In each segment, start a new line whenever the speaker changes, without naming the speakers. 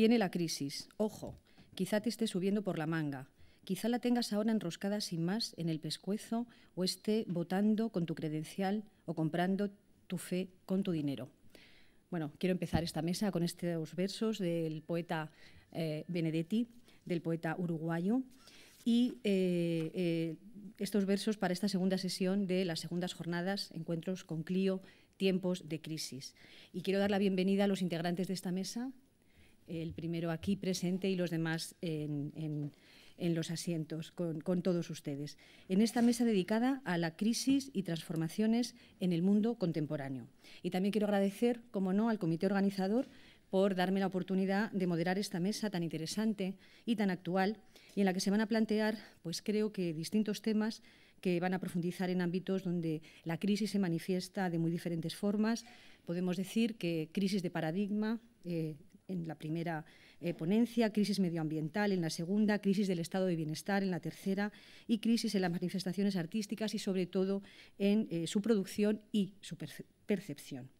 Viene la crisis. Ojo, quizá te esté subiendo por la manga. Quizá la tengas ahora enroscada sin más en el pescuezo o esté votando con tu credencial o comprando tu fe con tu dinero. Bueno, quiero empezar esta mesa con estos versos del poeta eh, Benedetti, del poeta uruguayo, y eh, eh, estos versos para esta segunda sesión de las segundas jornadas, encuentros con Clio, tiempos de crisis. Y quiero dar la bienvenida a los integrantes de esta mesa, el primero aquí presente y los demás en, los asientos con, todos ustedes, en esta mesa dedicada a la crisis y transformaciones en el mundo contemporáneo. Y también quiero agradecer, como no, al comité organizador por darme la oportunidad de moderar esta mesa tan interesante y tan actual y en la que se van a plantear, pues creo que distintos temas que van a profundizar en ámbitos donde la crisis se manifiesta de muy diferentes formas. Podemos decir que crisis de paradigma, eh, en la primera eh, ponencia, crisis medioambiental en la segunda, crisis del estado de bienestar en la tercera y crisis en las manifestaciones artísticas y sobre todo en eh, su producción y su percepción.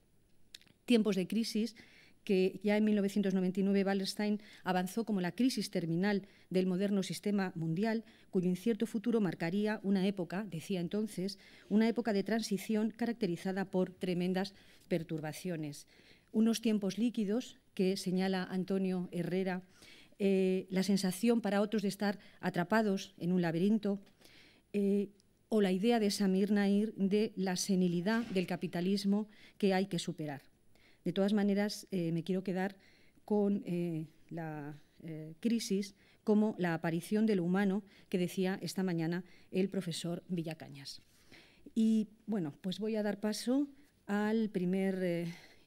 Tiempos de crisis que ya en 1999 Wallerstein avanzó como la crisis terminal del moderno sistema mundial, cuyo incierto futuro marcaría una época, decía entonces, una época de transición caracterizada por tremendas perturbaciones. Unos tiempos líquidos que señala Antonio Herrera, eh, la sensación para otros de estar atrapados en un laberinto, eh, o la idea de Samir Nair de la senilidad del capitalismo que hay que superar. De todas maneras, eh, me quiero quedar con la crisis como la aparición de lo humano que decía esta mañana el profesor Villacañas. Y bueno, pues voy a dar paso al primer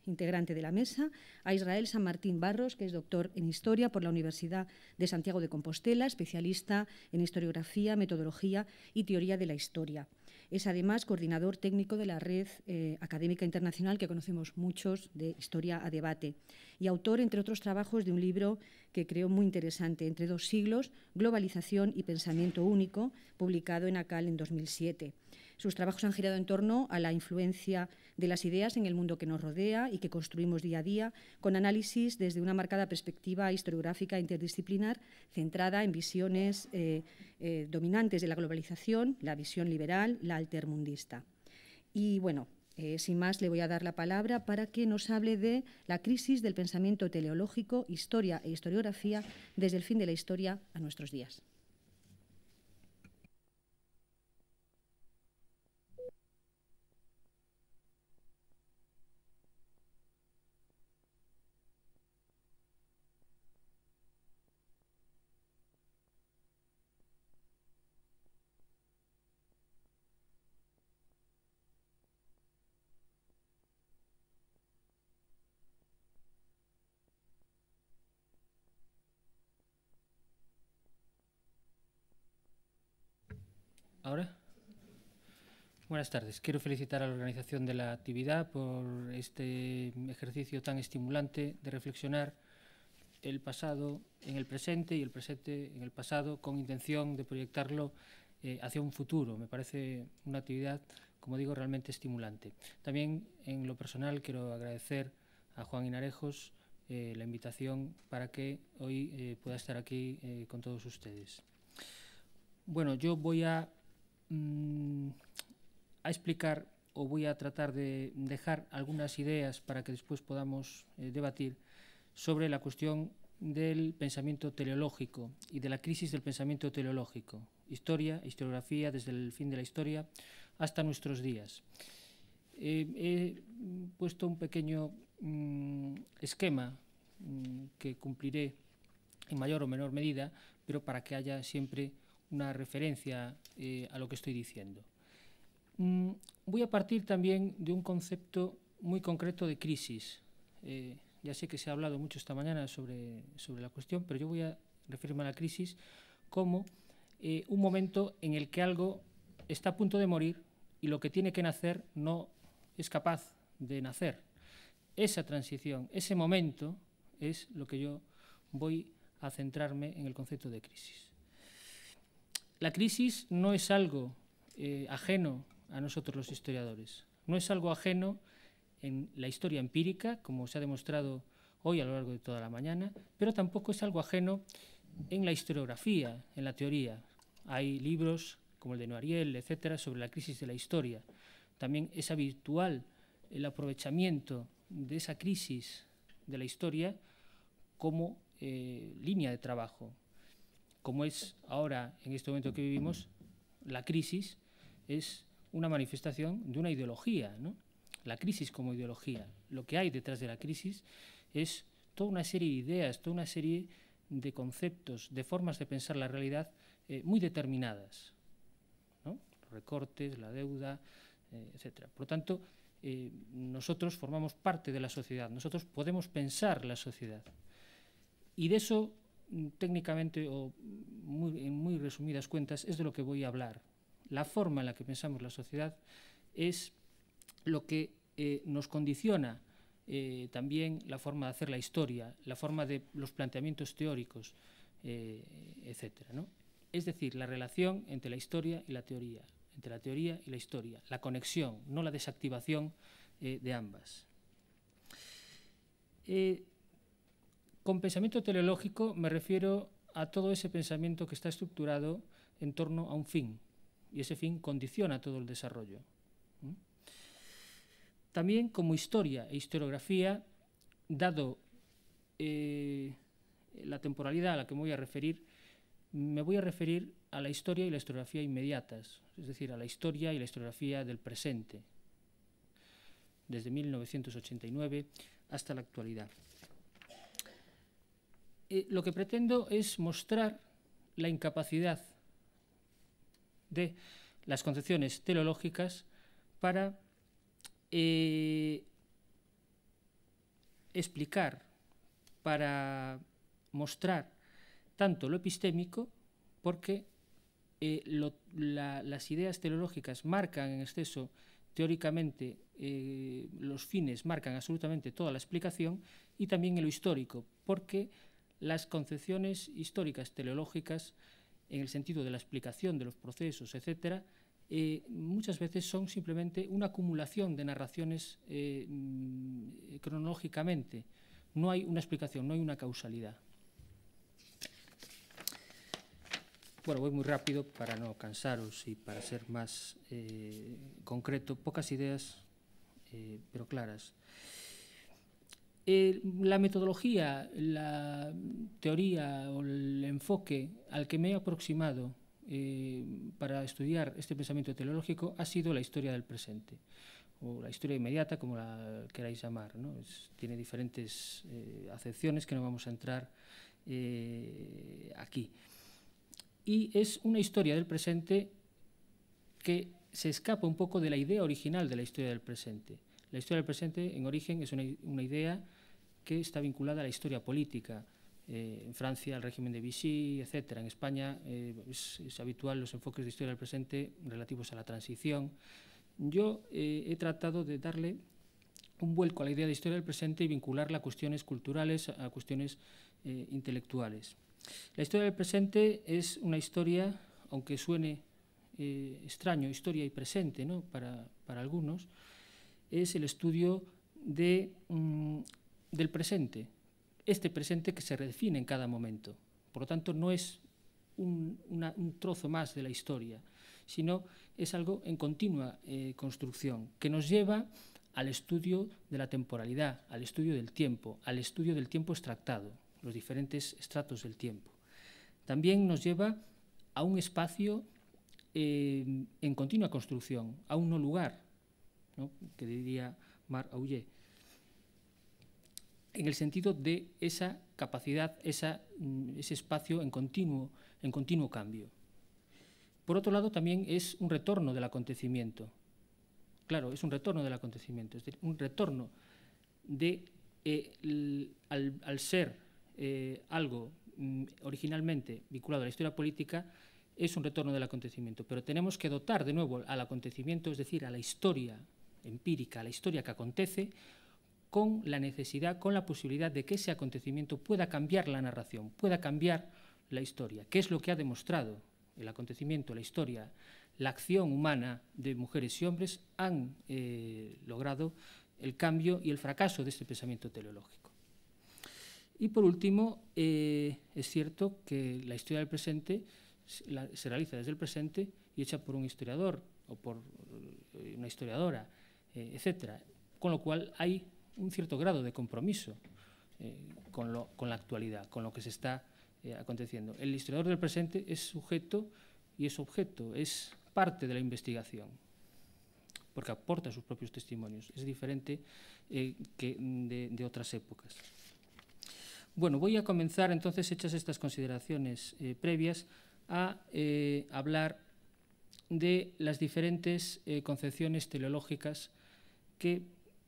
integrante de la mesa, a Israel San Martín Barros, que es doctor en Historia por la Universidad de Santiago de Compostela, especialista en historiografía, metodología y teoría de la historia. Es además coordinador técnico de la Red eh, Académica Internacional, que conocemos muchos, de Historia a Debate, y autor, entre otros trabajos, de un libro que creo muy interesante, Entre dos siglos, Globalización y Pensamiento Único, publicado en ACAL en 2007. Sus trabajos han girado en torno a la influencia de las ideas en el mundo que nos rodea y que construimos día a día, con análisis desde una marcada perspectiva historiográfica interdisciplinar, centrada en visiones eh, eh, dominantes de la globalización, la visión liberal, la altermundista. Y bueno, eh, sin más, le voy a dar la palabra para que nos hable de la crisis del pensamiento teleológico, historia e historiografía desde el fin de la historia a nuestros días.
Buenas tardes. Quiero felicitar a la organización de la actividad por este ejercicio tan estimulante de reflexionar el pasado en el presente y el presente en el pasado con intención de proyectarlo eh, hacia un futuro. Me parece una actividad, como digo, realmente estimulante. También en lo personal quiero agradecer a Juan Inarejos eh, la invitación para que hoy eh, pueda estar aquí con todos ustedes. Bueno, yo voy a... Mm, a explicar o voy a tratar de dejar algunas ideas para que después podamos eh, debatir sobre la cuestión del pensamiento teleológico y de la crisis del pensamiento teleológico, historia, historiografía, desde el fin de la historia hasta nuestros días. Eh, he puesto un pequeño mm, esquema mm, que cumpliré en mayor o menor medida, pero para que haya siempre una referencia eh, a lo que estoy diciendo. Mm, voy a partir también de un concepto muy concreto de crisis. Eh, ya sé que se ha hablado mucho esta mañana sobre, la cuestión, pero yo voy a referirme a la crisis como eh, un momento en el que algo está a punto de morir y lo que tiene que nacer no es capaz de nacer. Esa transición, ese momento, es lo que yo voy a centrarme en el concepto de crisis. La crisis no es algo eh, ajeno a nosotros los historiadores. No es algo ajeno en la historia empírica, como se ha demostrado hoy a lo largo de toda la mañana, pero tampoco es algo ajeno en la historiografía, en la teoría. Hay libros como el de Noariel, etcétera, sobre la crisis de la historia. También es habitual el aprovechamiento de esa crisis de la historia como eh, línea de trabajo, como es ahora en este momento que vivimos la crisis es una manifestación de una ideología, la crisis como ideología. Lo que hay detrás de la crisis es toda una serie de ideas, toda una serie de conceptos, de formas de pensar la realidad eh, muy determinadas. Los recortes, la deuda, eh, etcétera. etc. Por lo tanto, eh, nosotros formamos parte de la sociedad, nosotros podemos pensar la sociedad. Y de eso, mm, técnicamente o en muy resumidas cuentas, es de lo que voy a hablar la forma en la que pensamos la sociedad es lo que eh, nos condiciona eh, también la forma de hacer la historia, la forma de los planteamientos teóricos, eh, etc. ¿no? Es decir, la relación entre la historia y la teoría, entre la teoría y la historia, la conexión, no la desactivación de ambas. con pensamiento teleológico me refiero a todo ese pensamiento que está estructurado en torno a un fin, y ese fin condiciona todo el desarrollo. También como historia e historiografía, dado eh, la temporalidad a la que me voy a referir, me voy a referir a la historia y la historiografía inmediatas, es decir, a la historia y la historiografía del presente, desde 1989 hasta la actualidad. Eh, lo que pretendo es mostrar la incapacidad de las concepciones teleológicas para eh, explicar, para mostrar tanto lo epistémico, porque eh, las ideas teleológicas marcan en exceso teóricamente eh, los fines marcan absolutamente toda la explicación y también en lo histórico, porque las concepciones históricas teleológicas en el sentido de la explicación de los procesos, etc., eh, muchas veces son simplemente una acumulación de narraciones eh, cronológicamente. No hay una explicación, no hay una causalidad. Bueno, voy muy rápido para no cansaros y para ser más eh, concreto. Pocas ideas, pero claras la metodología, la teoría o el enfoque al que me he aproximado eh, para estudiar este pensamiento teleológico ha sido la historia del presente, o la historia inmediata, como la queráis llamar. tiene diferentes eh, acepciones que no vamos a entrar eh, aquí. Y es una historia del presente que se escapa un poco de la idea original de la historia del presente la historia del presente, en origen, es una, idea que está vinculada a la historia política. Eh, en Francia, el régimen de Vichy, etc. En España eh, es, habitual los enfoques de historia del presente relativos a la transición. Yo eh, he tratado de darle un vuelco a la idea de historia del presente y vincularla a cuestiones culturales, a cuestiones intelectuales. La historia del presente es una historia, aunque suene extraño, historia y presente ¿no? para algunos, es el estudio de, mm, del presente, este presente que se redefine en cada momento. Por lo tanto, no es un, trozo más de la historia, sino es algo en continua eh, construcción, que nos lleva al estudio de la temporalidad, al estudio del tiempo, al estudio del tiempo extractado, los diferentes estratos del tiempo. También nos lleva a un espacio eh, en continua construcción, a un no lugar, que diría Mar Aullé, en el sentido de esa capacidad, mm, ese espacio en continuo, en continuo cambio. Por otro lado, también es un retorno del acontecimiento. Claro, es un retorno del acontecimiento, es decir, un retorno de, eh, al, ser eh, algo mm, originalmente vinculado a la historia política, es un retorno del acontecimiento, pero tenemos que dotar de nuevo al acontecimiento, es decir, a la historia empírica, la historia que acontece, con la necesidad, con la posibilidad de que ese acontecimiento pueda cambiar la narración, pueda cambiar la historia, que es lo que ha demostrado el acontecimiento, la historia, la acción humana de mujeres y hombres han eh, logrado el cambio y el fracaso de este pensamiento teleológico. Y por último, eh, es cierto que la historia del presente se realiza desde el presente y hecha por un historiador o por eh, una historiadora. Eh, etcétera. Con lo cual hay un cierto grado de compromiso eh, con, la actualidad, con lo que se está eh, aconteciendo. El historiador del presente es sujeto y es objeto, es parte de la investigación, porque aporta sus propios testimonios. Es diferente que de, otras épocas. Bueno, voy a comenzar entonces, hechas estas consideraciones previas, a hablar de las diferentes concepciones teleológicas que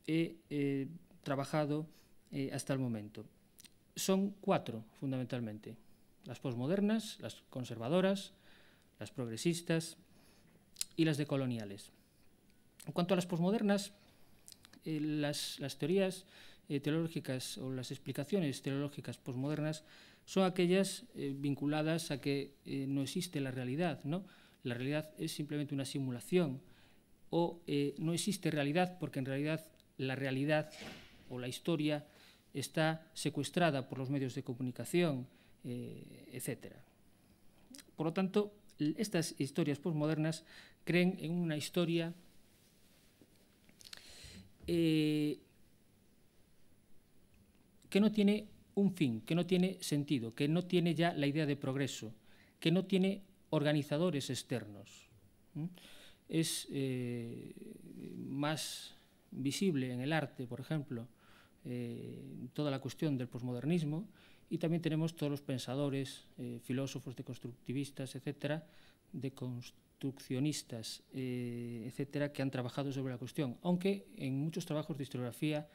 he eh, trabajado eh, hasta el momento. Son cuatro, fundamentalmente. Las posmodernas, las conservadoras, las progresistas y las decoloniales. En cuanto a las posmodernas, eh, las, las, teorías teológicas o las explicaciones teológicas posmodernas son aquellas vinculadas a que no existe la realidad, ¿no? La realidad es simplemente una simulación, o eh, no existe realidad porque en realidad la realidad o la historia está secuestrada por los medios de comunicación, eh, etcétera. etc. Por lo tanto, estas historias posmodernas creen en una historia eh, que no tiene un fin, que no tiene sentido, que no tiene ya la idea de progreso, que no tiene organizadores externos es eh, más visible en el arte, por ejemplo, eh, toda la cuestión del posmodernismo, y también tenemos todos los pensadores, eh, filósofos, deconstructivistas, etcétera, deconstruccionistas, eh, etcétera, que han trabajado sobre la cuestión, aunque en muchos trabajos de historiografía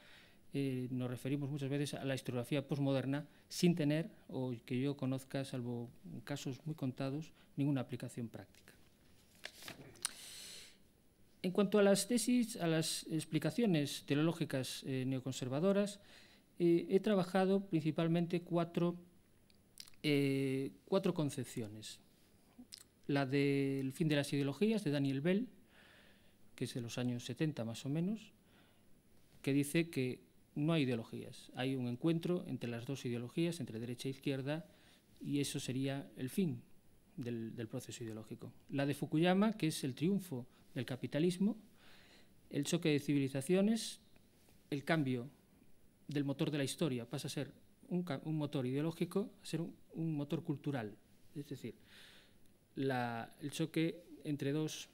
nos referimos muchas veces a la historiografía posmoderna sin tener, o que yo conozca, salvo casos muy contados, ninguna aplicación práctica. En cuanto a las tesis, a las explicaciones teológicas eh, neoconservadoras, eh, he trabajado principalmente eh, cuatro, concepciones. La del fin de las ideologías, de Daniel Bell, que es de los años 70 más o menos, que dice que no hay ideologías, hay un encuentro entre las dos ideologías, entre derecha e izquierda, y eso sería el fin del, del proceso ideológico. La de Fukuyama, que es el triunfo del capitalismo, el choque de civilizaciones, el cambio del motor de la historia pasa a ser un, motor ideológico a ser un, motor cultural. Es decir, el choque entre dos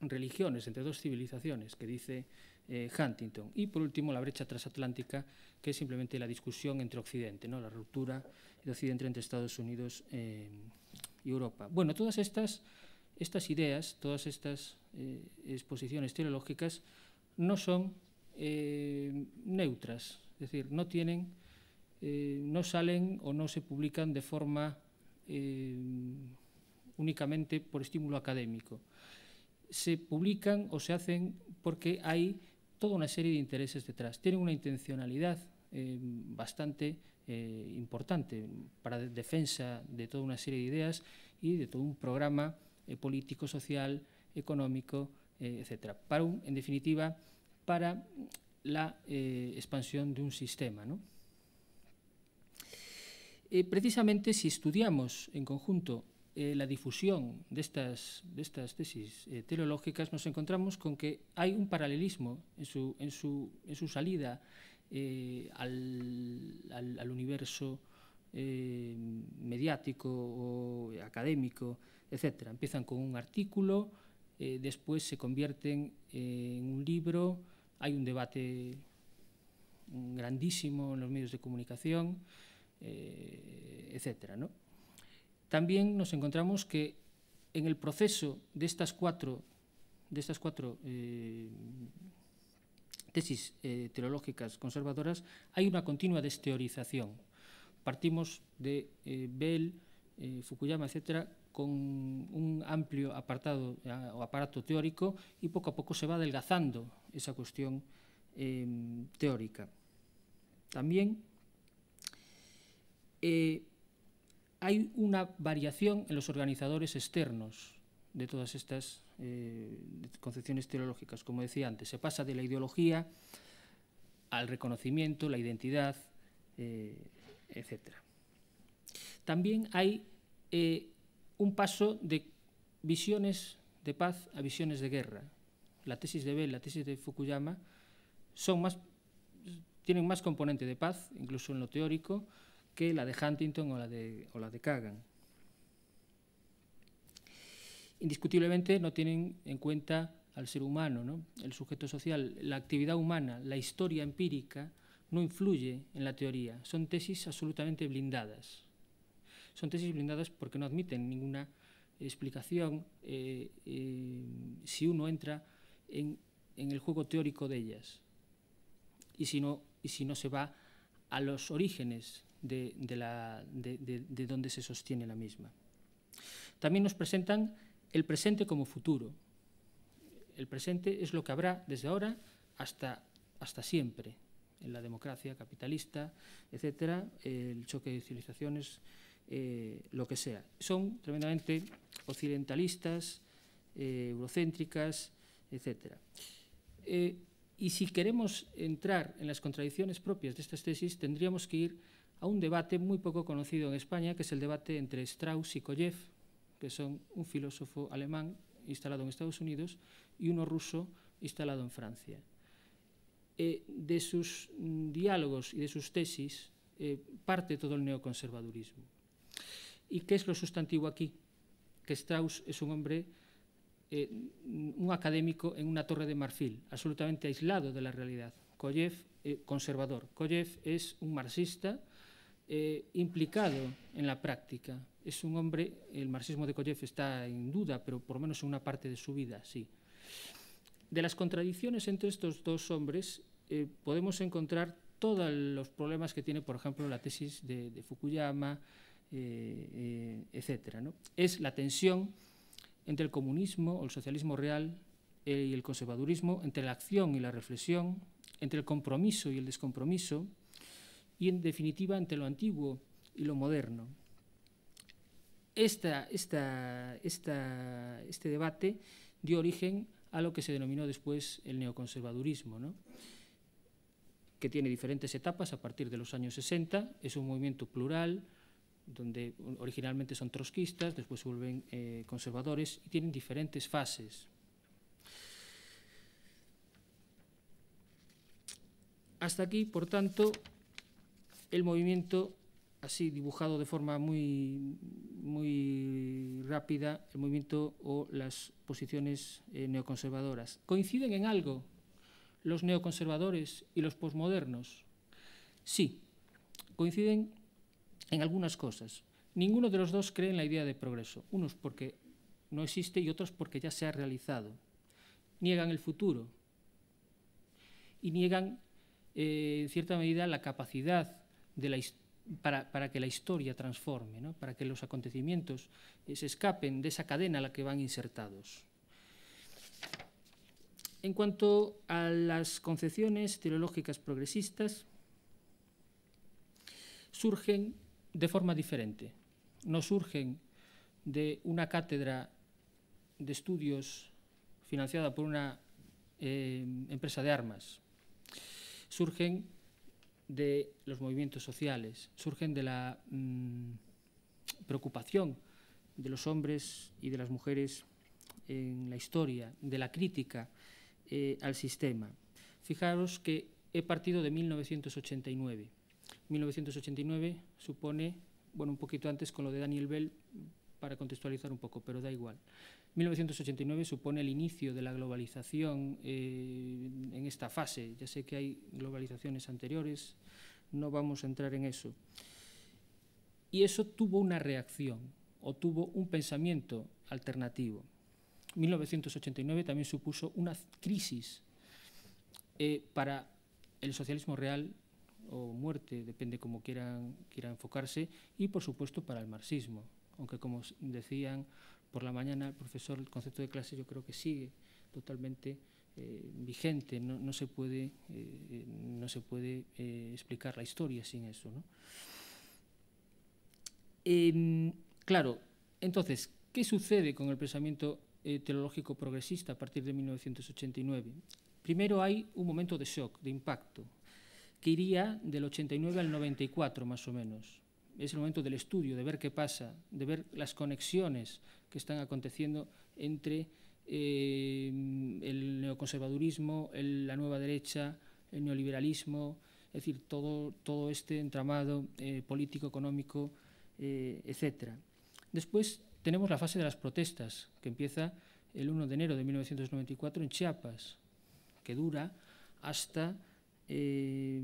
religiones, entre dos civilizaciones, que dice eh, Huntington. Y por último, la brecha transatlántica, que es simplemente la discusión entre Occidente, ¿no? la ruptura de Occidente entre Estados Unidos eh, y Europa. Bueno, todas estas estas ideas, todas estas eh, exposiciones teológicas, no son eh, neutras, es decir, no tienen, eh, no salen o no se publican de forma únicamente por estímulo académico. Se publican o se hacen porque hay toda una serie de intereses detrás. Tienen una intencionalidad bastante importante para defensa de toda una serie de ideas y de todo un programa eh, político, social, económico, eh, etc. etcétera. Para en definitiva, para la eh, expansión de un sistema. precisamente si estudiamos en conjunto la difusión de estas, de estas tesis teleológicas, nos encontramos con que hay un paralelismo en su, salida al, universo mediático o académico etcétera. Empiezan con un artículo, eh, después se convierten eh, en un libro, hay un debate grandísimo en los medios de comunicación, etc. Eh, etcétera. También nos encontramos que en el proceso de estas cuatro, de estas cuatro tesis teológicas conservadoras hay una continua desteorización. Partimos de Bell, Fukuyama, etcétera, con un amplio apartado o aparato teórico y poco a poco se va adelgazando esa cuestión em, teórica. También eh, hay una variación en los organizadores externos de todas estas eh, concepciones teológicas, como decía antes. Se pasa de la ideología al reconocimiento, la identidad, eh, etc. También hay un paso de visiones de paz a visiones de guerra. La tesis de Bell, la tesis de Fukuyama, son más, tienen más componente de paz, incluso en lo teórico, que la de Huntington o la de, o la de Kagan. Indiscutiblemente no tienen en cuenta al ser humano, ¿no? el sujeto social, la actividad humana, la historia empírica, no influye en la teoría. Son tesis absolutamente blindadas son tesis blindadas porque no admiten ninguna explicación eh, eh, si uno entra en, el juego teórico de ellas y si no, se va a los orígenes de, donde se sostiene la misma. También nos presentan el presente como futuro. El presente es lo que habrá desde ahora hasta, hasta siempre, en la democracia capitalista, etcétera, el choque de civilizaciones, eh, lo que sea. Son tremendamente occidentalistas, eh, eurocéntricas, etc. Eh, y si queremos entrar en las contradicciones propias de estas tesis, tendríamos que ir a un debate muy poco conocido en España, que es el debate entre Strauss y Koyev, que son un filósofo alemán instalado en Estados Unidos y uno ruso instalado en Francia. de sus mm, diálogos y de sus tesis parte todo el neoconservadurismo. ¿Y qué es lo sustantivo aquí? Que Strauss es un hombre, eh, un académico en una torre de marfil, absolutamente aislado de la realidad. Koyev, eh, conservador. Koyev es un marxista eh, implicado en la práctica. Es un hombre, el marxismo de Koyev está en duda, pero por lo menos en una parte de su vida, sí. De las contradicciones entre estos dos hombres podemos encontrar todos los problemas que tiene, por ejemplo, la tesis de, de Fukuyama, eh, eh, etcétera, Es la tensión entre el comunismo, o el socialismo real eh, y el conservadurismo, entre la acción y la reflexión, entre el compromiso y el descompromiso, y en definitiva entre lo antiguo y lo moderno. Esta, este debate dio origen a lo que se denominó después el neoconservadurismo, que tiene diferentes etapas a partir de los años 60, es un movimiento plural, donde originalmente son trotskistas, después vuelven eh, conservadores y tienen diferentes fases. Hasta aquí, por tanto, el movimiento, así dibujado de forma muy, muy rápida, el movimiento o las posiciones eh, neoconservadoras. ¿Coinciden en algo los neoconservadores y los posmodernos? Sí, coinciden en algunas cosas. Ninguno de los dos cree en la idea de progreso, unos porque no existe y otros porque ya se ha realizado. Niegan el futuro y niegan, eh, en cierta medida, la capacidad para, que la historia transforme, para que los acontecimientos eh, se escapen de esa cadena a la que van insertados. En cuanto a las concepciones teológicas progresistas, surgen de forma diferente. No surgen de una cátedra de estudios financiada por una eh, empresa de armas. Surgen de los movimientos sociales, surgen de la mm, preocupación de los hombres y de las mujeres en la historia, de la crítica eh, al sistema. Fijaros que he partido de 1989. 1989 supone, bueno, un poquito antes con lo de Daniel Bell, para contextualizar un poco, pero da igual. 1989 supone el inicio de la globalización eh, en esta fase. Ya sé que hay globalizaciones anteriores, no vamos a entrar en eso. Y eso tuvo una reacción o tuvo un pensamiento alternativo. 1989 también supuso una crisis eh, para el socialismo real o muerte, depende cómo quieran, quieran enfocarse, y por supuesto para el marxismo, aunque como decían por la mañana el profesor, el concepto de clase yo creo que sigue totalmente eh, vigente, no, se puede, eh, no se puede eh, explicar la historia sin eso. Em, claro, entonces, ¿qué sucede con el pensamiento teológico progresista a partir de 1989? Primero hay un momento de shock, de impacto, que iría del 89 al 94 más o menos. Es el momento del estudio, de ver qué pasa, de ver las conexiones que están aconteciendo entre eh, el neoconservadurismo, la nueva derecha, el neoliberalismo, es decir, todo, todo este entramado eh, político, económico, eh, etc. Después tenemos la fase de las protestas, que empieza el 1 de enero de 1994 en Chiapas, que dura hasta eh,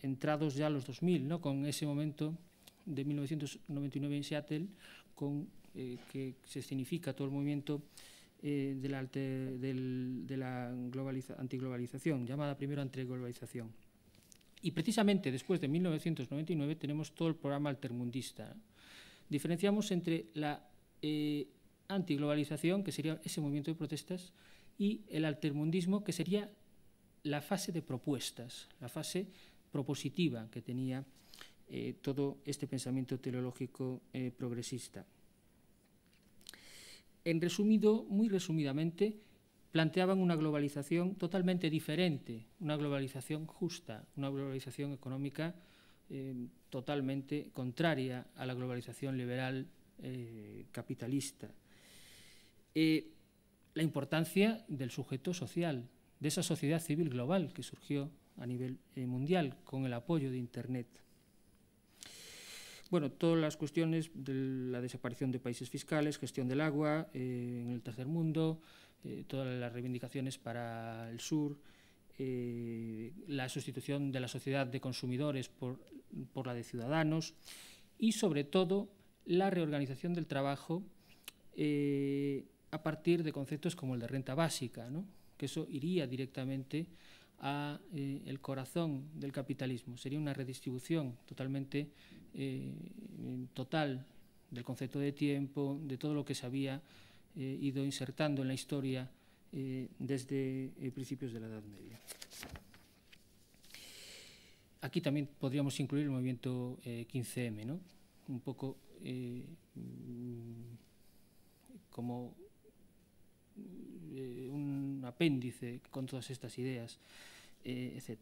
entrados ya a los 2000, ¿no? con ese momento de 1999 en Seattle, con, eh, que se significa todo el movimiento eh, de la, antiglobalización, llamada primero antiglobalización. Y precisamente después de 1999 tenemos todo el programa altermundista. Diferenciamos entre la eh, antiglobalización, que sería ese movimiento de protestas, y el altermundismo, que sería la fase de propuestas, la fase propositiva que tenía eh, todo este pensamiento teológico eh, progresista. En resumido, muy resumidamente, planteaban una globalización totalmente diferente, una globalización justa, una globalización económica eh, totalmente contraria a la globalización liberal capitalista. la importancia del sujeto social, de esa sociedad civil global que surgió a nivel eh, mundial con el apoyo de Internet. Bueno, todas las cuestiones de la desaparición de países fiscales, gestión del agua eh, en el tercer mundo, eh, todas las reivindicaciones para el sur, la sustitución de la sociedad de consumidores por, por la de ciudadanos y, sobre todo, la reorganización del trabajo a partir de conceptos como el de renta básica, ¿no? que eso iría directamente a eh, el corazón del capitalismo. Sería una redistribución totalmente eh, total del concepto de tiempo, de todo lo que se había eh, ido insertando en la historia desde principios de la Edad Media. Aquí también podríamos incluir el movimiento 15M, ¿no? un poco mm, como eh, un apéndice con todas estas ideas, eh, etc.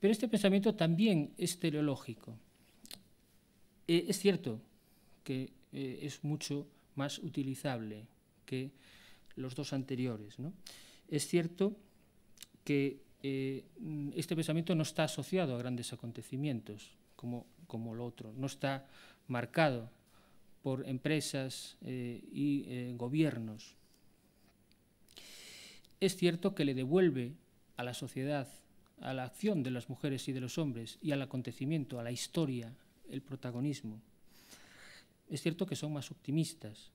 Pero este pensamiento también es teleológico. Eh, es cierto que es mucho más utilizable que los dos anteriores. Es cierto que este pensamiento no está asociado a grandes acontecimientos como, como lo otro, no está marcado por empresas y gobiernos es cierto que le devuelve a la sociedad, a la acción de las mujeres y de los hombres y al acontecimiento, a la historia, el protagonismo. Es cierto que son más optimistas,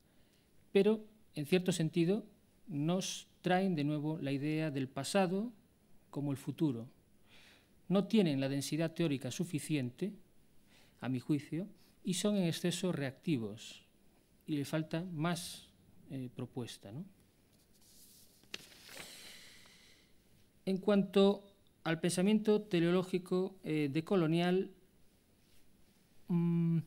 pero en cierto sentido nos traen de nuevo la idea del pasado como el futuro. No tienen la densidad teórica suficiente, a mi juicio, y son en exceso reactivos y le falta más eh, propuesta. ¿no? En cuanto al pensamiento teleológico eh, decolonial, mm,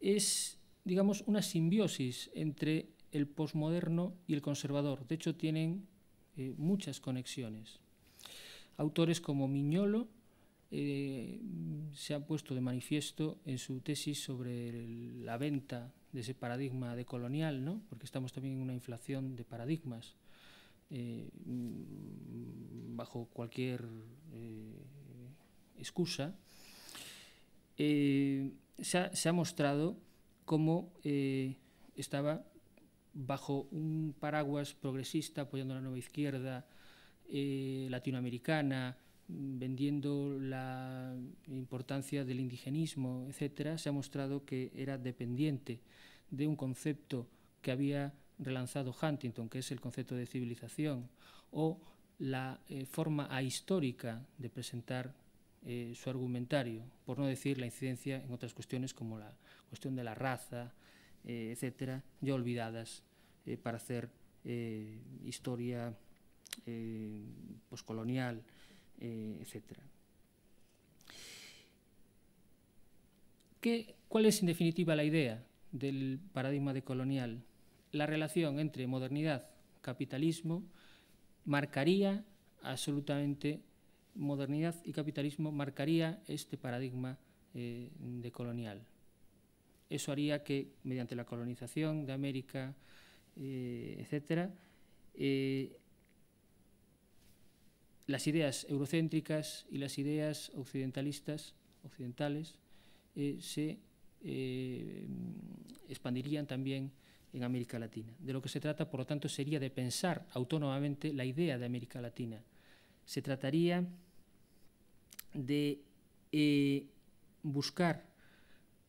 es, digamos, una simbiosis entre el posmoderno y el conservador. De hecho, tienen eh, muchas conexiones. Autores como Miñolo eh, se han puesto de manifiesto en su tesis sobre la venta de ese paradigma decolonial, ¿no? porque estamos también en una inflación de paradigmas. Eh, mm, bajo cualquier eh, excusa, eh, se, ha, mostrado cómo estaba bajo un paraguas progresista apoyando la nueva izquierda latinoamericana, vendiendo la importancia del indigenismo, etcétera, se ha mostrado que era dependiente de un concepto que había relanzado Huntington, que es el concepto de civilización, o la eh, forma ahistórica de presentar eh, su argumentario, por no decir la incidencia en otras cuestiones como la cuestión de la raza, eh, etcétera, ya olvidadas para hacer historia poscolonial, etcétera. ¿Cuál es en definitiva la idea del paradigma decolonial? la relación entre modernidad y capitalismo marcaría absolutamente, modernidad y capitalismo marcaría este paradigma eh, decolonial. de colonial. Eso haría que, mediante la colonización de América, etc., eh, etcétera, eh, las ideas eurocéntricas y las ideas occidentalistas, occidentales, se expandirían también en América Latina. De lo que se trata, por lo tanto, sería de pensar autónomamente la idea de América Latina. Se trataría de eh, buscar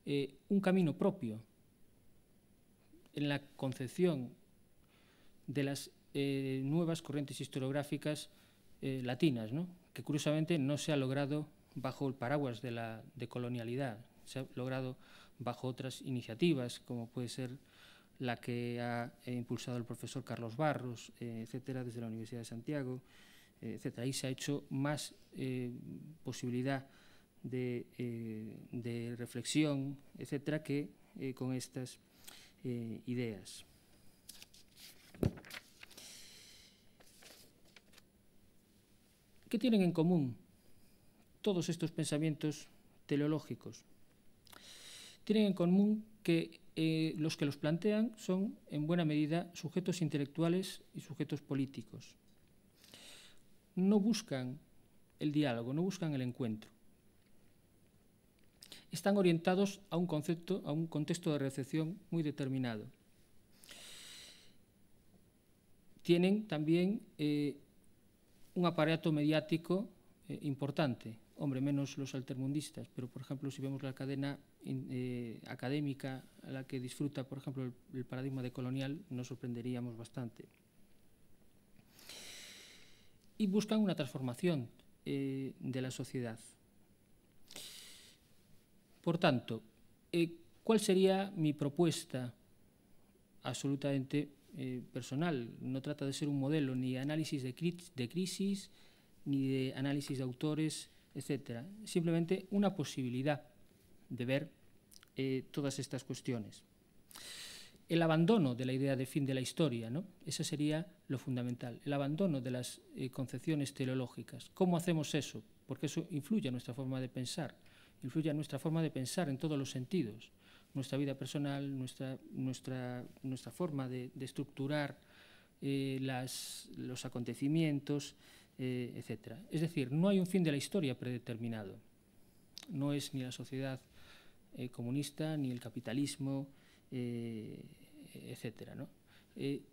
eh, un camino propio en la concepción de las eh, nuevas corrientes historiográficas latinas, que curiosamente no se ha logrado bajo el paraguas de la decolonialidad, se ha logrado bajo otras iniciativas, como puede ser la que ha eh, impulsado el profesor Carlos Barros, eh, etcétera, desde la Universidad de Santiago, eh, etcétera. Ahí se ha hecho más posibilidad de, de, reflexión, etcétera, que con estas ideas. ¿Qué tienen en común todos estos pensamientos teleológicos? tienen en común que eh, los que los plantean son, en buena medida, sujetos intelectuales y sujetos políticos. No buscan el diálogo, no buscan el encuentro. Están orientados a un concepto, a un contexto de recepción muy determinado. Tienen también eh, un aparato mediático eh, importante hombre, menos los altermundistas, pero por ejemplo, si vemos la cadena eh, académica a la que disfruta, por ejemplo, el, paradigma de colonial, nos sorprenderíamos bastante. Y buscan una transformación eh, de la sociedad. Por tanto, eh, ¿cuál sería mi propuesta absolutamente personal? No trata de ser un modelo ni análisis de, de crisis, ni de análisis de autores, etcétera. Simplemente una posibilidad de ver eh, todas estas cuestiones. El abandono de la idea de fin de la historia, ¿no? Eso sería lo fundamental. El abandono de las eh, concepciones teológicas. ¿Cómo hacemos eso? Porque eso influye en nuestra forma de pensar, influye en nuestra forma de pensar en todos los sentidos. Nuestra vida personal, nuestra, nuestra, nuestra forma de, estructurar eh, las, los acontecimientos, eh, etc. Es decir, no hay un fin de la historia predeterminado. No es ni la sociedad eh, comunista, ni el capitalismo, eh, etc.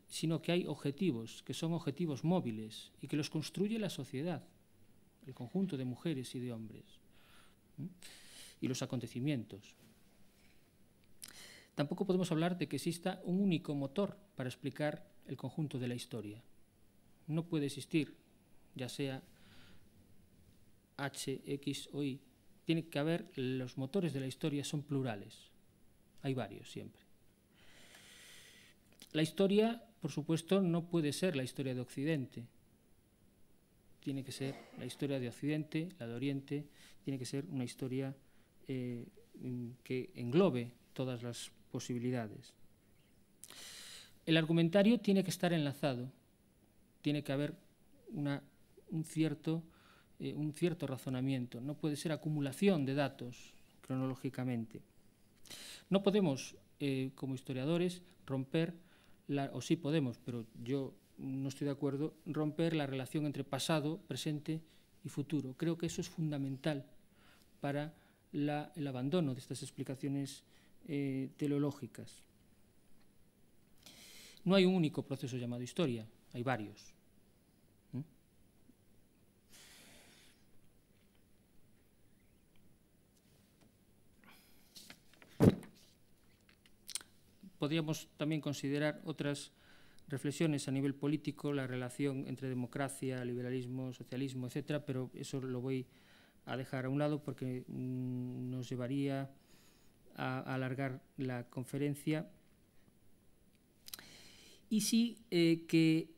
sino que hay objetivos, que son objetivos móviles y que los construye la sociedad, el conjunto de mujeres y de hombres, y los acontecimientos. Tampoco podemos hablar de que exista un único motor para explicar el conjunto de la historia. No puede existir ya sea H, X o Y, tiene que haber, los motores de la historia son plurales, hay varios siempre. La historia, por supuesto, no puede ser la historia de Occidente, tiene que ser la historia de Occidente, la de Oriente, tiene que ser una historia eh, que englobe todas las posibilidades. El argumentario tiene que estar enlazado, tiene que haber una un cierto, eh, un cierto razonamiento. No puede ser acumulación de datos cronológicamente. No podemos, eh, como historiadores, romper, la, o sí podemos, pero yo no estoy de acuerdo, romper la relación entre pasado, presente y futuro. Creo que eso es fundamental para el abandono de estas explicaciones teológicas. Eh, teleológicas. No hay un único proceso llamado historia, hay varios. podríamos también considerar otras reflexiones a nivel político, la relación entre democracia, liberalismo, socialismo, etcétera, pero eso lo voy a dejar a un lado porque mm, nos llevaría a, alargar la conferencia. Y sí eh, que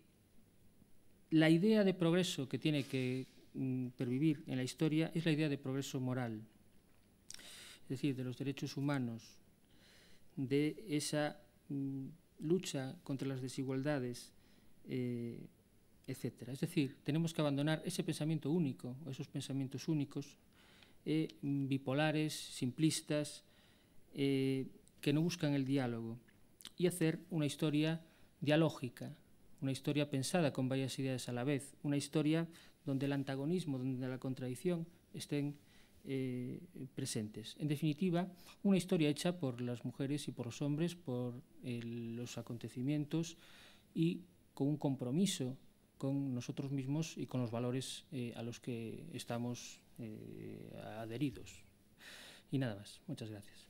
la idea de progreso que tiene que mm, pervivir en la historia es la idea de progreso moral, es decir, de los derechos humanos, de esa mm, lucha contra las desigualdades, eh, etc. Es decir, tenemos que abandonar ese pensamiento único, esos pensamientos únicos, eh, bipolares, simplistas, eh, que no buscan el diálogo, y hacer una historia dialógica, una historia pensada con varias ideas a la vez, una historia donde el antagonismo, donde la contradicción estén eh, presentes. En definitiva, una historia hecha por las mujeres y por los hombres, por eh, los acontecimientos y con un compromiso con nosotros mismos y con los valores eh, a los que estamos adheridos. Y nada más. Muchas gracias.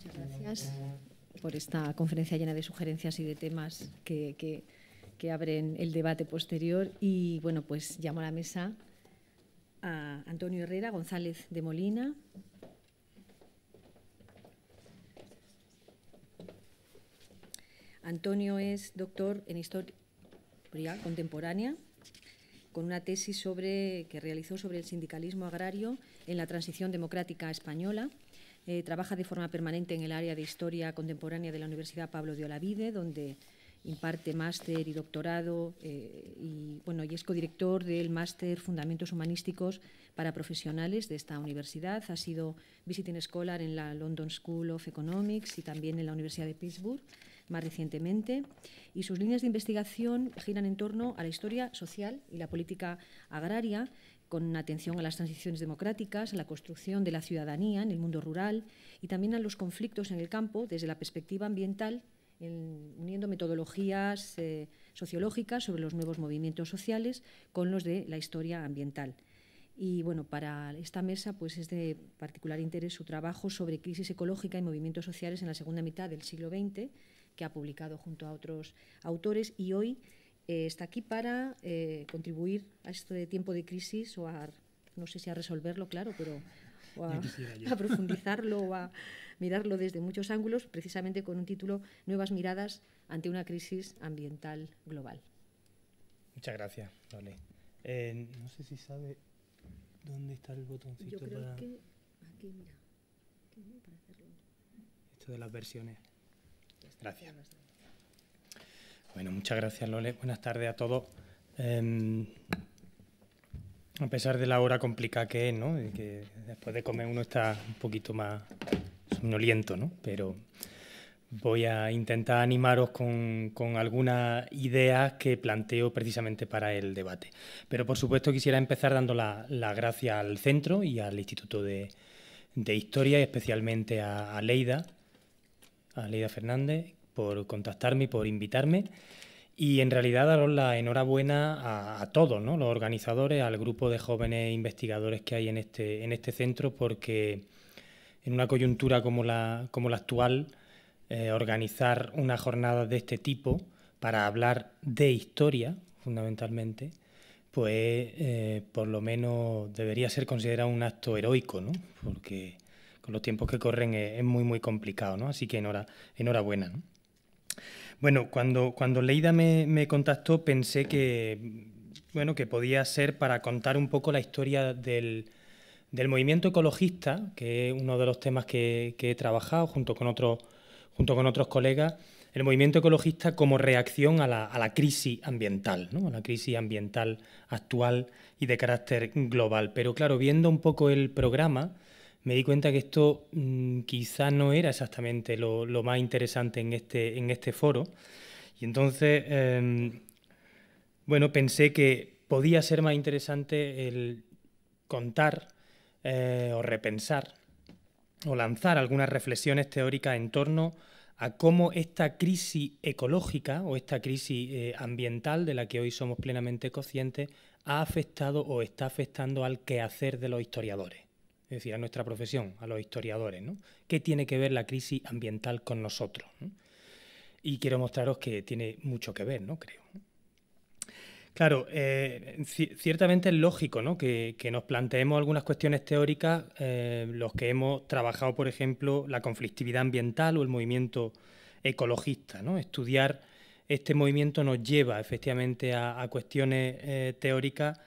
Muchas gracias por esta conferencia llena de sugerencias y de temas que, abren el debate posterior. Y bueno, pues llamo a la mesa a Antonio Herrera González de Molina, Antonio es doctor en historia contemporánea, con una tesis sobre, que realizó sobre el sindicalismo agrario en la transición democrática española. Eh, trabaja de forma permanente en el área de Historia Contemporánea de la Universidad Pablo de Olavide, donde imparte máster y doctorado eh, y, bueno, y es codirector del máster Fundamentos Humanísticos para Profesionales de esta universidad. Ha sido visiting scholar en la London School of Economics y también en la Universidad de Pittsburgh más recientemente, y sus líneas de investigación giran en torno a la historia social y la política agraria, con atención a las transiciones democráticas, a la construcción de la ciudadanía en el mundo rural y también a los conflictos en el campo desde la perspectiva ambiental, uniendo metodologías eh, sociológicas sobre los nuevos movimientos sociales con los de la historia ambiental. Y bueno, para esta mesa pues es de particular interés su trabajo sobre crisis ecológica y movimientos sociales en la segunda mitad del siglo XX, que ha publicado junto a otros autores y hoy eh, está aquí para eh, contribuir a este tiempo de crisis o a, no sé si a resolverlo, claro, pero a, profundizarlo o a mirarlo desde muchos ángulos, precisamente con un título Nuevas miradas ante una crisis ambiental global.
Muchas gracias, doni eh, no sé si sabe dónde está el botoncito Yo creo para... aquí, mira, Esto de las versiones. Gracias. Bueno, muchas gracias, Lole. Buenas tardes a todos. Em, a pesar de la hora complicada que es, ¿no? después de comer uno está un poquito más somnoliento, ¿no? Pero voy a intentar animaros con, algunas ideas que planteo precisamente para el debate. Pero por supuesto quisiera empezar dando las gracias al centro y al Instituto de, de Historia y especialmente a, a Leida, a Leida Fernández, por contactarme y por invitarme. Y en realidad daros la enhorabuena a, todos, ¿no? los organizadores, al grupo de jóvenes investigadores que hay en este, en este centro, porque en una coyuntura como la, como la actual, eh, organizar una jornada de este tipo para hablar de historia, fundamentalmente, pues eh, por lo menos debería ser considerado un acto heroico, ¿no? porque con los tiempos que corren es, muy, muy complicado. ¿no? Así que enhorabuena. ¿no? Bueno, cuando, cuando Leida me, me contactó pensé que, bueno, que podía ser para contar un poco la historia del, movimiento ecologista, que es uno de los temas que, que he trabajado junto con, otro, junto con otros colegas, el movimiento ecologista como reacción a la, a la crisis ambiental, ¿no? a la crisis ambiental actual y de carácter global. Pero claro, viendo un poco el programa, me di cuenta que esto mm, quizá no era exactamente lo, más interesante en este, en este foro. Y entonces, em, bueno, pensé que podía ser más interesante el contar eh, o repensar o lanzar algunas reflexiones teóricas en torno a cómo esta crisis ecológica o esta crisis eh, ambiental de la que hoy somos plenamente conscientes ha afectado o está afectando al quehacer de los historiadores es decir, a nuestra profesión, a los historiadores, ¿no? ¿Qué tiene que ver la crisis ambiental con nosotros? Y quiero mostraros que tiene mucho que ver, ¿no? Creo. Claro, eh, ciertamente es lógico ¿no? que, nos planteemos algunas cuestiones teóricas, eh, los que hemos trabajado, por ejemplo, la conflictividad ambiental o el movimiento ecologista. ¿no? Estudiar este movimiento nos lleva efectivamente a, cuestiones eh, teóricas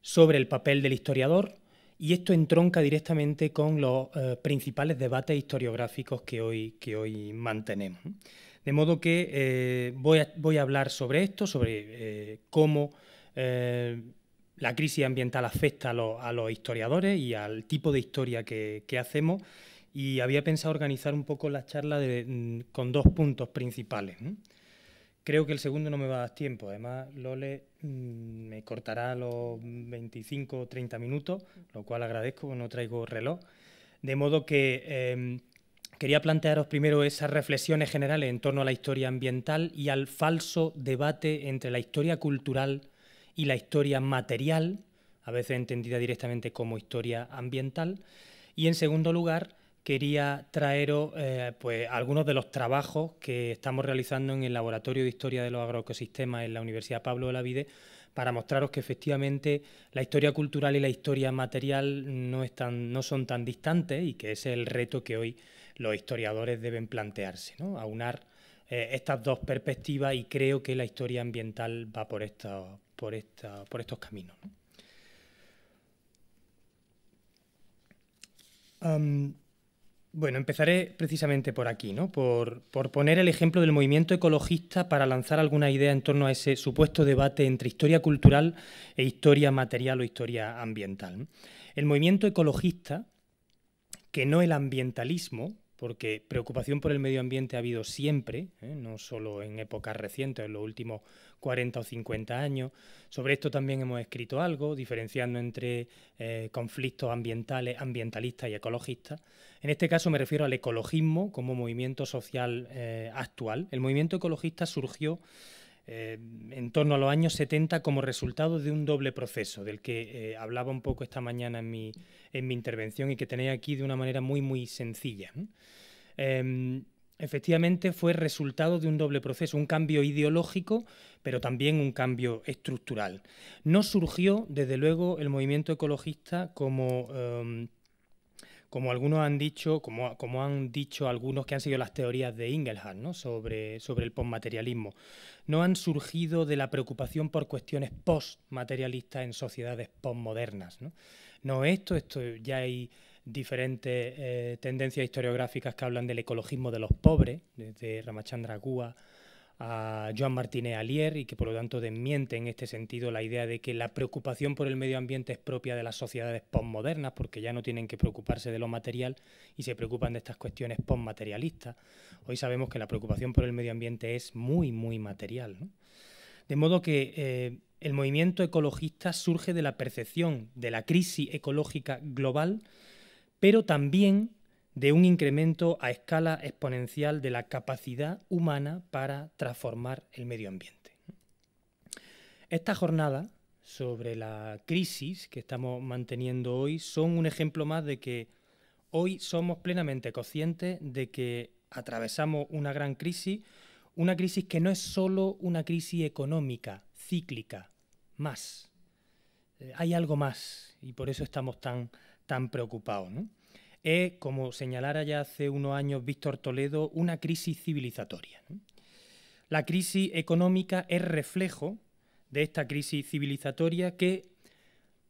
sobre el papel del historiador, y esto entronca directamente con los eh, principales debates historiográficos que hoy, mantenemos. De modo que eh, voy, a, hablar sobre esto, sobre eh, cómo la crisis ambiental afecta a, los historiadores y al tipo de historia que, hacemos. Y había pensado organizar un poco la charla mm, con dos puntos principales. Creo que el segundo no me va a dar tiempo. Además, Lole mm, me cortará los 25 o 30 minutos, lo cual agradezco, no traigo reloj. De modo que em, quería plantearos primero esas reflexiones generales en torno a la historia ambiental y al falso debate entre la historia cultural y la historia material, a veces entendida directamente como historia ambiental. Y en segundo lugar, quería traeros eh, pues, algunos de los trabajos que estamos realizando en el Laboratorio de Historia de los Agroecosistemas en la Universidad Pablo de la Vide para mostraros que efectivamente la historia cultural y la historia material no, están, no son tan distantes y que ese es el reto que hoy los historiadores deben plantearse, aunar eh, estas dos perspectivas y creo que la historia ambiental va por, por, esta, por estos caminos. Bueno, empezaré precisamente por aquí, ¿no? Por, poner el ejemplo del movimiento ecologista para lanzar alguna idea en torno a ese supuesto debate entre historia cultural e historia material o historia ambiental. El movimiento ecologista, que no el ambientalismo, porque preocupación por el medio ambiente ha habido siempre, ¿eh? no solo en épocas recientes, en los últimos 40 o 50 años. Sobre esto también hemos escrito algo, diferenciando entre eh, conflictos ambientales, ambientalistas y ecologistas. En este caso me refiero al ecologismo como movimiento social eh, actual. El movimiento ecologista surgió eh, en torno a los años 70 como resultado de un doble proceso, del que hablaba un poco esta mañana en mi, en mi intervención y que tenéis aquí de una manera muy, muy sencilla. Em, efectivamente fue resultado de un doble proceso, un cambio ideológico, pero también un cambio estructural. No surgió, desde luego, el movimiento ecologista como... Em, como algunos han dicho, como, como, han dicho algunos que han seguido las teorías de Ingelhardt ¿no? sobre, sobre el postmaterialismo, no han surgido de la preocupación por cuestiones postmaterialistas en sociedades postmodernas. ¿no? no esto, esto ya hay diferentes eh, tendencias historiográficas que hablan del ecologismo de los pobres, desde Ramachandra Gua a Joan Martínez Alier, y que por lo tanto desmiente en este sentido la idea de que la preocupación por el medio ambiente es propia de las sociedades postmodernas, porque ya no tienen que preocuparse de lo material y se preocupan de estas cuestiones postmaterialistas. Hoy sabemos que la preocupación por el medio ambiente es muy, muy material. De modo que eh, el movimiento ecologista surge de la percepción de la crisis ecológica global pero también de un incremento a escala exponencial de la capacidad humana para transformar el medio ambiente. Esta jornada sobre la crisis que estamos manteniendo hoy son un ejemplo más de que hoy somos plenamente conscientes de que atravesamos una gran crisis, una crisis que no es solo una crisis económica, cíclica, más. Eh, hay algo más y por eso estamos tan tan preocupado. ¿no? Es, como señalara ya hace unos años Víctor Toledo, una crisis civilizatoria. La crisis económica es reflejo de esta crisis civilizatoria que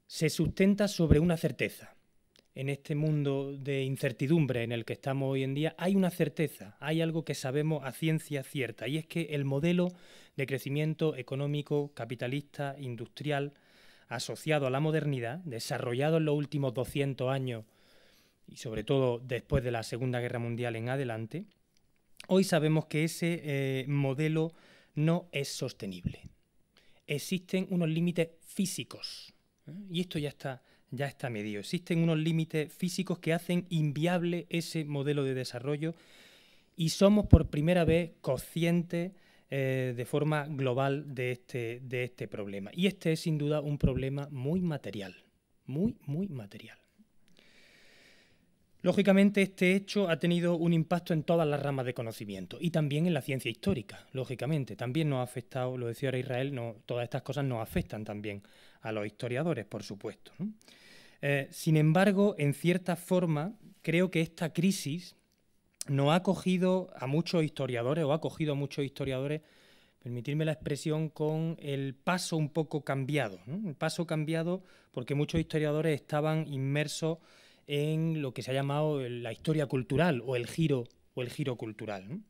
se sustenta sobre una certeza. En este mundo de incertidumbre en el que estamos hoy en día hay una certeza, hay algo que sabemos a ciencia cierta, y es que el modelo de crecimiento económico, capitalista, industrial, asociado a la modernidad, desarrollado en los últimos 200 años y sobre todo después de la Segunda Guerra Mundial en adelante, hoy sabemos que ese eh, modelo no es sostenible. Existen unos límites físicos, ¿eh? y esto ya está, ya está medido, existen unos límites físicos que hacen inviable ese modelo de desarrollo y somos por primera vez conscientes eh, de forma global de este, de este problema. Y este es sin duda un problema muy material, muy, muy material. Lógicamente, este hecho ha tenido un impacto en todas las ramas de conocimiento y también en la ciencia histórica, lógicamente. También nos ha afectado, lo decía ahora Israel, no, todas estas cosas nos afectan también a los historiadores, por supuesto. Eh, sin embargo, en cierta forma, creo que esta crisis no ha cogido a muchos historiadores, o ha cogido a muchos historiadores, permitirme la expresión, con el paso un poco cambiado. El paso cambiado porque muchos historiadores estaban inmersos en lo que se ha llamado la historia cultural o el giro, o el giro cultural.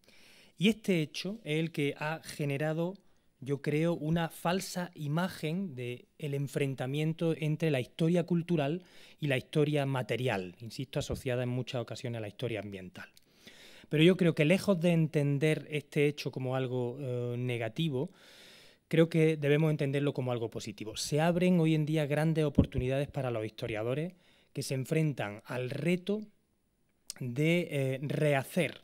Y este hecho es el que ha generado, yo creo, una falsa imagen del enfrentamiento entre la historia cultural y la historia material, insisto, asociada en muchas ocasiones a la historia ambiental. Pero yo creo que lejos de entender este hecho como algo eh, negativo, creo que debemos entenderlo como algo positivo. Se abren hoy en día grandes oportunidades para los historiadores que se enfrentan al reto de eh, rehacer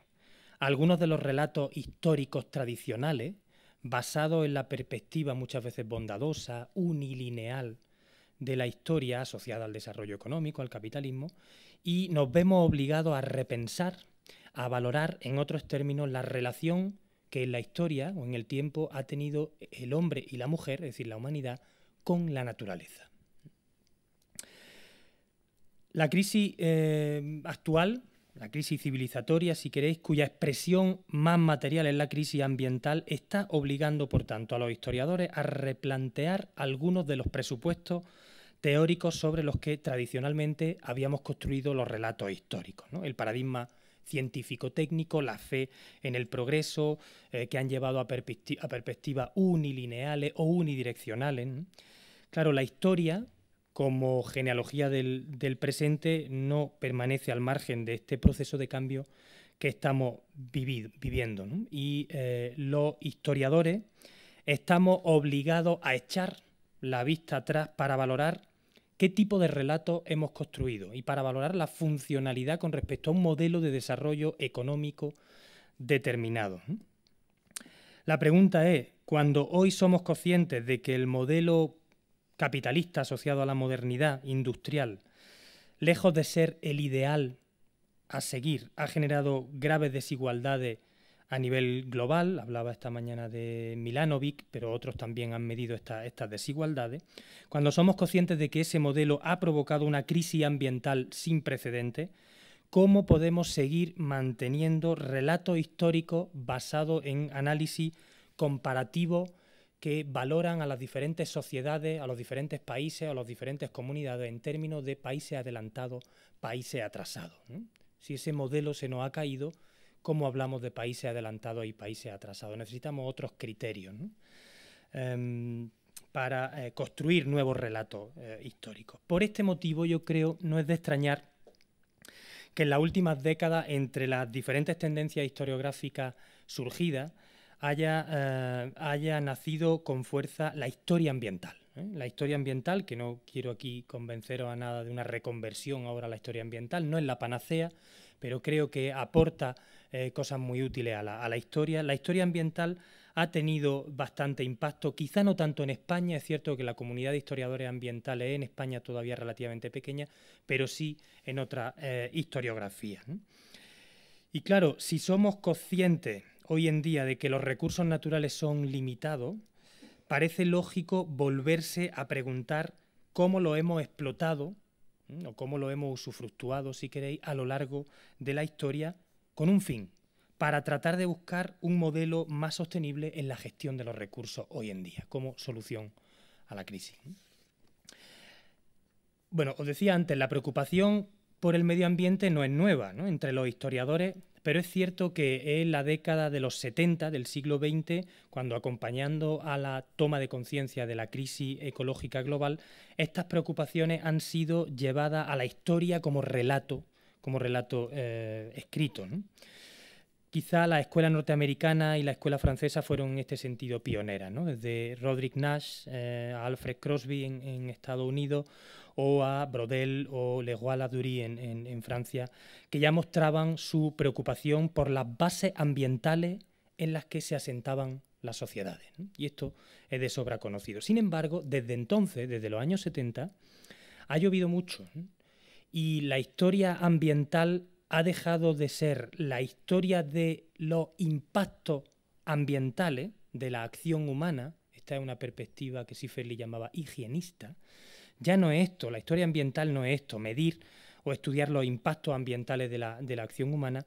algunos de los relatos históricos tradicionales basados en la perspectiva muchas veces bondadosa, unilineal de la historia asociada al desarrollo económico, al capitalismo, y nos vemos obligados a repensar a valorar, en otros términos, la relación que en la historia o en el tiempo ha tenido el hombre y la mujer, es decir, la humanidad, con la naturaleza. La crisis eh, actual, la crisis civilizatoria, si queréis, cuya expresión más material es la crisis ambiental, está obligando, por tanto, a los historiadores a replantear algunos de los presupuestos teóricos sobre los que tradicionalmente habíamos construido los relatos históricos. El paradigma científico-técnico, la fe en el progreso, eh, que han llevado a, perspectivas unilineales o unidireccionales. Claro, la historia como genealogía del, presente no permanece al margen de este proceso de cambio que estamos viviendo. Y eh, los historiadores estamos obligados a echar la vista atrás para valorar qué tipo de relato hemos construido y para valorar la funcionalidad con respecto a un modelo de desarrollo económico determinado. La pregunta es, cuando hoy somos conscientes de que el modelo capitalista asociado a la modernidad industrial, lejos de ser el ideal a seguir, ha generado graves desigualdades a nivel global, hablaba esta mañana de Milanovic, pero otros también han medido estas desigualdades, cuando somos conscientes de que ese modelo ha provocado una crisis ambiental sin precedentes, ¿cómo podemos seguir manteniendo relatos históricos basados en análisis comparativo... que valoran a las diferentes sociedades, a los diferentes países, a las diferentes comunidades en términos de países adelantados, países atrasados? Si ese modelo se nos ha caído, cómo hablamos de países adelantados y países atrasados. Necesitamos otros criterios em, para eh, construir nuevos relatos eh, históricos. Por este motivo, yo creo, no es de extrañar que en las últimas décadas, entre las diferentes tendencias historiográficas surgidas, haya, eh, haya nacido con fuerza la historia ambiental. La historia ambiental, que no quiero aquí convenceros a nada de una reconversión ahora a la historia ambiental, no es la panacea, pero creo que aporta eh, cosas muy útiles a la, historia. La historia ambiental ha tenido bastante impacto, quizá no tanto en España, es cierto que la comunidad de historiadores ambientales en España todavía es relativamente pequeña, pero sí en otras historiografía. Eh, historiografías. Y claro, si somos conscientes hoy en día de que los recursos naturales son limitados, parece lógico volverse a preguntar cómo lo hemos explotado o cómo lo hemos usufructuado, si queréis, a lo largo de la historia con un fin, para tratar de buscar un modelo más sostenible en la gestión de los recursos hoy en día, como solución a la crisis. Bueno, os decía antes, la preocupación por el medio ambiente no es nueva entre los historiadores, pero es cierto que en la década de los 70 del siglo XX, cuando acompañando a la toma de conciencia de la crisis ecológica global, estas preocupaciones han sido llevadas a la historia como relato como relato eh, escrito. Quizá la escuela norteamericana y la escuela francesa fueron en este sentido pioneras, desde Roderick Nash eh, a Alfred Crosby en, Estados Unidos o a Brodel o Leroy Ladurie en, en, Francia, que ya mostraban su preocupación por las bases ambientales en las que se asentaban las sociedades. Y esto es de sobra conocido. Sin embargo, desde entonces, desde los años 70, ha llovido mucho y la historia ambiental ha dejado de ser la historia de los impactos ambientales de la acción humana, esta es una perspectiva que Sifferli llamaba higienista, ya no es esto, la historia ambiental no es esto, medir o estudiar los impactos ambientales de la, acción humana,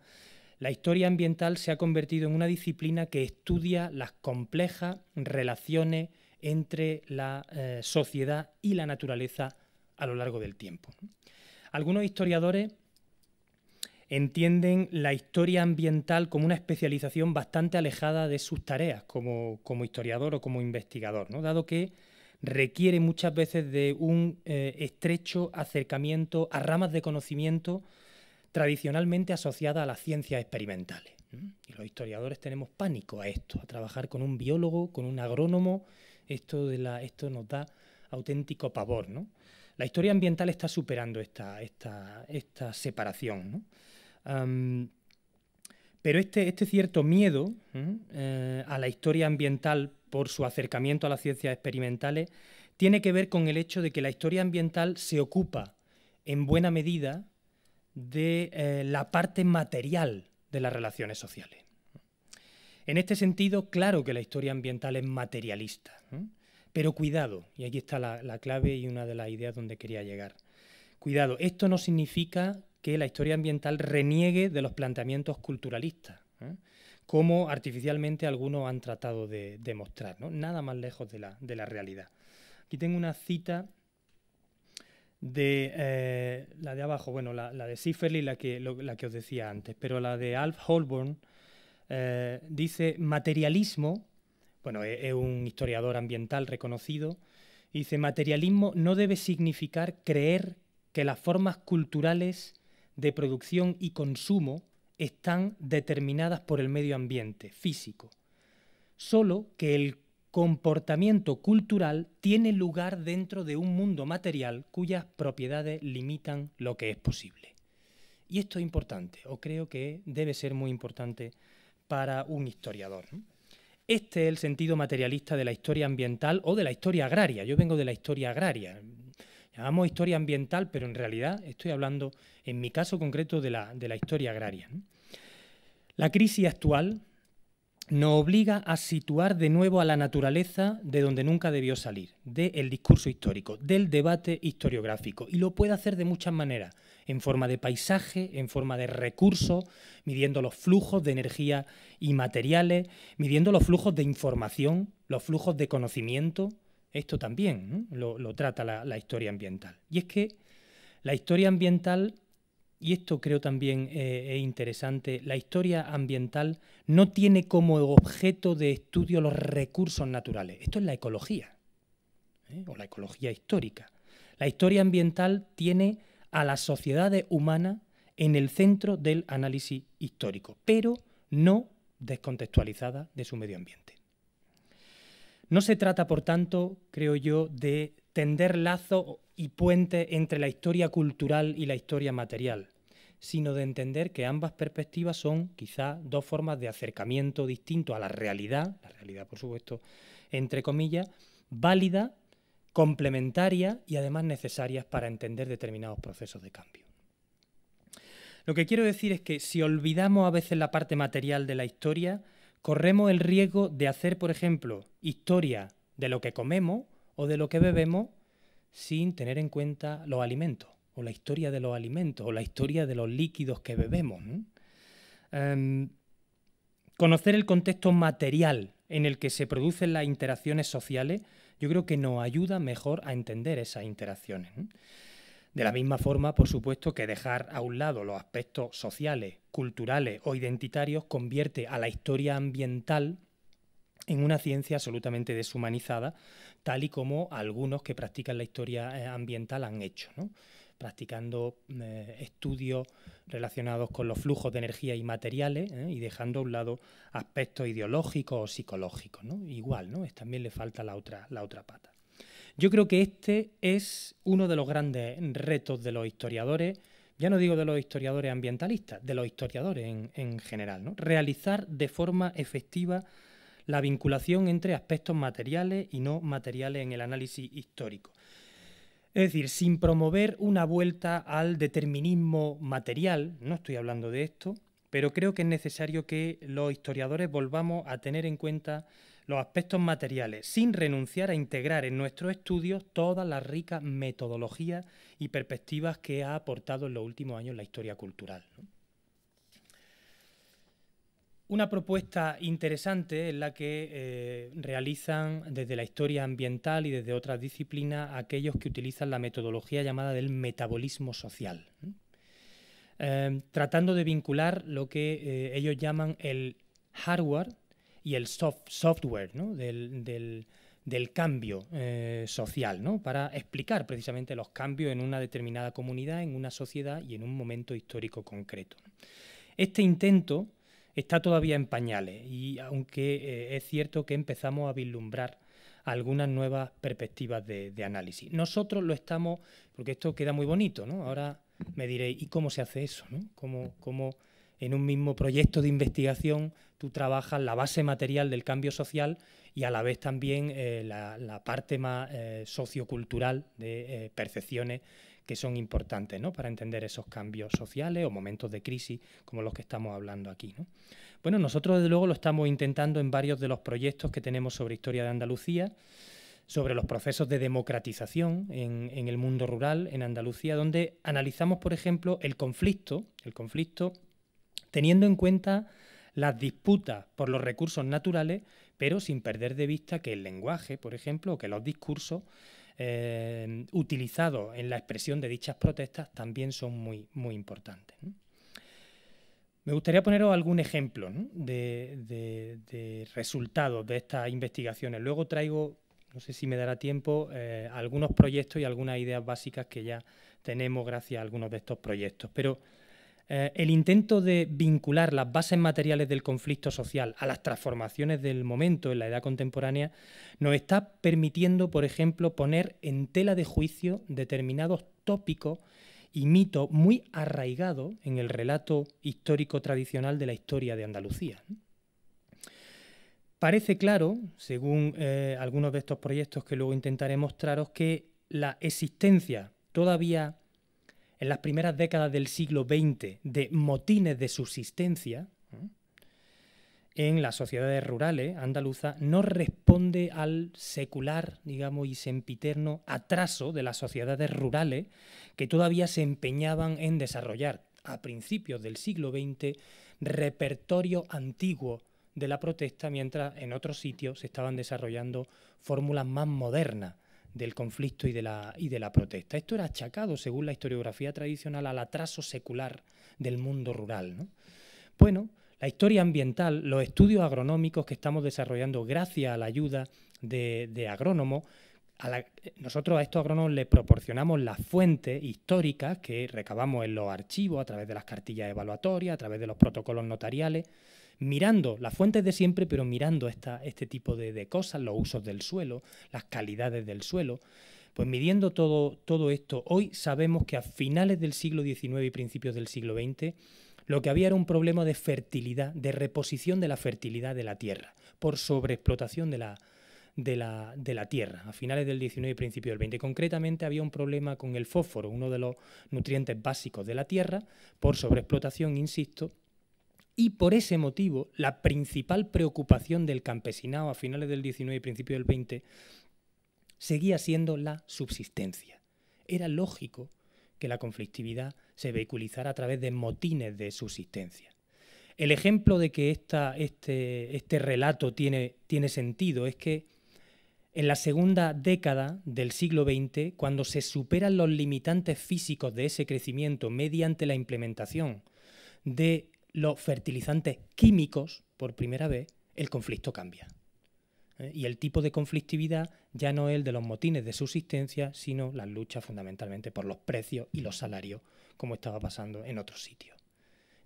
la historia ambiental se ha convertido en una disciplina que estudia las complejas relaciones entre la eh, sociedad y la naturaleza a lo largo del tiempo. Algunos historiadores entienden la historia ambiental como una especialización bastante alejada de sus tareas como, historiador o como investigador, dado que requiere muchas veces de un eh, estrecho acercamiento a ramas de conocimiento tradicionalmente asociadas a las ciencias experimentales. Y los historiadores tenemos pánico a esto, a trabajar con un biólogo, con un agrónomo, esto, de esto nos da auténtico pavor. ¿no? La historia ambiental está superando esta, separación. pero este, este, cierto miedo ¿eh? Eh, a la historia ambiental por su acercamiento a las ciencias experimentales tiene que ver con el hecho de que la historia ambiental se ocupa en buena medida de eh, la parte material de las relaciones sociales. En este sentido, claro que la historia ambiental es materialista. Pero cuidado, y aquí está la, clave y una de las ideas donde quería llegar. Cuidado, esto no significa que la historia ambiental reniegue de los planteamientos culturalistas, ¿eh? como artificialmente algunos han tratado de demostrar, nada más lejos de la, realidad. Aquí tengo una cita de eh, la de abajo, bueno, la, de Sifferly, la que, la que os decía antes, pero la de Alf Holborn eh, dice, materialismo bueno, e, es un historiador ambiental reconocido, dice, materialismo no debe significar creer que las formas culturales de producción y consumo están determinadas por el medio ambiente físico, solo que el comportamiento cultural tiene lugar dentro de un mundo material cuyas propiedades limitan lo que es posible. Y esto es importante, o creo que debe ser muy importante para un historiador. Este es el sentido materialista de la historia ambiental o de la historia agraria. Yo vengo de la historia agraria. Llamamos historia ambiental, pero en realidad estoy hablando, en mi caso concreto, de la, de la historia agraria. La crisis actual nos obliga a situar de nuevo a la naturaleza de donde nunca debió salir, del discurso histórico, del debate historiográfico. Y lo puede hacer de muchas maneras en forma de paisaje, en forma de recursos, midiendo los flujos de energía y materiales, midiendo los flujos de información, los flujos de conocimiento. Esto también lo, trata la, historia ambiental. Y es que la historia ambiental, y esto creo también eh, es interesante, la historia ambiental no tiene como objeto de estudio los recursos naturales. Esto es la ecología, ¿eh? o la ecología histórica. La historia ambiental tiene a las sociedades humanas en el centro del análisis histórico, pero no descontextualizada de su medio ambiente. No se trata, por tanto, creo yo, de tender lazos y puentes entre la historia cultural y la historia material, sino de entender que ambas perspectivas son quizá dos formas de acercamiento distinto a la realidad, la realidad por supuesto, entre comillas, válida complementarias y además necesarias para entender determinados procesos de cambio. Lo que quiero decir es que si olvidamos a veces la parte material de la historia, corremos el riesgo de hacer, por ejemplo, historia de lo que comemos o de lo que bebemos sin tener en cuenta los alimentos, o la historia de los alimentos, o la historia de los líquidos que bebemos. Em, conocer el contexto material en el que se producen las interacciones sociales yo creo que nos ayuda mejor a entender esas interacciones. De la misma forma, por supuesto, que dejar a un lado los aspectos sociales, culturales o identitarios convierte a la historia ambiental en una ciencia absolutamente deshumanizada, tal y como algunos que practican la historia eh, ambiental han hecho. ¿no? practicando eh, estudios relacionados con los flujos de energía y materiales ¿eh? y dejando a un lado aspectos ideológicos o psicológicos. ¿no? Igual, ¿no? Es, también le falta la otra, la otra pata. Yo creo que este es uno de los grandes retos de los historiadores, ya no digo de los historiadores ambientalistas, de los historiadores en, general, realizar de forma efectiva la vinculación entre aspectos materiales y no materiales en el análisis histórico. Es decir, sin promover una vuelta al determinismo material, no estoy hablando de esto, pero creo que es necesario que los historiadores volvamos a tener en cuenta los aspectos materiales, sin renunciar a integrar en nuestros estudios todas las ricas metodologías y perspectivas que ha aportado en los últimos años la historia cultural. Una propuesta interesante es la que eh, realizan desde la historia ambiental y desde otras disciplinas aquellos que utilizan la metodología llamada del metabolismo social, em, tratando de vincular lo que eh, ellos llaman el hardware y el software del, del, cambio eh, social, ¿no? para explicar precisamente los cambios en una determinada comunidad, en una sociedad y en un momento histórico concreto. Este intento está todavía en pañales y aunque eh, es cierto que empezamos a vislumbrar algunas nuevas perspectivas de, análisis. Nosotros lo estamos, porque esto queda muy bonito, ¿no? Ahora me diréis, ¿y cómo se hace eso? ¿Cómo, en un mismo proyecto de investigación tú trabajas la base material del cambio social y a la vez también eh, la, parte más eh, sociocultural de percepciones que son importantes ¿no? para entender esos cambios sociales o momentos de crisis como los que estamos hablando aquí. Bueno, nosotros desde luego lo estamos intentando en varios de los proyectos que tenemos sobre historia de Andalucía, sobre los procesos de democratización en, el mundo rural en Andalucía, donde analizamos, por ejemplo, el conflicto, el conflicto teniendo en cuenta las disputas por los recursos naturales, pero sin perder de vista que el lenguaje, por ejemplo, o que los discursos eh, utilizados en la expresión de dichas protestas también son muy, muy importantes. Me gustaría poneros algún ejemplo de, resultados de estas investigaciones. Luego traigo, no sé si me dará tiempo, eh, algunos proyectos y algunas ideas básicas que ya tenemos gracias a algunos de estos proyectos. Pero eh, el intento de vincular las bases materiales del conflicto social a las transformaciones del momento en la edad contemporánea nos está permitiendo, por ejemplo, poner en tela de juicio determinados tópicos y mitos muy arraigados en el relato histórico tradicional de la historia de Andalucía. Parece claro, según eh, algunos de estos proyectos que luego intentaré mostraros, que la existencia todavía en las primeras décadas del siglo XX de motines de subsistencia ¿eh? en las sociedades rurales andaluza no responde al secular, digamos, y sempiterno atraso de las sociedades rurales que todavía se empeñaban en desarrollar a principios del siglo XX repertorio antiguo de la protesta, mientras en otros sitios se estaban desarrollando fórmulas más modernas del conflicto y de, la, y de la protesta. Esto era achacado, según la historiografía tradicional, al atraso secular del mundo rural. Bueno, la historia ambiental, los estudios agronómicos que estamos desarrollando gracias a la ayuda de, agrónomos, a nosotros a estos agrónomos les proporcionamos las fuentes históricas que recabamos en los archivos a través de las cartillas evaluatorias, a través de los protocolos notariales mirando las fuentes de siempre, pero mirando este tipo de, cosas, los usos del suelo, las calidades del suelo. Pues midiendo todo, todo esto, hoy sabemos que a finales del siglo XIX y principios del siglo XX, lo que había era un problema de fertilidad, de reposición de la fertilidad de la tierra, por sobreexplotación de la, de la, de la, tierra, a finales del XIX y principios del XX, Concretamente había un problema con el fósforo, uno de los nutrientes básicos de la tierra, por sobreexplotación, insisto, y por ese motivo, la principal preocupación del campesinado a finales del XIX y principio del XX seguía siendo la subsistencia. Era lógico que la conflictividad se vehiculizara a través de motines de subsistencia. El ejemplo de que este, este, relato tiene, tiene sentido es que en la segunda década del siglo XX, cuando se superan los limitantes físicos de ese crecimiento mediante la implementación de los fertilizantes químicos por primera vez, el conflicto cambia. ¿eh? Y el tipo de conflictividad ya no es el de los motines de subsistencia, sino la lucha fundamentalmente por los precios y los salarios, como estaba pasando en otros sitios.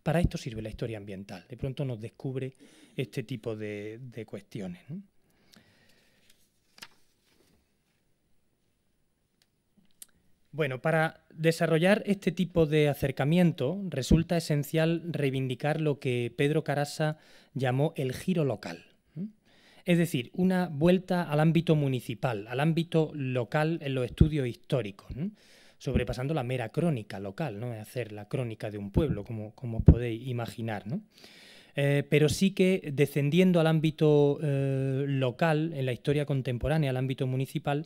Para esto sirve la historia ambiental. De pronto nos descubre este tipo de, cuestiones. Bueno, para desarrollar este tipo de acercamiento resulta esencial reivindicar lo que Pedro Carasa llamó el giro local. Es decir, una vuelta al ámbito municipal, al ámbito local en los estudios históricos, sobrepasando la mera crónica local, no hacer la crónica de un pueblo, como, como podéis imaginar. ¿no? Eh, pero sí que descendiendo al ámbito eh, local, en la historia contemporánea, al ámbito municipal,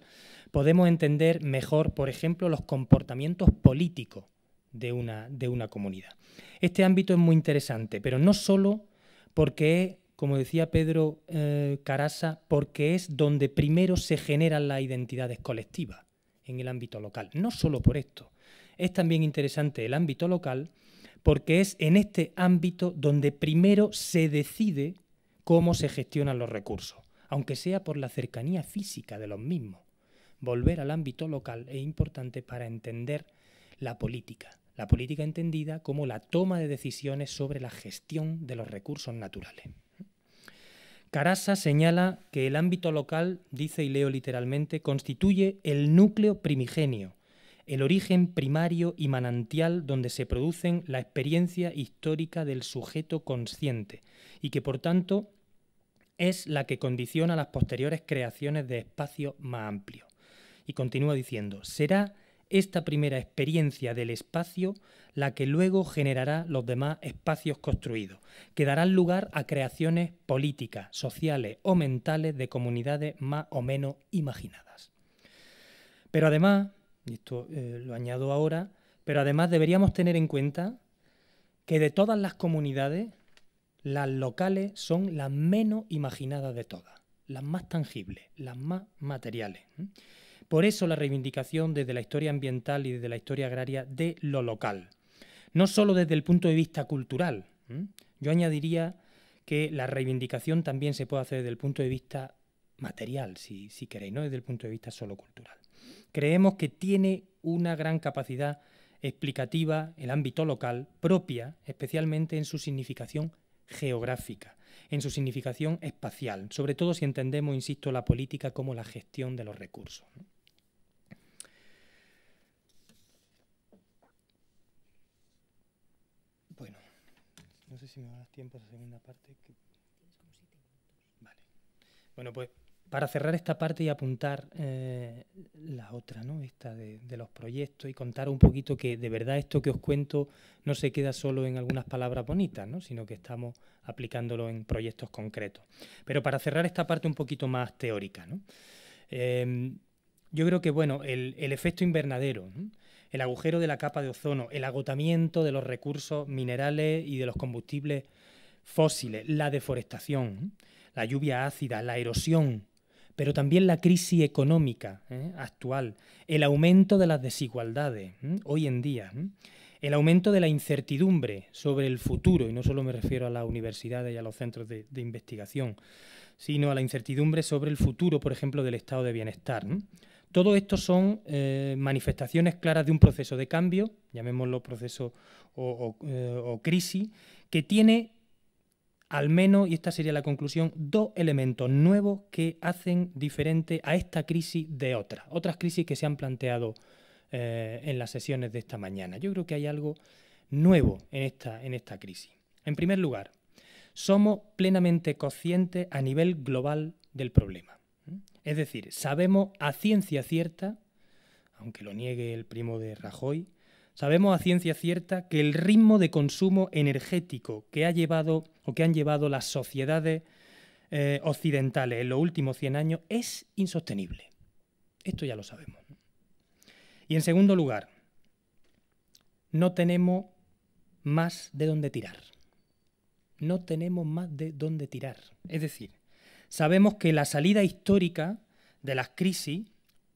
podemos entender mejor, por ejemplo, los comportamientos políticos de una, de una comunidad. Este ámbito es muy interesante, pero no solo porque como decía Pedro eh, Carasa, porque es donde primero se generan las identidades colectivas en el ámbito local. No solo por esto. Es también interesante el ámbito local porque es en este ámbito donde primero se decide cómo se gestionan los recursos, aunque sea por la cercanía física de los mismos. Volver al ámbito local es importante para entender la política, la política entendida como la toma de decisiones sobre la gestión de los recursos naturales. Carasa señala que el ámbito local, dice y leo literalmente, constituye el núcleo primigenio el origen primario y manantial donde se producen la experiencia histórica del sujeto consciente y que por tanto es la que condiciona las posteriores creaciones de espacios más amplios. Y continúa diciendo, será esta primera experiencia del espacio la que luego generará los demás espacios construidos, que darán lugar a creaciones políticas, sociales o mentales de comunidades más o menos imaginadas. Pero además, y esto eh, lo añado ahora, pero además deberíamos tener en cuenta que de todas las comunidades, las locales son las menos imaginadas de todas, las más tangibles, las más materiales. Por eso la reivindicación desde la historia ambiental y desde la historia agraria de lo local, no solo desde el punto de vista cultural. Yo añadiría que la reivindicación también se puede hacer desde el punto de vista material, si queréis, no desde el punto de vista solo cultural. Creemos que tiene una gran capacidad explicativa el ámbito local propia, especialmente en su significación geográfica, en su significación espacial, sobre todo si entendemos, insisto, la política como la gestión de los recursos. Bueno, no sé si me tiempo a segunda parte. Bueno, pues para cerrar esta parte y apuntar eh, la otra, ¿no? Esta de, los proyectos y contar un poquito que de verdad esto que os cuento no se queda solo en algunas palabras bonitas, ¿no? Sino que estamos aplicándolo en proyectos concretos. Pero para cerrar esta parte un poquito más teórica, em, yo creo que, bueno, el, efecto invernadero, el agujero de la capa de ozono, el agotamiento de los recursos minerales y de los combustibles fósiles, la deforestación, la lluvia ácida, la erosión, pero también la crisis económica ¿eh? actual, el aumento de las desigualdades hoy en día, el aumento de la incertidumbre sobre el futuro, y no solo me refiero a las universidades y a los centros de, investigación, sino a la incertidumbre sobre el futuro, por ejemplo, del estado de bienestar. Todo esto son eh, manifestaciones claras de un proceso de cambio, llamémoslo proceso o, eh, crisis, que tiene al menos, y esta sería la conclusión, dos elementos nuevos que hacen diferente a esta crisis de otras, otras crisis que se han planteado eh, en las sesiones de esta mañana. Yo creo que hay algo nuevo en esta, en esta crisis. En primer lugar, somos plenamente conscientes a nivel global del problema. Es decir, sabemos a ciencia cierta, aunque lo niegue el primo de Rajoy, Sabemos a ciencia cierta que el ritmo de consumo energético que ha llevado o que han llevado las sociedades eh, occidentales en los últimos 100 años es insostenible. Esto ya lo sabemos. Y en segundo lugar, no tenemos más de dónde tirar. No tenemos más de dónde tirar. Es decir, sabemos que la salida histórica de las crisis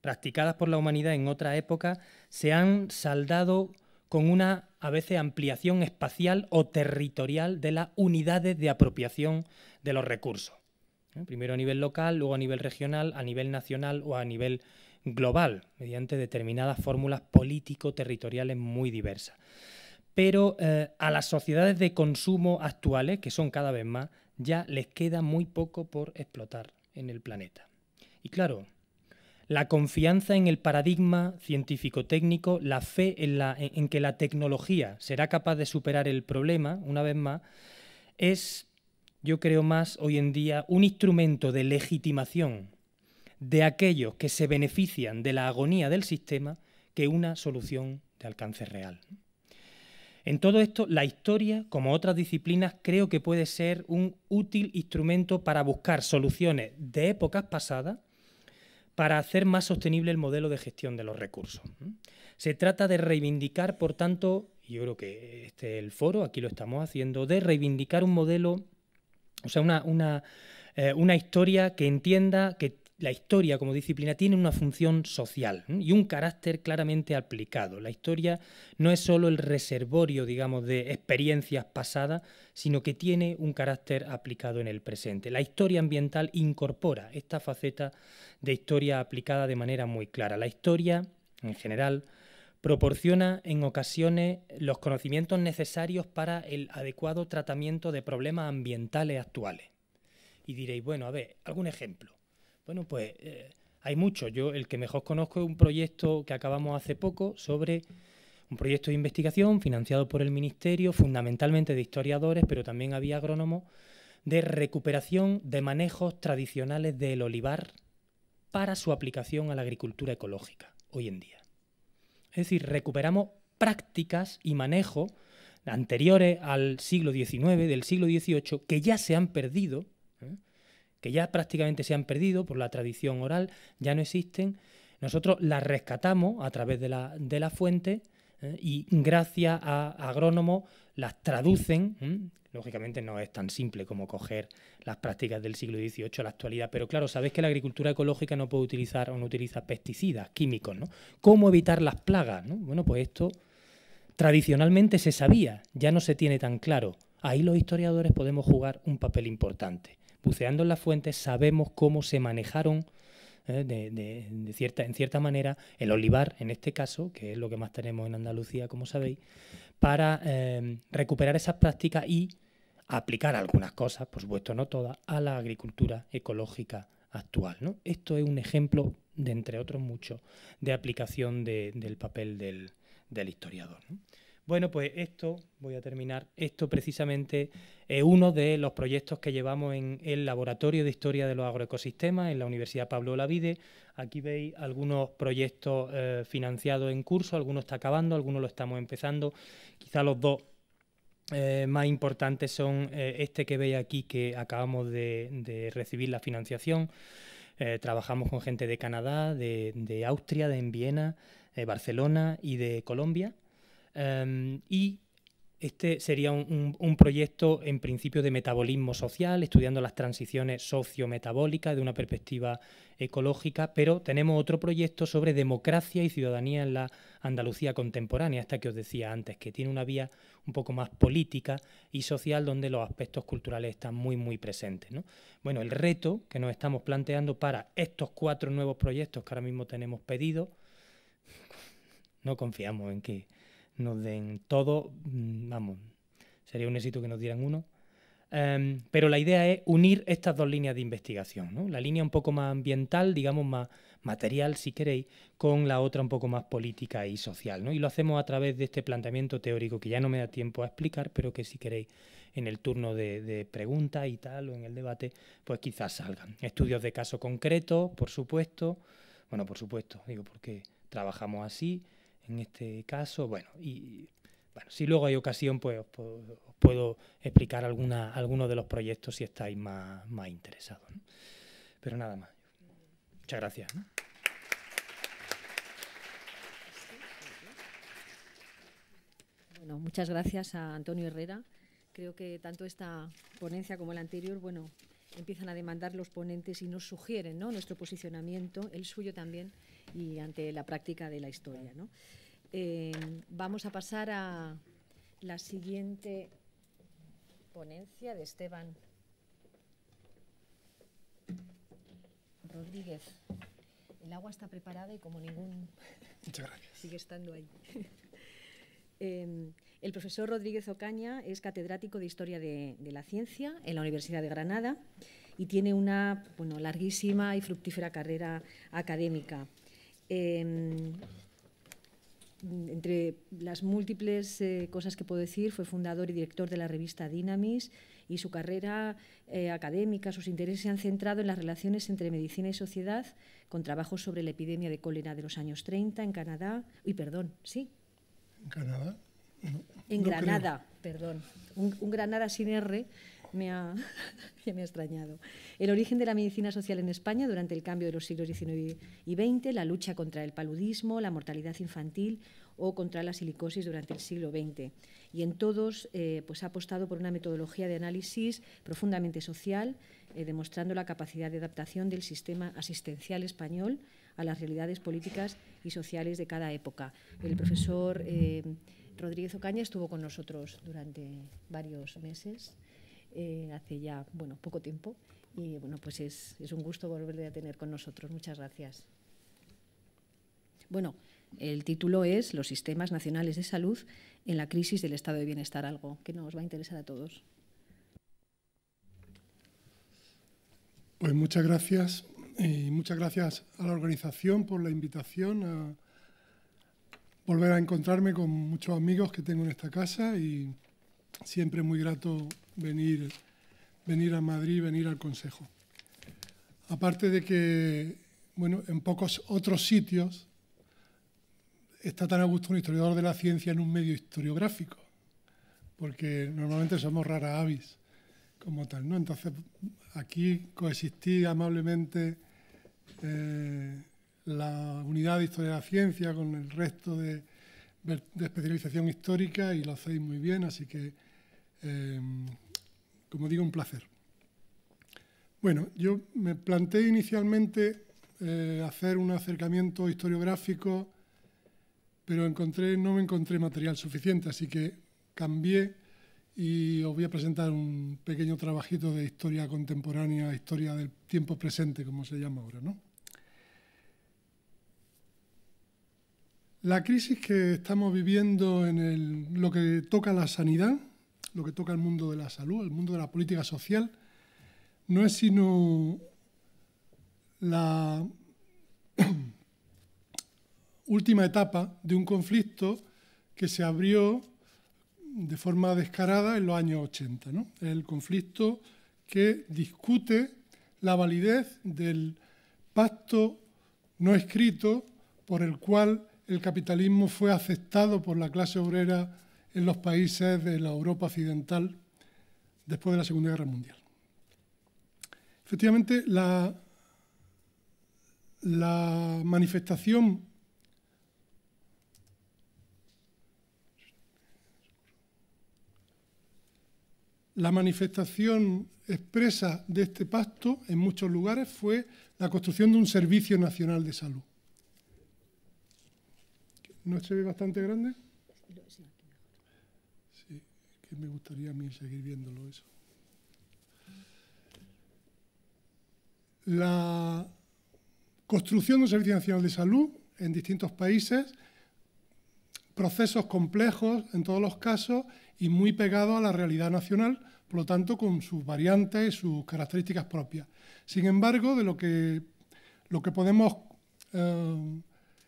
practicadas por la humanidad en otra época, se han saldado con una a veces ampliación espacial o territorial de las unidades de apropiación de los recursos. ¿eh? Primero a nivel local, luego a nivel regional, a nivel nacional o a nivel global, mediante determinadas fórmulas político-territoriales muy diversas. Pero eh, a las sociedades de consumo actuales, que son cada vez más, ya les queda muy poco por explotar en el planeta. Y claro, la confianza en el paradigma científico-técnico, la fe en, que la tecnología será capaz de superar el problema, una vez más, es, yo creo más hoy en día, un instrumento de legitimación de aquellos que se benefician de la agonía del sistema que una solución de alcance real. En todo esto, la historia, como otras disciplinas, creo que puede ser un útil instrumento para buscar soluciones de épocas pasadas para hacer más sostenible el modelo de gestión de los recursos. Se trata de reivindicar, por tanto, yo creo que este el foro, aquí lo estamos haciendo, de reivindicar un modelo, o sea, una, una eh, historia que entienda que la historia como disciplina tiene una función social y un carácter claramente aplicado. La historia no es solo el reservorio, digamos, de experiencias pasadas, sino que tiene un carácter aplicado en el presente. La historia ambiental incorpora esta faceta de historia aplicada de manera muy clara. La historia, en general, proporciona en ocasiones los conocimientos necesarios para el adecuado tratamiento de problemas ambientales actuales. Y diréis, bueno, a ver, algún ejemplo. Bueno, pues eh, hay muchos. Yo el que mejor conozco es un proyecto que acabamos hace poco sobre un proyecto de investigación financiado por el Ministerio, fundamentalmente de historiadores, pero también había agrónomos, de recuperación de manejos tradicionales del olivar para su aplicación a la agricultura ecológica hoy en día. Es decir, recuperamos prácticas y manejo anteriores al siglo XIX, del siglo XVIII, que ya se han perdido, ¿eh? que ya prácticamente se han perdido por la tradición oral, ya no existen. Nosotros las rescatamos a través de la, fuente ¿eh? y gracias a agrónomos las traducen ¿eh? Lógicamente no es tan simple como coger las prácticas del siglo XVIII a la actualidad, pero claro, sabéis que la agricultura ecológica no puede utilizar o no utiliza pesticidas, químicos, ¿no? ¿Cómo evitar las plagas? Bueno, pues esto tradicionalmente se sabía, ya no se tiene tan claro. Ahí los historiadores podemos jugar un papel importante. Buceando en las fuentes sabemos cómo se manejaron ¿eh? de, cierta, en cierta manera el olivar, en este caso, que es lo que más tenemos en Andalucía, como sabéis, para eh, recuperar esas prácticas y aplicar algunas cosas, por supuesto no todas, a la agricultura ecológica actual. ¿no? Esto es un ejemplo, de entre otros muchos, de aplicación del papel del, historiador. Bueno, pues esto, voy a terminar, esto precisamente es uno de los proyectos que llevamos en el Laboratorio de Historia de los Agroecosistemas en la Universidad Pablo Olavide. Aquí veis algunos proyectos eh, financiados en curso, algunos está acabando, algunos lo estamos empezando, quizá los dos eh, más importantes son eh, este que veis aquí que acabamos de, recibir la financiación. Eh, trabajamos con gente de Canadá, de, Austria, de en Viena, de Barcelona y de Colombia. Em, y este sería un, un, proyecto en principio de metabolismo social, estudiando las transiciones sociometabólicas de una perspectiva ecológica, pero tenemos otro proyecto sobre democracia y ciudadanía en la Andalucía contemporánea, esta que os decía antes, que tiene una vía un poco más política y social donde los aspectos culturales están muy, muy presentes. Bueno, el reto que nos estamos planteando para estos cuatro nuevos proyectos que ahora mismo tenemos pedido, no confiamos en que nos den todo, mm, vamos, sería un éxito que nos dieran uno, Em, pero la idea es unir estas dos líneas de investigación, la línea un poco más ambiental, digamos más material, si queréis, con la otra un poco más política y social. Y lo hacemos a través de este planteamiento teórico que ya no me da tiempo a explicar, pero que si queréis en el turno de, preguntas y tal, o en el debate, pues quizás salgan. Estudios de caso concreto, por supuesto, bueno, por supuesto, digo, porque trabajamos así en este caso, bueno, y bueno, si luego hay ocasión, pues os pues, puedo, explicar alguna, algunos de los proyectos si estáis más, interesados. Pero nada más. Muchas gracias.
Bueno, muchas gracias a Antonio Herrera. Creo que tanto esta ponencia como la anterior, bueno, empiezan a demandar los ponentes y nos sugieren ¿no? nuestro posicionamiento, el suyo también, y ante la práctica de la historia. ¿no? Em, vamos a pasar a la siguiente ponencia de Esteban Rodríguez. El agua está preparada y como ningún... Muchas gracias. Sigue estando ahí. Em, el profesor Rodríguez Ocaña es catedrático de Historia de, la Ciencia en la Universidad de Granada y tiene una bueno, larguísima y fructífera carrera académica. Em, entre las múltiples eh, cosas que puedo decir, fue fundador y director de la revista Dynamis y su carrera eh, académica, sus intereses se han centrado en las relaciones entre medicina y sociedad, con trabajos sobre la epidemia de cólera de los años 30 en Canadá. y perdón, sí.
¿En Canadá? en Granada,
perdón. un Granada sin R me ha, me ha extrañado. El origen de la medicina social en España durante el cambio de los siglos XIX y XX, la lucha contra el paludismo, la mortalidad infantil o contra la silicosis durante el siglo XX. Y en todos eh, pues ha apostado por una metodología de análisis profundamente social, eh, demostrando la capacidad de adaptación del sistema asistencial español a las realidades políticas y sociales de cada época. El profesor eh, Rodríguez Ocaña estuvo con nosotros durante varios meses eh, hace ya bueno, poco tiempo. Y bueno, pues es, es un gusto volverle a tener con nosotros. Muchas gracias. Bueno, el título es Los sistemas nacionales de salud en la crisis del estado de bienestar, algo que nos va a interesar a todos.
Pues muchas gracias y muchas gracias a la organización por la invitación a volver a encontrarme con muchos amigos que tengo en esta casa y Siempre muy grato venir, venir a Madrid, venir al Consejo. Aparte de que, bueno, en pocos otros sitios está tan a gusto un historiador de la ciencia en un medio historiográfico, porque normalmente somos rara avis como tal, ¿no? Entonces, aquí coexistí amablemente eh, la unidad de historia de la ciencia con el resto de de especialización histórica y lo hacéis muy bien, así que, em, como digo, un placer. Bueno, yo me planteé inicialmente eh, hacer un acercamiento historiográfico, pero encontré, no me encontré material suficiente, así que cambié y os voy a presentar un pequeño trabajito de historia contemporánea, historia del tiempo presente, como se llama ahora, ¿no? La crisis que estamos viviendo en lo que toca la sanidad, lo que toca el mundo de la salud, el mundo de la política social, no es sino la última etapa de un conflicto que se abrió de forma descarada en los años 80. ¿no? El conflicto que discute la validez del pacto no escrito por el cual el capitalismo fue aceptado por la clase obrera en los países de la Europa occidental después de la Segunda Guerra Mundial. Efectivamente, la, manifestación la manifestación expresa de este pacto en muchos lugares fue la construcción de un servicio nacional de salud. ¿No se ve bastante grande? Sí, que me gustaría a mí seguir viéndolo eso. La construcción de un Servicio Nacional de Salud en distintos países, procesos complejos en todos los casos y muy pegado a la realidad nacional, por lo tanto, con sus variantes y sus características propias. Sin embargo, de lo que, lo que podemos eh,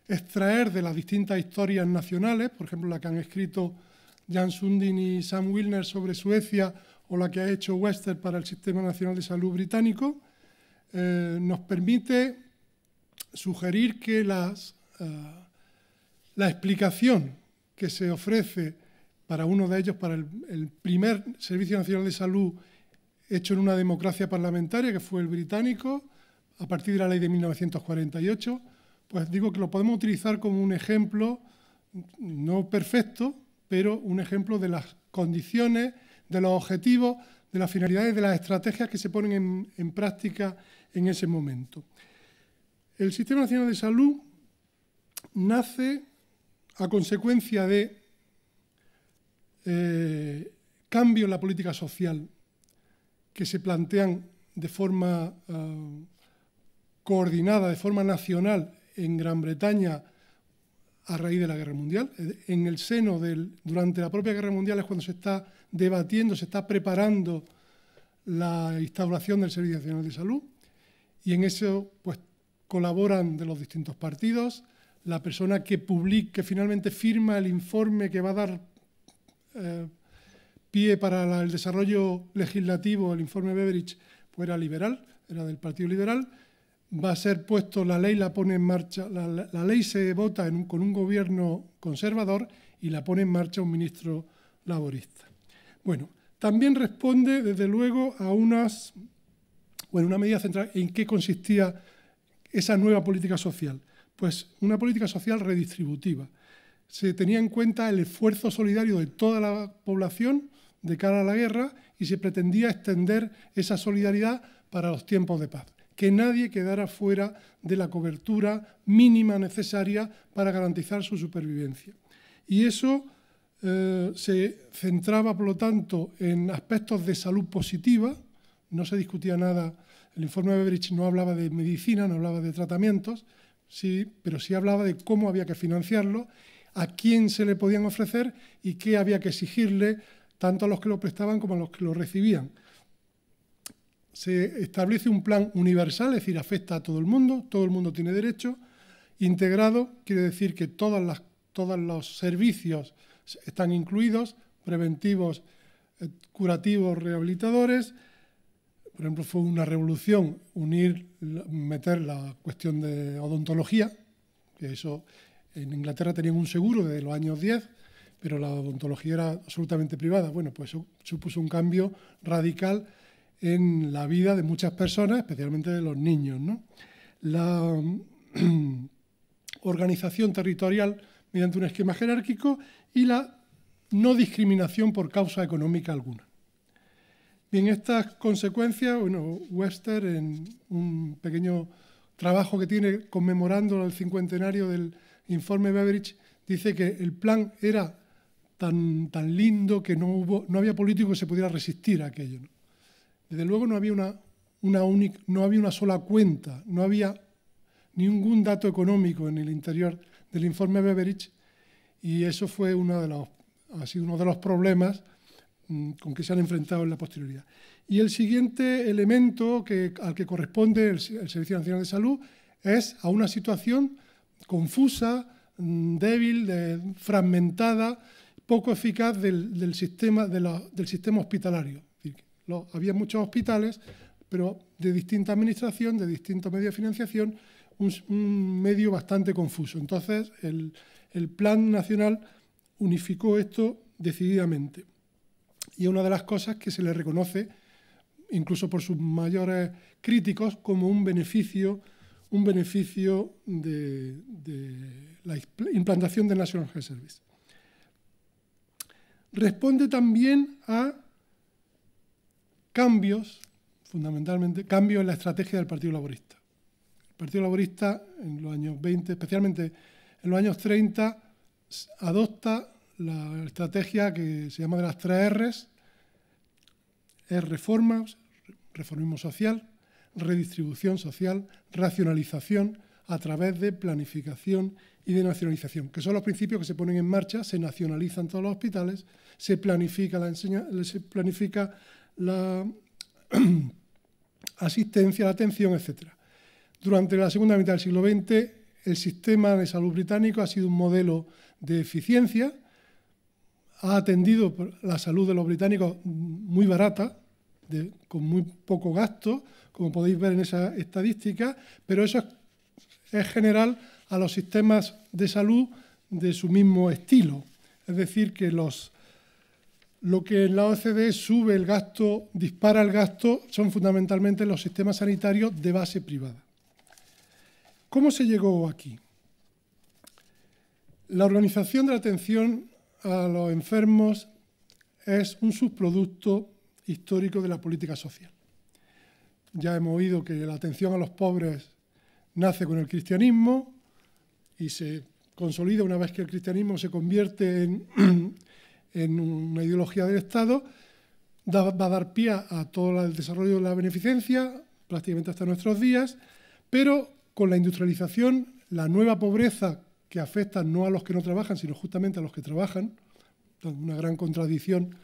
extraer de las distintas historias nacionales, por ejemplo, la que han escrito Jan Sundin y Sam Wilner sobre Suecia o la que ha hecho Wester para el Sistema Nacional de Salud Británico, eh, nos permite sugerir que las, eh, la explicación que se ofrece para uno de ellos, para el primer Servicio Nacional de Salud hecho en una democracia parlamentaria, que fue el británico, a partir de la ley de 1948, pues digo que lo podemos utilizar como un ejemplo, no perfecto, pero un ejemplo de las condiciones, de los objetivos, de las finalidades, de las estrategias que se ponen en, práctica en ese momento. El Sistema Nacional de Salud nace a consecuencia de eh, cambios en la política social que se plantean de forma eh, coordinada, de forma nacional en Gran Bretaña a raíz de la Guerra Mundial. Eh, en el seno del, durante la propia Guerra Mundial es cuando se está debatiendo, se está preparando la instauración del Servicio Nacional de Salud y en eso pues colaboran de los distintos partidos. La persona que finalmente firma el informe que va a dar eh, pie para el desarrollo legislativo, el informe Beveridge, pues era liberal, era del Partido Liberal va a ser puesto, la ley la pone en marcha, la, ley se vota con un gobierno conservador y la pone en marcha un ministro laborista. Bueno, también responde, desde luego, a unas, bueno, una medida central en qué consistía esa nueva política social. Pues una política social redistributiva. Se tenía en cuenta el esfuerzo solidario de toda la población de cara a la guerra y se pretendía extender esa solidaridad para los tiempos de paz que nadie quedara fuera de la cobertura mínima necesaria para garantizar su supervivencia. Y eso eh, se centraba, por lo tanto, en aspectos de salud positiva, no se discutía nada, el informe de Beveridge no hablaba de medicina, no hablaba de tratamientos, sí, pero sí hablaba de cómo había que financiarlo, a quién se le podían ofrecer y qué había que exigirle, tanto a los que lo prestaban como a los que lo recibían se establece un plan universal, es decir, afecta a todo el mundo, todo el mundo tiene derecho. Integrado quiere decir que todas todos los servicios están incluidos, preventivos, eh, curativos, rehabilitadores. Por ejemplo, fue una revolución unir, meter la cuestión de odontología, que eso en Inglaterra tenían un seguro desde los años 10, pero la odontología era absolutamente privada. Bueno, pues eso supuso un cambio radical en la vida de muchas personas, especialmente de los niños. La organización territorial mediante un esquema jerárquico y la no discriminación por causa económica alguna. Bien, estas consecuencias, bueno, Wester, en un pequeño trabajo que tiene conmemorando el cincuentenario del informe Beveridge, dice que el plan era tan, tan lindo que no, hubo, no había político que se pudiera resistir a aquello. Desde luego no había una, no había una sola cuenta, no había ningún dato económico en el interior del informe Beveridge y eso fue uno de los, ha sido uno de los problemas mm, con que se han enfrentado en la posterioridad. Y el siguiente elemento al que corresponde el, Servicio Nacional de Salud es a una situación confusa, mm, débil, fragmentada, poco eficaz del, sistema, del sistema hospitalario había muchos hospitales, pero de distinta administración, de distintos medios de financiación, un, medio bastante confuso. Entonces, el, Plan Nacional unificó esto decididamente. Y es una de las cosas que se le reconoce, incluso por sus mayores críticos, como un beneficio, un beneficio de, de la implantación del National Health Service. Responde también a cambios, fundamentalmente, cambios en la estrategia del Partido Laborista. El Partido Laborista en los años 20, especialmente en los años 30, adopta la estrategia que se llama de las tres R's, es reforma, reformismo social, redistribución social, racionalización a través de planificación y de nacionalización, que son los principios que se ponen en marcha, se nacionalizan todos los hospitales, se planifica la, enseñanza, se planifica la asistencia, la atención, etcétera. Durante la segunda mitad del siglo XX, el sistema de salud británico ha sido un modelo de eficiencia, ha atendido la salud de los británicos muy barata, con muy poco gasto, como podéis ver en esa estadística, pero eso es general a los sistemas de salud de su mismo estilo. Es decir, que los lo que en la OCDE sube el gasto, dispara el gasto, son fundamentalmente los sistemas sanitarios de base privada. ¿Cómo se llegó aquí? La organización de la atención a los enfermos es un subproducto histórico de la política social. Ya hemos oído que la atención a los pobres nace con el cristianismo y se consolida una vez que el cristianismo se convierte en en una ideología del Estado, va a dar pie a todo el desarrollo de la beneficencia, prácticamente hasta nuestros días, pero con la industrialización, la nueva pobreza que afecta no a los que no trabajan, sino justamente a los que trabajan, una gran contradicción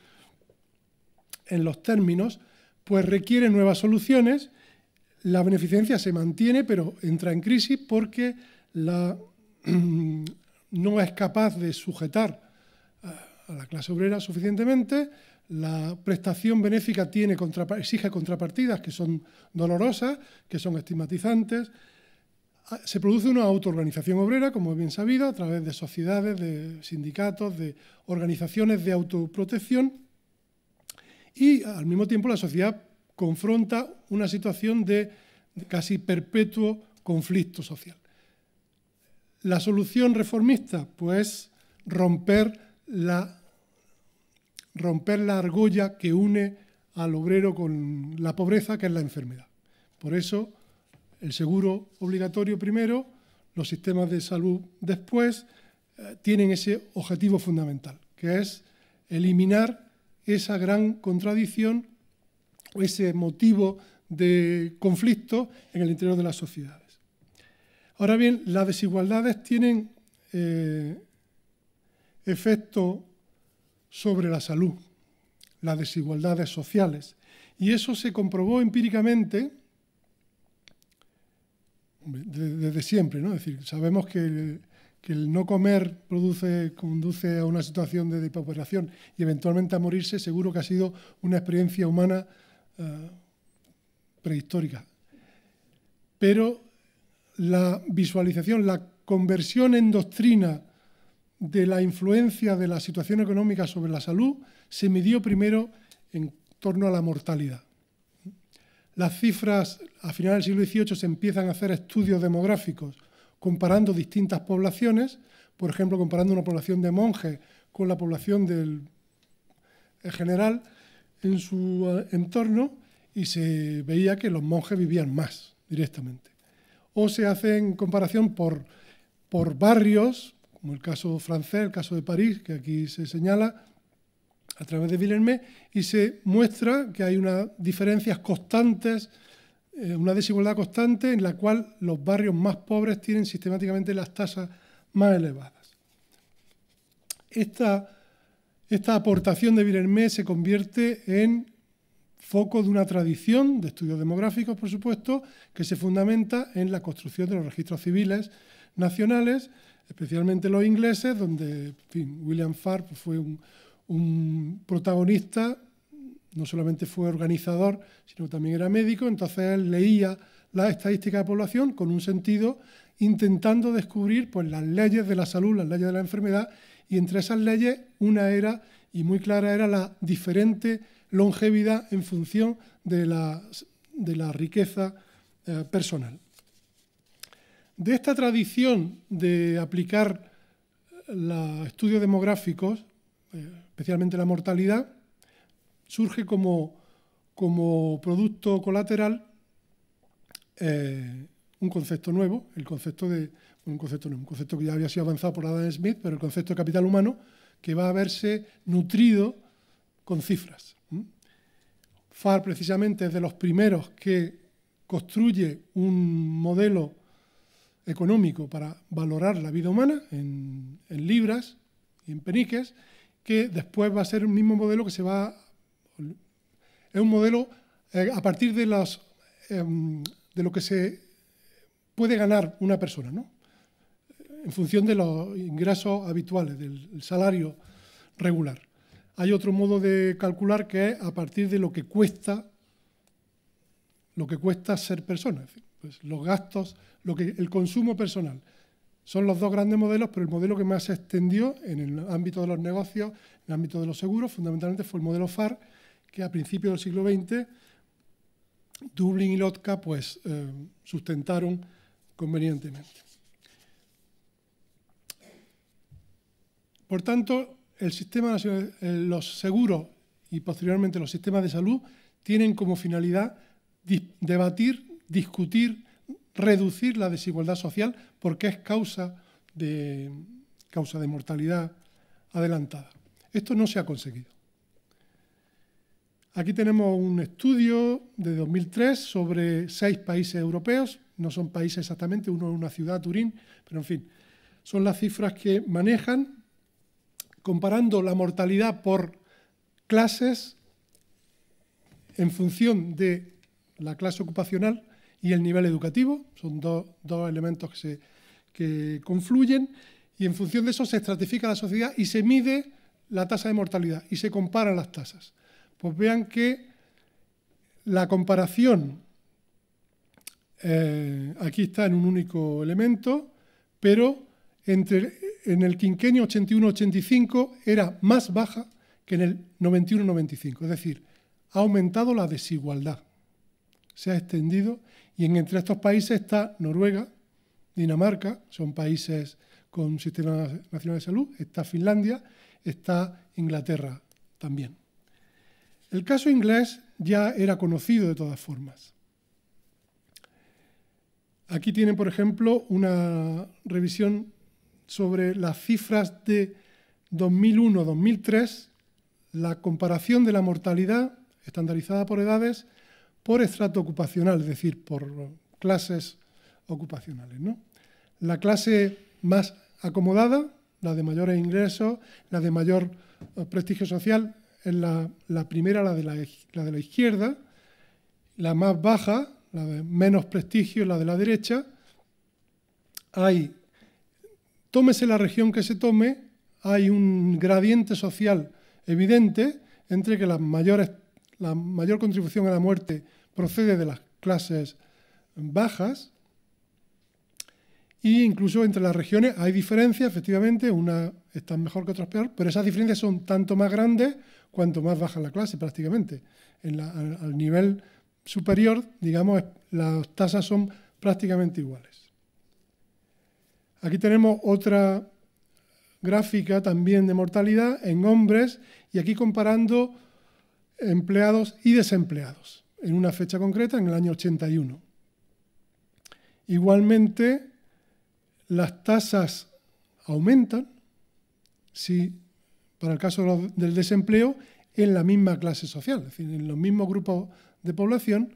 en los términos, pues requiere nuevas soluciones. La beneficencia se mantiene, pero entra en crisis porque la, no es capaz de sujetar a la clase obrera suficientemente, la prestación benéfica tiene exige contrapartidas que son dolorosas, que son estigmatizantes, ah, se produce una autoorganización obrera, como es bien sabido, a través de sociedades, de sindicatos, de organizaciones de autoprotección, y al mismo tiempo la sociedad confronta una situación de casi perpetuo conflicto social. La solución reformista, pues, romper la romper la argolla que une al obrero con la pobreza, que es la enfermedad. Por eso, el seguro obligatorio primero, los sistemas de salud después, eh, tienen ese objetivo fundamental, que es eliminar esa gran contradicción o ese motivo de conflicto en el interior de las sociedades. Ahora bien, las desigualdades tienen eh, efecto sobre la salud, las desigualdades sociales. Y eso se comprobó empíricamente desde siempre, ¿no? Es decir, sabemos que el, no comer conduce a una situación de depopulación y eventualmente a morirse, seguro que ha sido una experiencia humana eh, prehistórica. Pero la visualización, la conversión en doctrina de la influencia de la situación económica sobre la salud se midió primero en torno a la mortalidad. Las cifras a finales del siglo XVIII se empiezan a hacer estudios demográficos comparando distintas poblaciones, por ejemplo, comparando una población de monjes con la población del general en su eh, entorno y se veía que los monjes vivían más directamente. O se hace comparación por, por barrios, como el caso francés, el caso de París, que aquí se señala a través de Villermé, y se muestra que hay unas diferencias constantes, eh, una desigualdad constante en la cual los barrios más pobres tienen sistemáticamente las tasas más elevadas. Esta, esta aportación de Villermé se convierte en foco de una tradición de estudios demográficos, por supuesto, que se fundamenta en la construcción de los registros civiles nacionales, especialmente los ingleses, donde William Farr pues, fue un, protagonista, no solamente fue organizador, sino también era médico, entonces él leía las estadísticas de población con un sentido, intentando descubrir pues, las leyes de la salud, las leyes de la enfermedad, y entre esas leyes una era, y muy clara, era la diferente longevidad en función de la, riqueza eh, personal. De esta tradición de aplicar eh, los estudios demográficos, eh, especialmente la mortalidad, surge como, producto colateral eh, un concepto nuevo, el concepto de un concepto nuevo, un concepto que ya había sido avanzado por Adam Smith, pero el concepto de capital humano que va a verse nutrido con cifras. FAR precisamente es de los primeros que construye un modelo económico para valorar la vida humana en, libras y en peniques, que después va a ser el mismo modelo que se va... Es un modelo eh, a partir de, las, em, de lo que se puede ganar una persona, ¿no? en función de los ingresos habituales, del salario regular. Hay otro modo de calcular que es a partir de lo que cuesta, lo que cuesta ser persona. Pues los gastos, lo que, el consumo personal. Son los dos grandes modelos, pero el modelo que más se extendió en el ámbito de los negocios, en el ámbito de los seguros, fundamentalmente fue el modelo FAR, que a principios del siglo XX Dublin y Lotka pues, eh, sustentaron convenientemente. Por tanto, el sistema, eh, los seguros y posteriormente los sistemas de salud tienen como finalidad debatir discutir, reducir la desigualdad social porque es causa de, causa de mortalidad adelantada. Esto no se ha conseguido. Aquí tenemos un estudio de 2003 sobre seis países europeos, no son países exactamente, uno es una ciudad, Turín, pero en fin, son las cifras que manejan comparando la mortalidad por clases en función de la clase ocupacional y el nivel educativo. Son dos, elementos que, se, confluyen y en función de eso se estratifica la sociedad y se mide la tasa de mortalidad y se comparan las tasas. Pues vean que la comparación eh, aquí está en un único elemento, pero entre, en el quinquenio 81-85 era más baja que en el 91-95. Es decir, ha aumentado la desigualdad, se ha extendido y entre estos países está Noruega, Dinamarca, son países con sistema nacional de salud, está Finlandia, está Inglaterra también. El caso inglés ya era conocido de todas formas. Aquí tienen, por ejemplo, una revisión sobre las cifras de 2001-2003, la comparación de la mortalidad estandarizada por edades por estrato ocupacional, es decir, por clases ocupacionales. ¿no? La clase más acomodada, la de mayores ingresos, la de mayor eh, prestigio social, es la, primera, la de la, la de la izquierda, la más baja, la de menos prestigio, la de la derecha. Hay, tómese la región que se tome, hay un gradiente social evidente entre que las mayores la mayor contribución a la muerte procede de las clases bajas. e incluso entre las regiones hay diferencias, efectivamente, una están mejor que otras peor, pero esas diferencias son tanto más grandes cuanto más baja la clase prácticamente. En al nivel superior, digamos, las tasas son prácticamente iguales. Aquí tenemos otra gráfica también de mortalidad en hombres y aquí comparando empleados y desempleados, en una fecha concreta, en el año 81. Igualmente, las tasas aumentan, si, para el caso del desempleo, en la misma clase social, es decir, en los mismos grupos de población,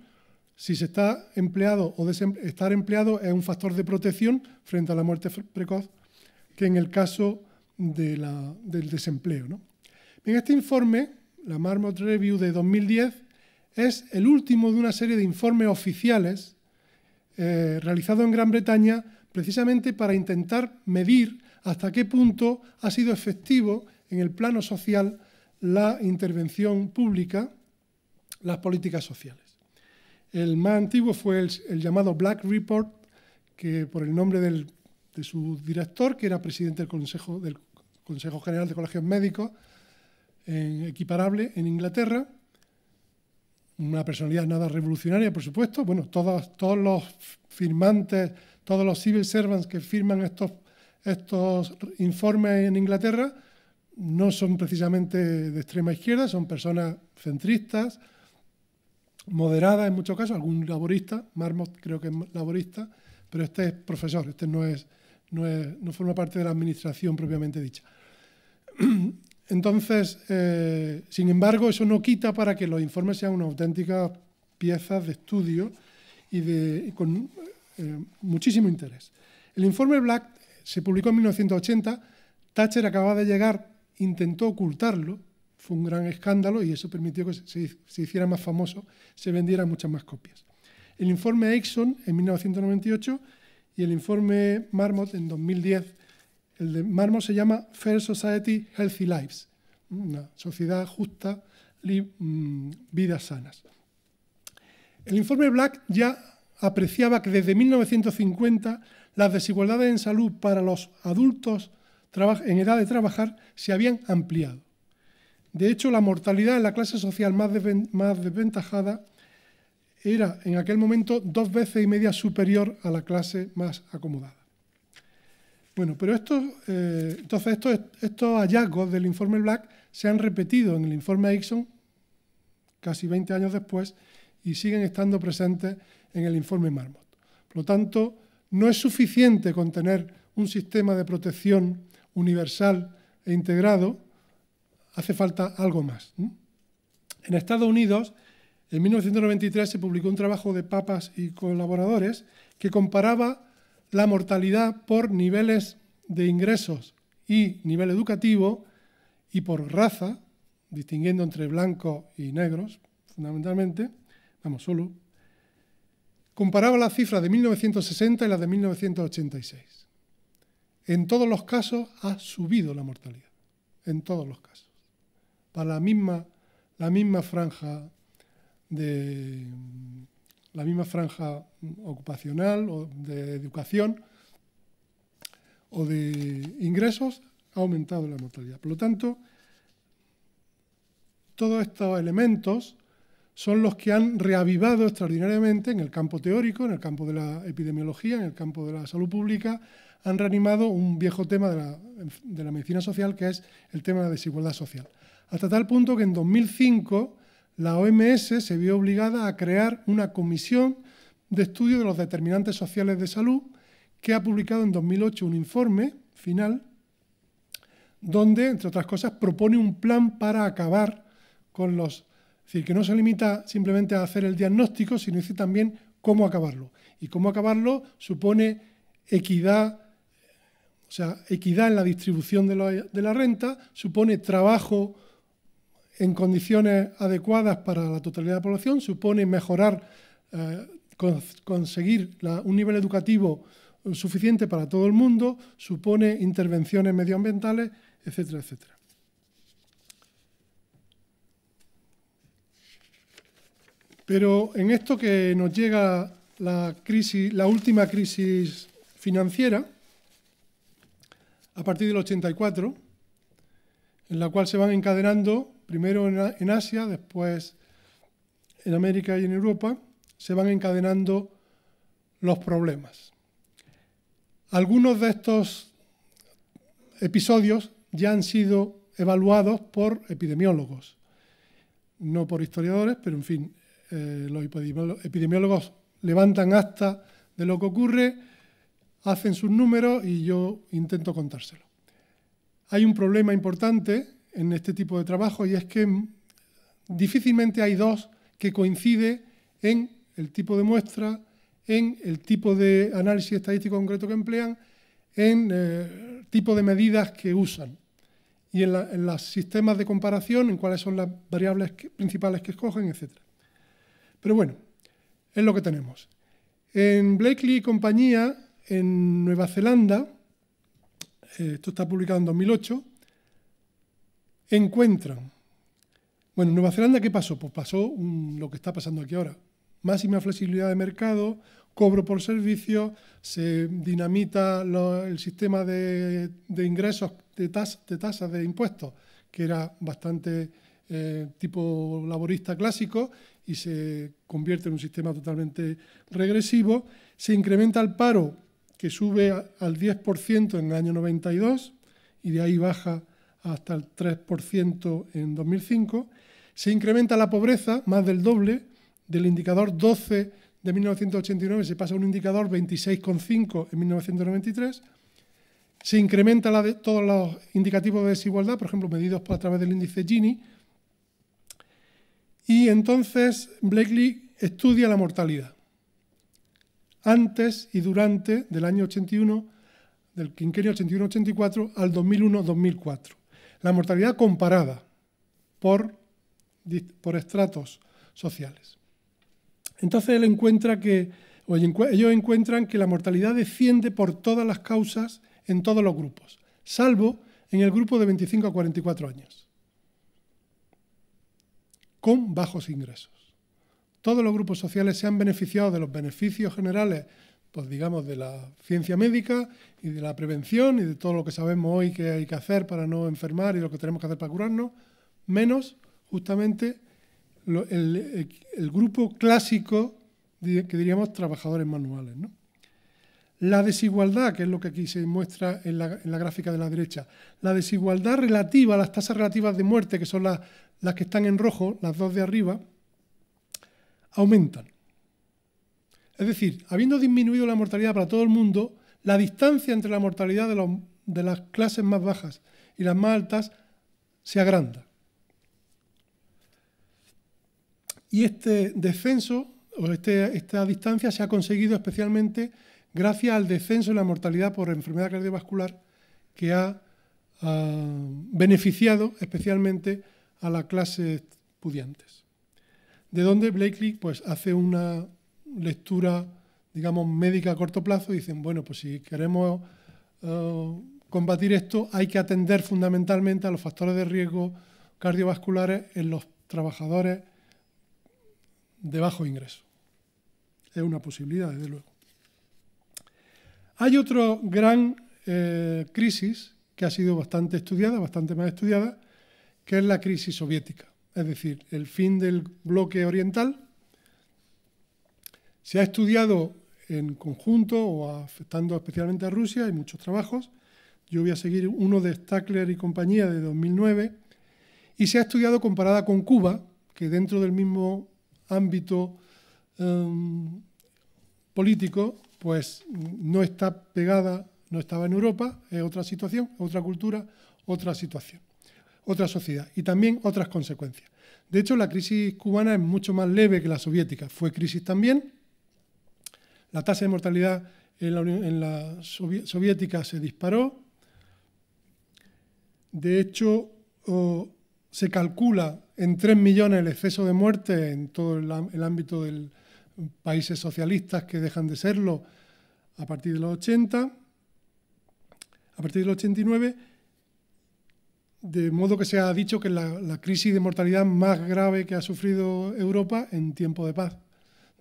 si se está empleado o estar empleado es un factor de protección frente a la muerte precoz que en el caso de la, del desempleo. En este informe la Marmot Review de 2010, es el último de una serie de informes oficiales eh, realizados en Gran Bretaña precisamente para intentar medir hasta qué punto ha sido efectivo en el plano social la intervención pública, las políticas sociales. El más antiguo fue el, llamado Black Report, que por el nombre de su director, que era presidente del Consejo, del Consejo General de Colegios Médicos, equiparable en Inglaterra, una personalidad nada revolucionaria, por supuesto. Bueno, todos, todos los firmantes, todos los civil servants que firman estos, estos informes en Inglaterra no son precisamente de extrema izquierda, son personas centristas, moderadas en muchos casos, algún laborista, Marmot creo que es laborista, pero este es profesor, este no, es, no, es, no forma parte de la administración propiamente dicha. Entonces, eh, sin embargo, eso no quita para que los informes sean una auténtica pieza de estudio y de, con eh, muchísimo interés. El informe Black se publicó en 1980, Thatcher acababa de llegar, intentó ocultarlo, fue un gran escándalo y eso permitió que se, se hiciera más famoso, se vendieran muchas más copias. El informe Exxon en 1998 y el informe Marmot en 2010 el de mármol se llama Fair Society Healthy Lives, una sociedad justa, mm, vidas sanas. El informe Black ya apreciaba que desde 1950 las desigualdades en salud para los adultos en edad de trabajar se habían ampliado. De hecho, la mortalidad en la clase social más, más desventajada era en aquel momento dos veces y media superior a la clase más acomodada. Bueno, pero estos, eh, estos, estos hallazgos del informe Black se han repetido en el informe Exxon casi 20 años después y siguen estando presentes en el informe Marmot. Por lo tanto, no es suficiente con tener un sistema de protección universal e integrado, hace falta algo más. En Estados Unidos, en 1993 se publicó un trabajo de papas y colaboradores que comparaba la mortalidad por niveles de ingresos y nivel educativo y por raza, distinguiendo entre blancos y negros, fundamentalmente, vamos, solo, comparaba las cifras de 1960 y las de 1986. En todos los casos ha subido la mortalidad, en todos los casos, para la misma, la misma franja de la misma franja ocupacional o de educación o de ingresos, ha aumentado la mortalidad. Por lo tanto, todos estos elementos son los que han reavivado extraordinariamente en el campo teórico, en el campo de la epidemiología, en el campo de la salud pública, han reanimado un viejo tema de la, medicina social, que es el tema de la desigualdad social. Hasta tal punto que en 2005 la OMS se vio obligada a crear una comisión de estudio de los determinantes sociales de salud que ha publicado en 2008 un informe final donde, entre otras cosas, propone un plan para acabar con los... Es decir, que no se limita simplemente a hacer el diagnóstico, sino dice también cómo acabarlo. Y cómo acabarlo supone equidad, o sea, equidad en la distribución de la renta, supone trabajo en condiciones adecuadas para la totalidad de la población, supone mejorar, eh, conseguir un nivel educativo suficiente para todo el mundo, supone intervenciones medioambientales, etcétera, etcétera. Pero en esto que nos llega la, crisis, la última crisis financiera, a partir del 84, en la cual se van encadenando primero en, Asia, después en América y en Europa, se van encadenando los problemas. Algunos de estos episodios ya han sido evaluados por epidemiólogos, no por historiadores, pero en fin, eh, los epidemiólogos levantan hasta de lo que ocurre, hacen sus números y yo intento contárselo. Hay un problema importante en este tipo de trabajo y es que difícilmente hay dos que coincide en el tipo de muestra, en el tipo de análisis estadístico concreto que emplean, en eh, el tipo de medidas que usan y en, los sistemas de comparación, en cuáles son las variables principales que escogen, etc. Pero bueno, es lo que tenemos. En Blakely y compañía, en Nueva Zelanda, eh, esto está publicado en 2008, encuentran. Bueno, Nueva Zelanda, ¿qué pasó? Pues pasó lo que está pasando aquí ahora. Máxima flexibilidad de mercado, cobro por servicio, se dinamita el sistema de, ingresos de, tasas de impuestos, que era bastante eh, tipo laborista clásico, y se convierte en un sistema totalmente regresivo. Se incrementa el paro, que sube al 10% en el año 92, y de ahí baja hasta el 3% en 2005. Se incrementa la pobreza más del doble, del indicador 12 de 1989 se pasa a un indicador 26,5 en 1993. Se incrementa la de, todos los indicativos de desigualdad, por ejemplo, medidos a través del índice Gini. Y entonces Blakely estudia la mortalidad. Antes y durante del año 81, del quinquenio 81-84 al 2001-2004 la mortalidad comparada por, estratos sociales. Entonces él encuentra que, ellos encuentran que la mortalidad desciende por todas las causas en todos los grupos, salvo en el grupo de 25 a 44 años, con bajos ingresos. Todos los grupos sociales se han beneficiado de los beneficios generales pues digamos, de la ciencia médica y de la prevención y de todo lo que sabemos hoy que hay que hacer para no enfermar y lo que tenemos que hacer para curarnos, menos justamente el, grupo clásico que diríamos trabajadores manuales. La desigualdad, que es lo que aquí se muestra en la, gráfica de la derecha, la desigualdad relativa, las tasas relativas de muerte, que son las, las que están en rojo, las dos de arriba, aumentan. Es decir, habiendo disminuido la mortalidad para todo el mundo, la distancia entre la mortalidad de, las clases más bajas y las más altas se agranda. Y este descenso o este, esta distancia se ha conseguido especialmente gracias al descenso en la mortalidad por enfermedad cardiovascular que ha ah, beneficiado especialmente a las clases pudientes. De donde Blakely pues, hace una lectura, digamos, médica a corto plazo, dicen, bueno, pues si queremos eh, combatir esto, hay que atender fundamentalmente a los factores de riesgo cardiovasculares en los trabajadores de bajo ingreso. Es una posibilidad, desde luego. Hay otra gran eh, crisis que ha sido bastante estudiada, bastante más estudiada, que es la crisis soviética, es decir, el fin del bloque oriental se ha estudiado en conjunto o afectando especialmente a Rusia, hay muchos trabajos. Yo voy a seguir uno de Stackler y compañía de 2009. Y se ha estudiado comparada con Cuba, que dentro del mismo ámbito em, político, pues no está pegada, no estaba en Europa, es otra situación, otra cultura, otra situación, otra sociedad y también otras consecuencias. De hecho, la crisis cubana es mucho más leve que la soviética. Fue crisis también, la tasa de mortalidad en la, soviética se disparó. De hecho, se calcula en 3 millones el exceso de muertes en todo el, ámbito de países socialistas que dejan de serlo a partir de los 80, a partir del 89, de modo que se ha dicho que es la, la crisis de mortalidad más grave que ha sufrido Europa en tiempo de paz,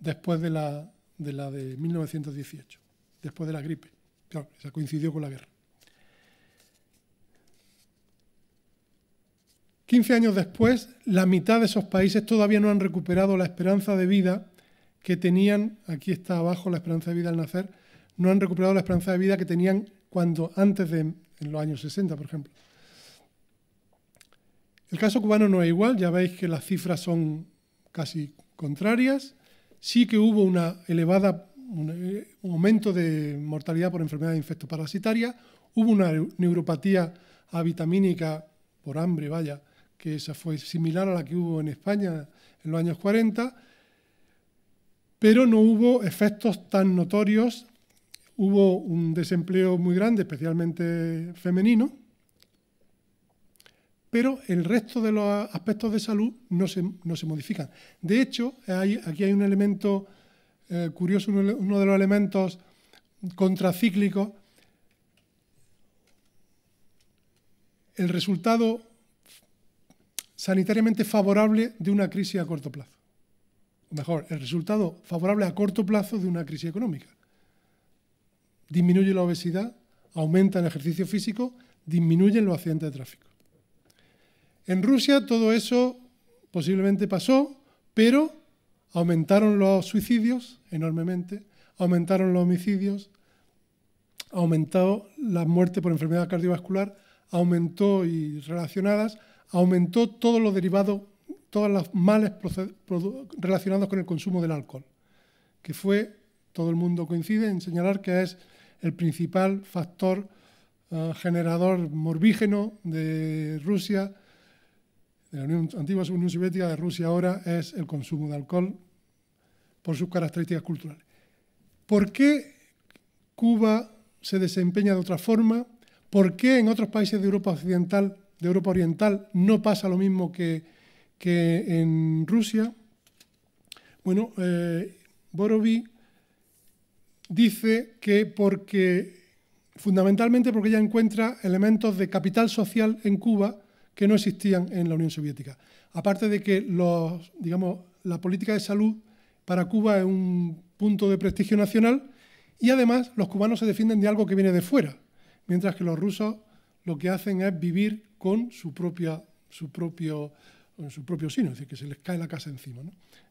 después de la de la de 1918, después de la gripe. Claro, esa coincidió con la guerra. 15 años después, la mitad de esos países todavía no han recuperado la esperanza de vida que tenían, aquí está abajo la esperanza de vida al nacer, no han recuperado la esperanza de vida que tenían cuando antes de en los años 60, por ejemplo. El caso cubano no es igual, ya veis que las cifras son casi contrarias sí que hubo una elevada, un eh, aumento de mortalidad por infecto parasitaria, hubo una neuropatía avitamínica por hambre, vaya, que esa fue similar a la que hubo en España en los años 40, pero no hubo efectos tan notorios, hubo un desempleo muy grande, especialmente femenino, pero el resto de los aspectos de salud no se, modifican. De hecho, aquí hay un elemento eh, curioso, uno de los elementos contracíclicos. El resultado sanitariamente favorable de una crisis a corto plazo. O mejor, el resultado favorable a corto plazo de una crisis económica. Disminuye la obesidad, aumenta el ejercicio físico, disminuyen los accidentes de tráfico. En Rusia todo eso posiblemente pasó, pero aumentaron los suicidios enormemente, aumentaron los homicidios, aumentó la muerte por enfermedad cardiovascular, aumentó y relacionadas, aumentó todo lo derivado, todos los males relacionados con el consumo del alcohol, que fue, todo el mundo coincide en señalar que es el principal factor ah, generador morbígeno de Rusia de la Unión, antigua Unión Soviética, de Rusia ahora, es el consumo de alcohol por sus características culturales. ¿Por qué Cuba se desempeña de otra forma? ¿Por qué en otros países de Europa Occidental, de Europa Oriental, no pasa lo mismo que, en Rusia? Bueno, eh, Borovi dice que porque, fundamentalmente porque ella encuentra elementos de capital social en Cuba que no existían en la Unión Soviética. Aparte de que los, digamos, la política de salud para Cuba es un punto de prestigio nacional y además los cubanos se defienden de algo que viene de fuera, mientras que los rusos lo que hacen es vivir con su, propia, su, propio, su propio sino, es decir, que se les cae la casa encima.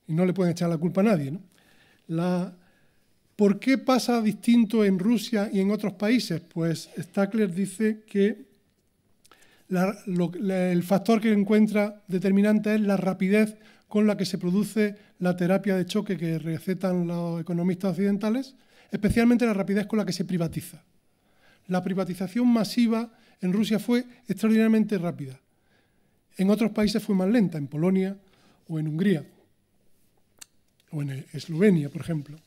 Y no le pueden echar la culpa a nadie. ¿Por qué pasa distinto en Rusia y en otros países? Pues Stackler dice que el factor que encuentra determinante es la rapidez con la que se produce la terapia de choque que recetan los economistas occidentales, especialmente la rapidez con la que se privatiza. La privatización masiva en Rusia fue extraordinariamente rápida. En otros países fue más lenta, en Polonia o en Hungría, o en Eslovenia, por ejemplo.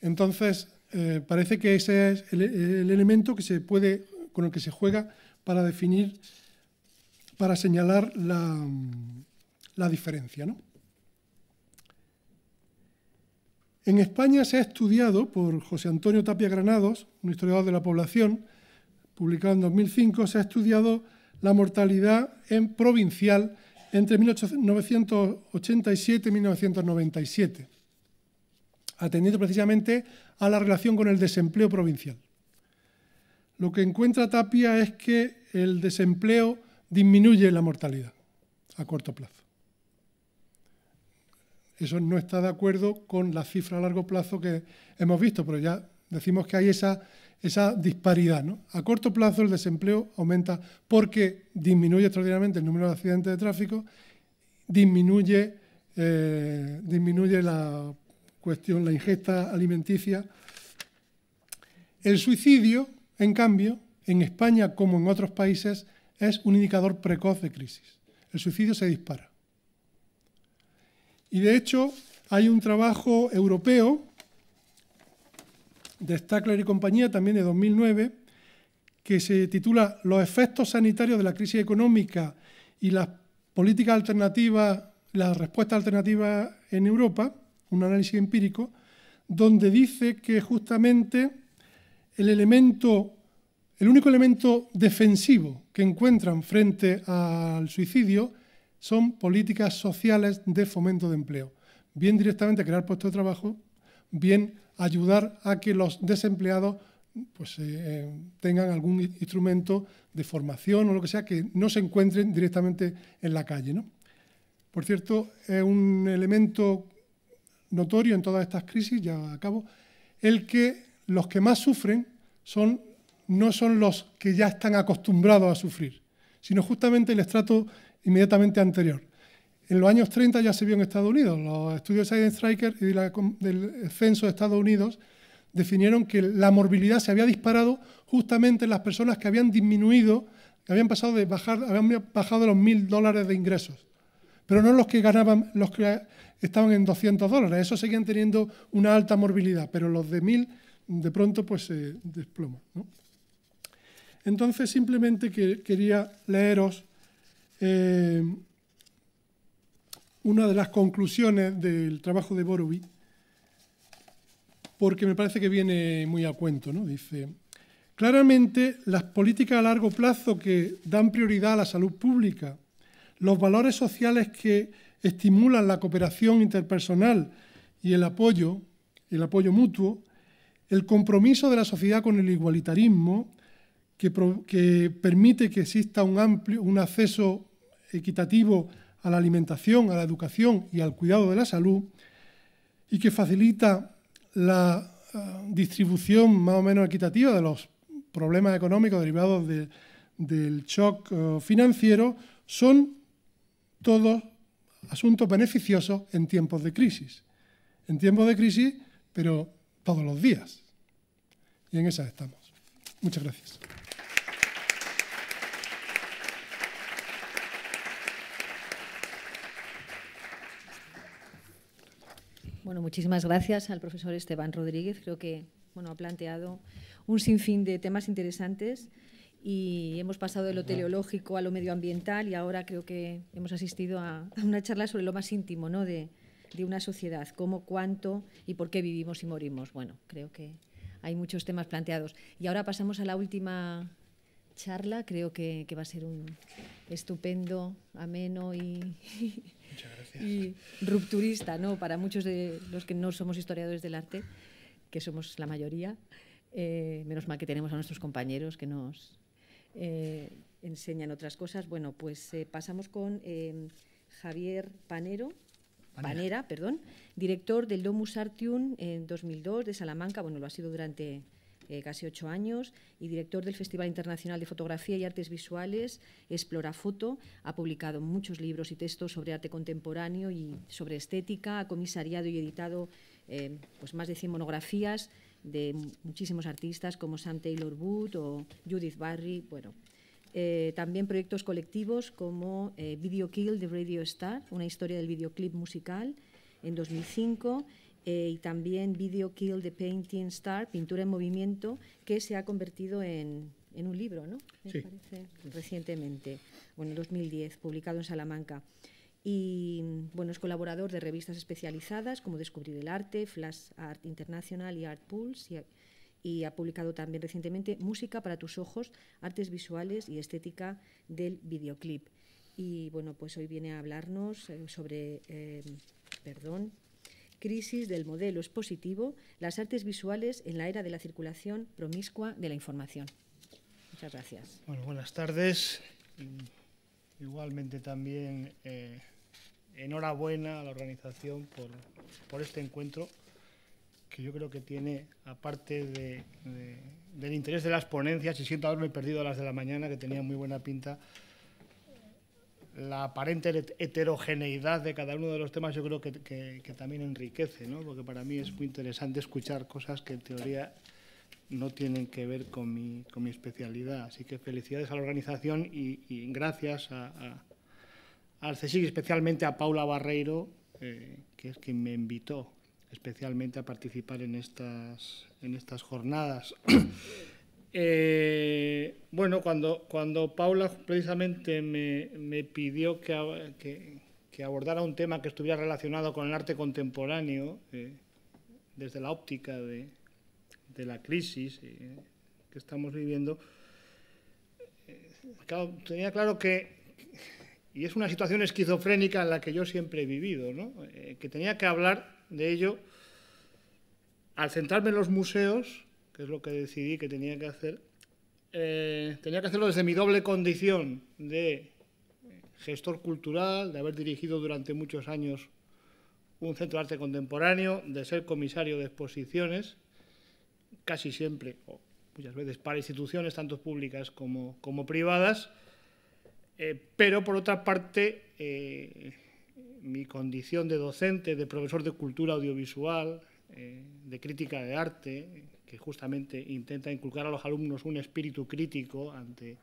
Entonces, eh, parece que ese es el, elemento que se puede, con el que se juega para definir para señalar la, diferencia. En España se ha estudiado por José Antonio Tapia Granados, un historiador de la población, publicado en 2005, se ha estudiado la mortalidad en provincial entre 1987 y 1997, atendiendo precisamente a la relación con el desempleo provincial. Lo que encuentra Tapia es que el desempleo disminuye la mortalidad a corto plazo. Eso no está de acuerdo con la cifra a largo plazo que hemos visto, pero ya decimos que hay esa, esa disparidad. A corto plazo el desempleo aumenta porque disminuye extraordinariamente el número de accidentes de tráfico, disminuye, eh, disminuye la cuestión, la ingesta alimenticia. El suicidio, en cambio, en España como en otros países, es un indicador precoz de crisis. El suicidio se dispara. Y de hecho, hay un trabajo europeo de Stackler y compañía, también de 2009, que se titula Los efectos sanitarios de la crisis económica y las políticas alternativas, las respuestas alternativas en Europa, un análisis empírico, donde dice que justamente el elemento el único elemento defensivo que encuentran frente al suicidio son políticas sociales de fomento de empleo, bien directamente crear puestos de trabajo, bien ayudar a que los desempleados pues, eh, eh, tengan algún instrumento de formación o lo que sea, que no se encuentren directamente en la calle. Por cierto, es un elemento notorio en todas estas crisis, ya acabo, el que los que más sufren son no son los que ya están acostumbrados a sufrir, sino justamente el estrato inmediatamente anterior. En los años 30 ya se vio en Estados Unidos. Los estudios de Striker y del censo de Estados Unidos definieron que la morbilidad se había disparado justamente en las personas que habían disminuido, que habían pasado de bajar, habían bajado los mil dólares de ingresos, pero no los que ganaban, los que estaban en 200 dólares. Esos seguían teniendo una alta morbilidad, pero los de mil de pronto pues se desploman. Entonces simplemente quería leeros eh, una de las conclusiones del trabajo de Borowi, porque me parece que viene muy a cuento. ¿no? Dice, claramente las políticas a largo plazo que dan prioridad a la salud pública, los valores sociales que estimulan la cooperación interpersonal y el apoyo, el apoyo mutuo, el compromiso de la sociedad con el igualitarismo, que, permite que exista un un acceso equitativo a la alimentación, a la educación y al cuidado de la salud, y que facilita la ah, distribución más o menos equitativa de los problemas económicos derivados del shock oh, financiero, son todos asuntos beneficiosos en tiempos de crisis. En tiempos de crisis, pero todos los días. Y en esas estamos. Muchas gracias.
Bueno, muchísimas gracias al profesor Esteban Rodríguez. Creo que bueno, ha planteado un sinfín de temas interesantes y hemos pasado de lo teleológico a lo medioambiental y ahora creo que hemos asistido a, una charla sobre lo más íntimo ¿no? de, una sociedad, cómo, cuánto y por qué vivimos y morimos. Bueno, creo que hay muchos temas planteados. Y ahora pasamos a la última charla, creo que va a ser un estupendo, ameno y Y rupturista, ¿no? Para muchos de los que no somos historiadores del arte, que somos la mayoría, eh, menos mal que tenemos a nuestros compañeros que nos eh, enseñan otras cosas. Bueno, pues eh, pasamos con em, Javier Panero. Panera. perdón, director del Domus Artium en 2002 de Salamanca. Bueno, lo ha sido durante eh, casi ocho años, y director del Festival Internacional de Fotografía y Artes Visuales, Explora Foto. Ha publicado muchos libros y textos sobre arte contemporáneo y sobre estética. Ha comisariado y editado eh, pues más de 100 monografías de muchísimos artistas como Sam Taylor Wood o Judith Barry. Bueno, eh, también proyectos colectivos como Video Kill de Radio Star, una historia del videoclip musical en 2005 eh, y también Video Kill the Painting Star, Pintura en Movimiento, que se ha convertido en, en un libro, ¿no? Me parece, recientemente, bueno, en 2010, publicado en Salamanca. Y bueno, es colaborador de revistas especializadas como Descubrir el Arte, Flash Art International y Art Pulse. Y ha, publicado también recientemente Música para tus ojos, artes visuales y estética del videoclip. Y bueno, pues hoy viene a hablarnos eh, sobre, eh, perdón, Crisis del modelo expositivo, las artes visuales en la era de la circulación promiscua de la información. Muchas gracias.
Bueno, buenas tardes. Igualmente también eh, enhorabuena a la organización por, por, este encuentro que yo creo que tiene, aparte del interés de las ponencias, y siento haberme perdido las de la mañana, que tenían muy buena pinta, la aparente heterogeneidad de cada uno de los temas yo creo que, también enriquece, ¿no? porque para mí es muy interesante escuchar cosas que en teoría no tienen que ver con mi, con mi especialidad. Así que felicidades a la organización y, gracias a, a, y especialmente a Paula Barreiro, eh, que es quien me invitó especialmente a participar en estas, en estas jornadas. Eh, bueno, cuando, cuando Paula precisamente me, pidió que, que, abordara un tema que estuviera relacionado con el arte contemporáneo, eh, desde la óptica de, la crisis eh, que estamos viviendo, tenía claro que, y es una situación esquizofrénica en la que yo siempre he vivido, que tenía que hablar de ello al centrarme en los museos que es lo que decidí que tenía que hacer, eh, tenía que hacerlo desde mi doble condición de gestor cultural, de haber dirigido durante muchos años un centro de arte contemporáneo, de ser comisario de exposiciones, casi siempre, o muchas veces, para instituciones tanto públicas como, como privadas, eh, pero por otra parte, eh, mi condición de docente, de profesor de cultura audiovisual, de crítica de arte, que justamente intenta inculcar a los alumnos un espíritu crítico ante,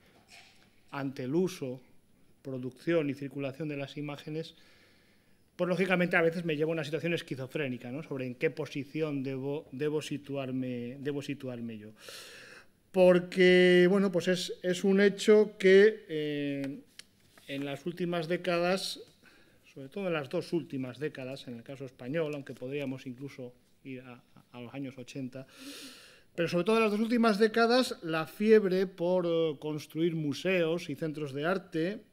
ante el uso, producción y circulación de las imágenes, pues lógicamente a veces me llevo a una situación esquizofrénica, ¿no? Sobre en qué posición debo, debo, situarme, debo situarme yo. Porque, bueno, pues es, un hecho que eh, en las últimas décadas, sobre todo en las dos últimas décadas, en el caso español, aunque podríamos incluso a, los años 80. Pero sobre todo en las dos últimas décadas, la fiebre por eh, construir museos y centros de arte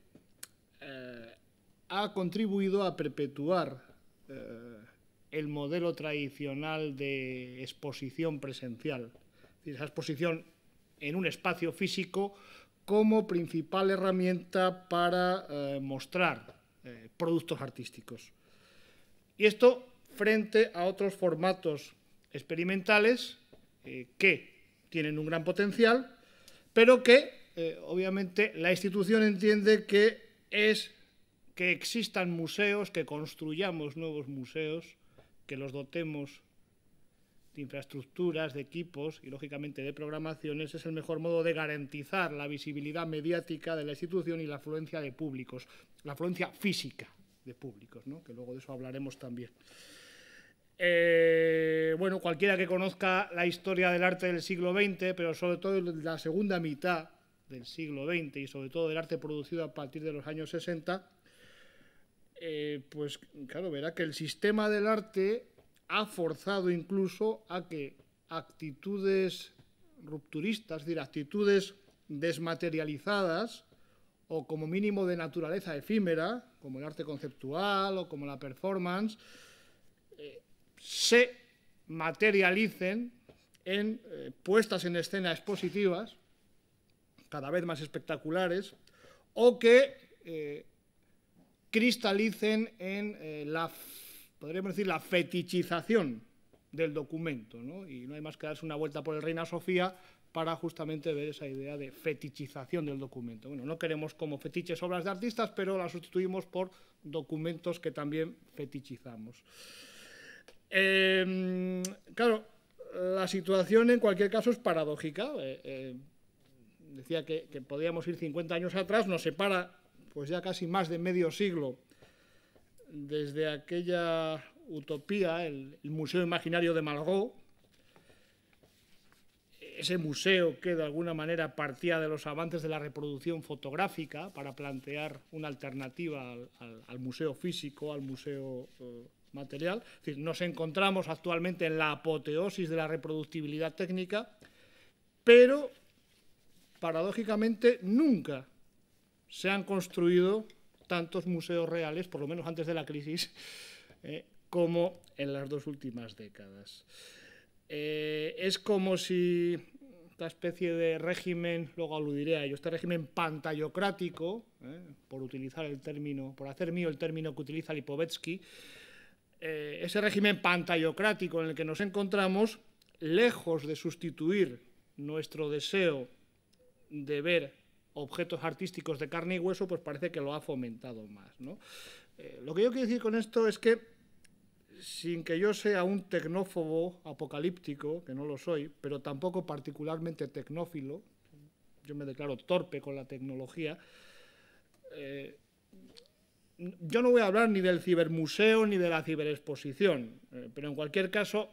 eh, ha contribuido a perpetuar eh, el modelo tradicional de exposición presencial. Es decir, esa exposición en un espacio físico como principal herramienta para mostrar productos artísticos. Y esto frente a otros formatos experimentales eh, que tienen un gran potencial, pero que eh, obviamente la institución entiende que es que existan museos, que construyamos nuevos museos, que los dotemos de infraestructuras, de equipos y lógicamente de programaciones es el mejor modo de garantizar la visibilidad mediática de la institución y la afluencia de públicos, la afluencia física de públicos, que luego de eso hablaremos también. Eh, bueno, cualquiera que conozca la historia del arte del siglo XX, pero sobre todo la segunda mitad del siglo XX y sobre todo del arte producido a partir de los años 60, eh, pues claro, verá que el sistema del arte ha forzado incluso a que actitudes rupturistas, es decir, actitudes desmaterializadas o como mínimo de naturaleza efímera, como el arte conceptual o como la performance, se materialicen en eh, puestas en escena expositivas, cada vez más espectaculares, o que eh, cristalicen en eh, la, podríamos decir, la fetichización del documento. Y no hay más que darse una vuelta por el Reina Sofía para justamente ver esa idea de fetichización del documento. Bueno, no queremos como fetiches obras de artistas, pero las sustituimos por documentos que también fetichizamos. Eh, claro, la situación en cualquier caso es paradójica. Eh, eh, decía que, podíamos ir 50 años atrás, nos separa pues ya casi más de medio siglo desde aquella utopía, el, Museo Imaginario de Malgó. Ese museo que de alguna manera partía de los avances de la reproducción fotográfica para plantear una alternativa al museo físico, al museo eh, material. Es decir, nos encontramos actualmente en la apoteosis de la reproductibilidad técnica, pero paradójicamente nunca se han construido tantos museos reales, por lo menos antes de la crisis, eh, como en las dos últimas décadas. Eh, es como si esta especie de régimen, luego aludiré a ello, este régimen pantallocrático, eh, por utilizar el término, por hacer mío el término que utiliza Lipovetsky, eh, ese régimen pantallocrático en el que nos encontramos, lejos de sustituir nuestro deseo de ver objetos artísticos de carne y hueso, pues parece que lo ha fomentado más. Eh, lo que yo quiero decir con esto es que, sin que yo sea un tecnófobo apocalíptico, que no lo soy, pero tampoco particularmente tecnófilo, yo me declaro torpe con la tecnología, eh, yo no voy a hablar ni del cibermuseo ni de la ciberexposición, eh, pero en cualquier caso,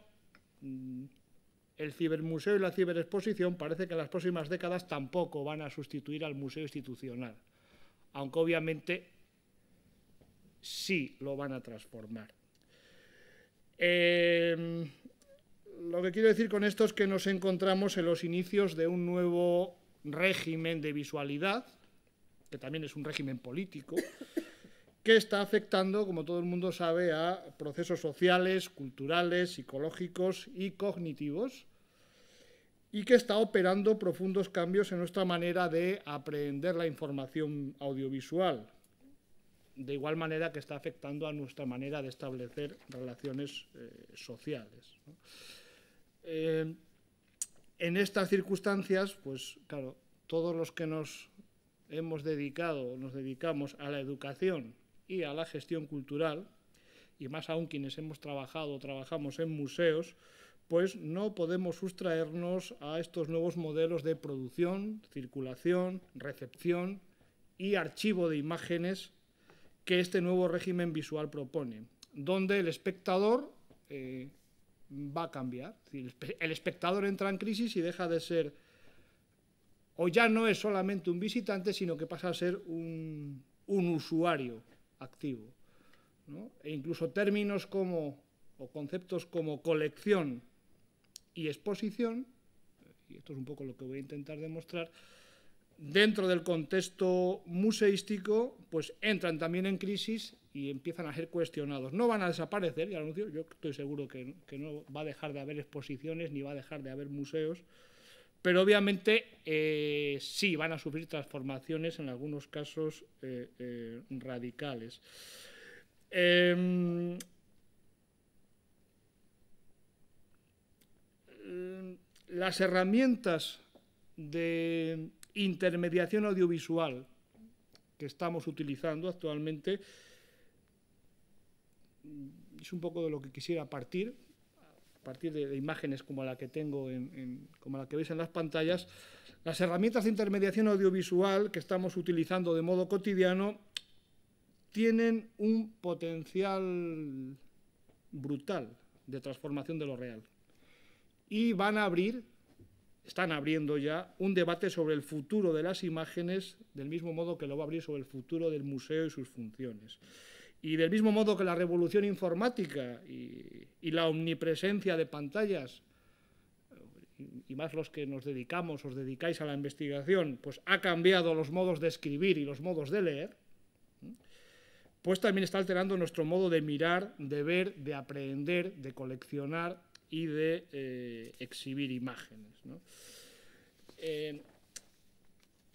mm, el cibermuseo y la ciberexposición parece que en las próximas décadas tampoco van a sustituir al museo institucional, aunque obviamente sí lo van a transformar. Em, lo que quiero decir con esto es que nos encontramos en los inicios de un nuevo régimen de visualidad, que también es un régimen político, que está afectando, como todo el mundo sabe, a procesos sociales, culturales, psicológicos y cognitivos, y que está operando profundos cambios en nuestra manera de aprender la información audiovisual, de igual manera que está afectando a nuestra manera de establecer relaciones eh, sociales. Eh, en estas circunstancias, pues claro, todos los que nos hemos dedicado, nos dedicamos a la educación y a la gestión cultural, y más aún quienes hemos trabajado o trabajamos en museos, pues no podemos sustraernos a estos nuevos modelos de producción, circulación, recepción y archivo de imágenes que este nuevo régimen visual propone, donde el espectador eh, va a cambiar. El espectador entra en crisis y deja de ser, o ya no es solamente un visitante, sino que pasa a ser un usuario activo. E incluso términos como, o conceptos como colección y exposición, y esto es un poco lo que voy a intentar demostrar, dentro del contexto museístico, pues entran también en crisis y empiezan a ser cuestionados. No van a desaparecer, ya lo anuncio, yo estoy seguro que no va a dejar de haber exposiciones ni va a dejar de haber museos, pero obviamente eh, sí van a sufrir transformaciones, en algunos casos eh, eh, radicales. Em, las herramientas de intermediación audiovisual que estamos utilizando actualmente es un poco de lo que quisiera partir a partir de, imágenes como la que tengo, como la que veis en las pantallas, las herramientas de intermediación audiovisual que estamos utilizando de modo cotidiano tienen un potencial brutal de transformación de lo real. Y van a abrir, están abriendo ya, un debate sobre el futuro de las imágenes, del mismo modo que lo va a abrir sobre el futuro del museo y sus funciones. Y del mismo modo que la revolución informática y, la omnipresencia de pantallas, y más los que nos dedicamos, os dedicáis a la investigación, pues ha cambiado los modos de escribir y los modos de leer, pues también está alterando nuestro modo de mirar, de ver, de aprender, de coleccionar y de eh, exhibir imágenes. Eh,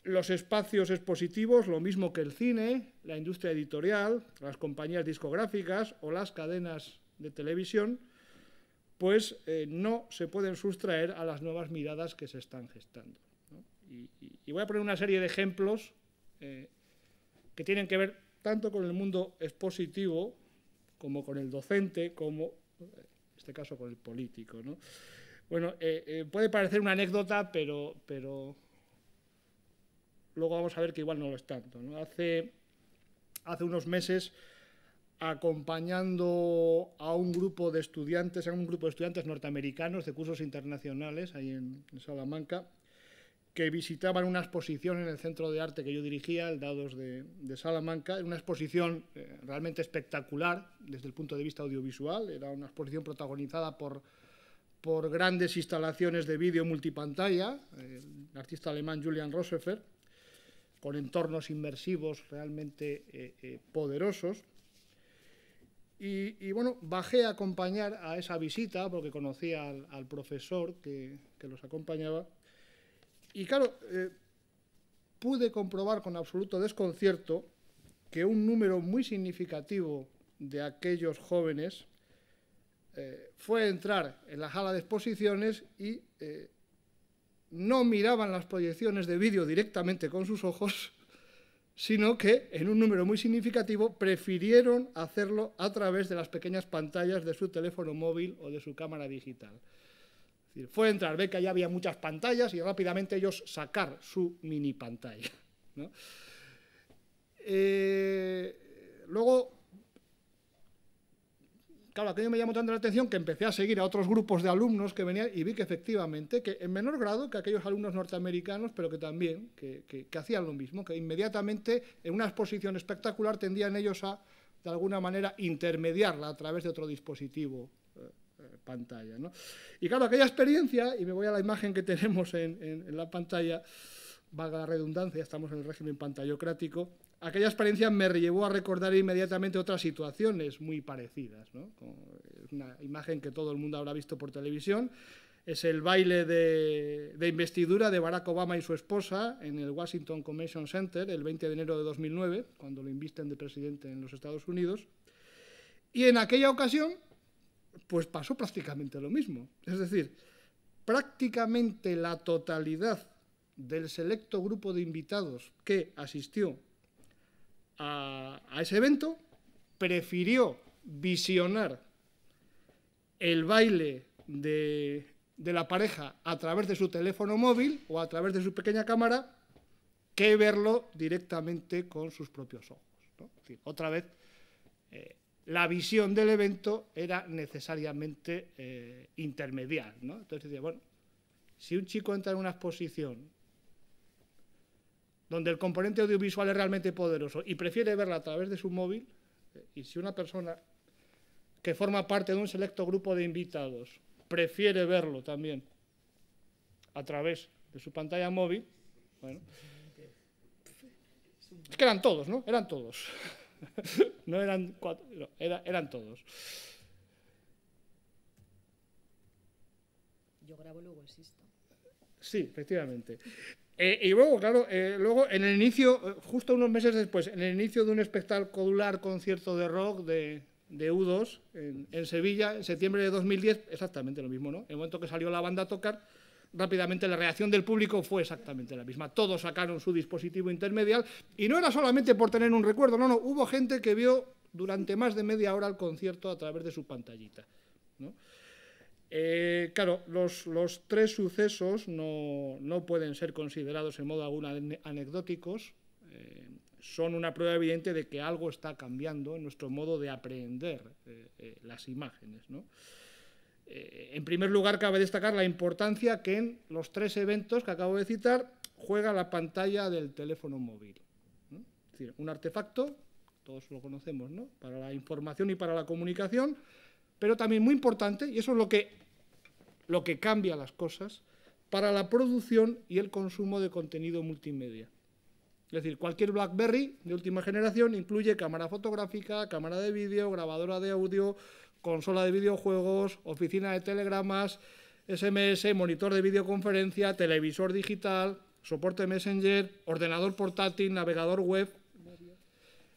los espacios expositivos, lo mismo que el cine, la industria editorial, las compañías discográficas o las cadenas de televisión, pues eh, no se pueden sustraer a las nuevas miradas que se están gestando. Y, voy a poner una serie de ejemplos eh, que tienen que ver tanto con el mundo expositivo como con el docente, como en este caso con el político. Bueno, eh, puede parecer una anécdota, pero, pero Luego vamos a ver que igual no lo es tanto. ¿no? Hace, hace unos meses, acompañando a un grupo de estudiantes, a un grupo de estudiantes norteamericanos de cursos internacionales, ahí en, Salamanca, que visitaban una exposición en el centro de arte que yo dirigía, el Dados de, de Salamanca, una exposición eh, realmente espectacular desde el punto de vista audiovisual, era una exposición protagonizada por, por grandes instalaciones de vídeo multipantalla, el artista alemán Julian Rosefer, con entornos inmersivos realmente eh, eh, poderosos. Y, bueno, bajé a acompañar a esa visita porque conocía al, profesor que, los acompañaba. Y claro, eh, pude comprobar con absoluto desconcierto que un número muy significativo de aquellos jóvenes fue entrar en la sala de exposiciones y no miraban las proyecciones de vídeo directamente con sus ojos, sino que en un número muy significativo prefirieron hacerlo a través de las pequeñas pantallas de su teléfono móvil o de su cámara digital. Es decir, fue entrar, ve que allá había muchas pantallas y rápidamente ellos sacar su mini pantalla. Eh, luego, claro, aquello me llamó tanto la atención que empecé a seguir a otros grupos de alumnos que venían y vi que efectivamente, que en menor grado que aquellos alumnos norteamericanos, pero que también, que, hacían lo mismo, que inmediatamente en una exposición espectacular tendían ellos a, de alguna manera, intermediarla a través de otro dispositivo eh, eh, pantalla. ¿no? Y claro, aquella experiencia, y me voy a la imagen que tenemos en, en la pantalla, valga la redundancia, estamos en el régimen pantallocrático, aquella experiencia me llevó a recordar inmediatamente otras situaciones muy parecidas. una imagen que todo el mundo habrá visto por televisión. Es el baile de, investidura de Barack Obama y su esposa en el Washington Convention Center el 20 de enero de 2009, cuando lo invisten de presidente en los Estados Unidos. Y en aquella ocasión, pues pasó prácticamente lo mismo. Es decir, prácticamente la totalidad del selecto grupo de invitados que asistió a, ese evento, prefirió visionar el baile de, la pareja a través de su teléfono móvil o a través de su pequeña cámara que verlo directamente con sus propios ojos. otra vez, eh, la visión del evento era necesariamente eh, intermedial. Entonces decía, bueno, si un chico entra en una exposición donde el componente audiovisual es realmente poderoso y prefiere verla a través de su móvil, eh, y si una persona que forma parte de un selecto grupo de invitados prefiere verlo también a través de su pantalla móvil, bueno, es que eran todos, ¿no? Eran todos. no eran cuatro, eran todos.
Yo grabo luego, insisto.
Sí, efectivamente. Eh, y luego, claro, eh, luego en el inicio, eh, justo unos meses después, en el inicio de un espectacular concierto de rock de, de U2 en, en, Sevilla, en septiembre de 2010, exactamente lo mismo, ¿no? En el momento que salió la banda a tocar, rápidamente la reacción del público fue exactamente la misma. Todos sacaron su dispositivo intermedial y no era solamente por tener un recuerdo, no, no, hubo gente que vio durante más de media hora el concierto a través de su pantallita, ¿no? Eh, claro, los, tres sucesos no, pueden ser considerados en modo alguno anecdóticos, eh, son una prueba evidente de que algo está cambiando en nuestro modo de aprender eh, las imágenes. en primer lugar, cabe destacar la importancia que en los tres eventos que acabo de citar juega la pantalla del teléfono móvil. Es decir, un artefacto, todos lo conocemos, para la información y para la comunicación, pero también muy importante, y eso es lo que, lo que cambia las cosas, para la producción y el consumo de contenido multimedia. Es decir, cualquier BlackBerry de última generación incluye cámara fotográfica, cámara de vídeo, grabadora de audio, consola de videojuegos, oficina de telegramas, SMS, monitor de videoconferencia, televisor digital, soporte Messenger, ordenador portátil, navegador web.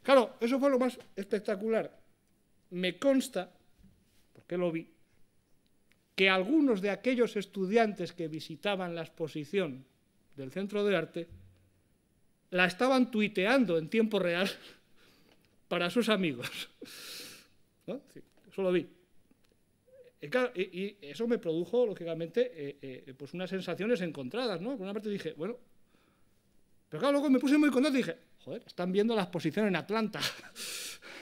Claro, eso fue lo más espectacular. Me consta que lo vi, que algunos de aquellos estudiantes que visitaban la exposición del Centro de Arte la estaban tuiteando en tiempo real para sus amigos. ¿No? eso lo vi. Y, eso me produjo, lógicamente, eh, eh, pues unas sensaciones encontradas, ¿no? Por una parte dije, bueno, pero claro, luego me puse muy contento y dije, joder, están viendo la exposición en Atlanta.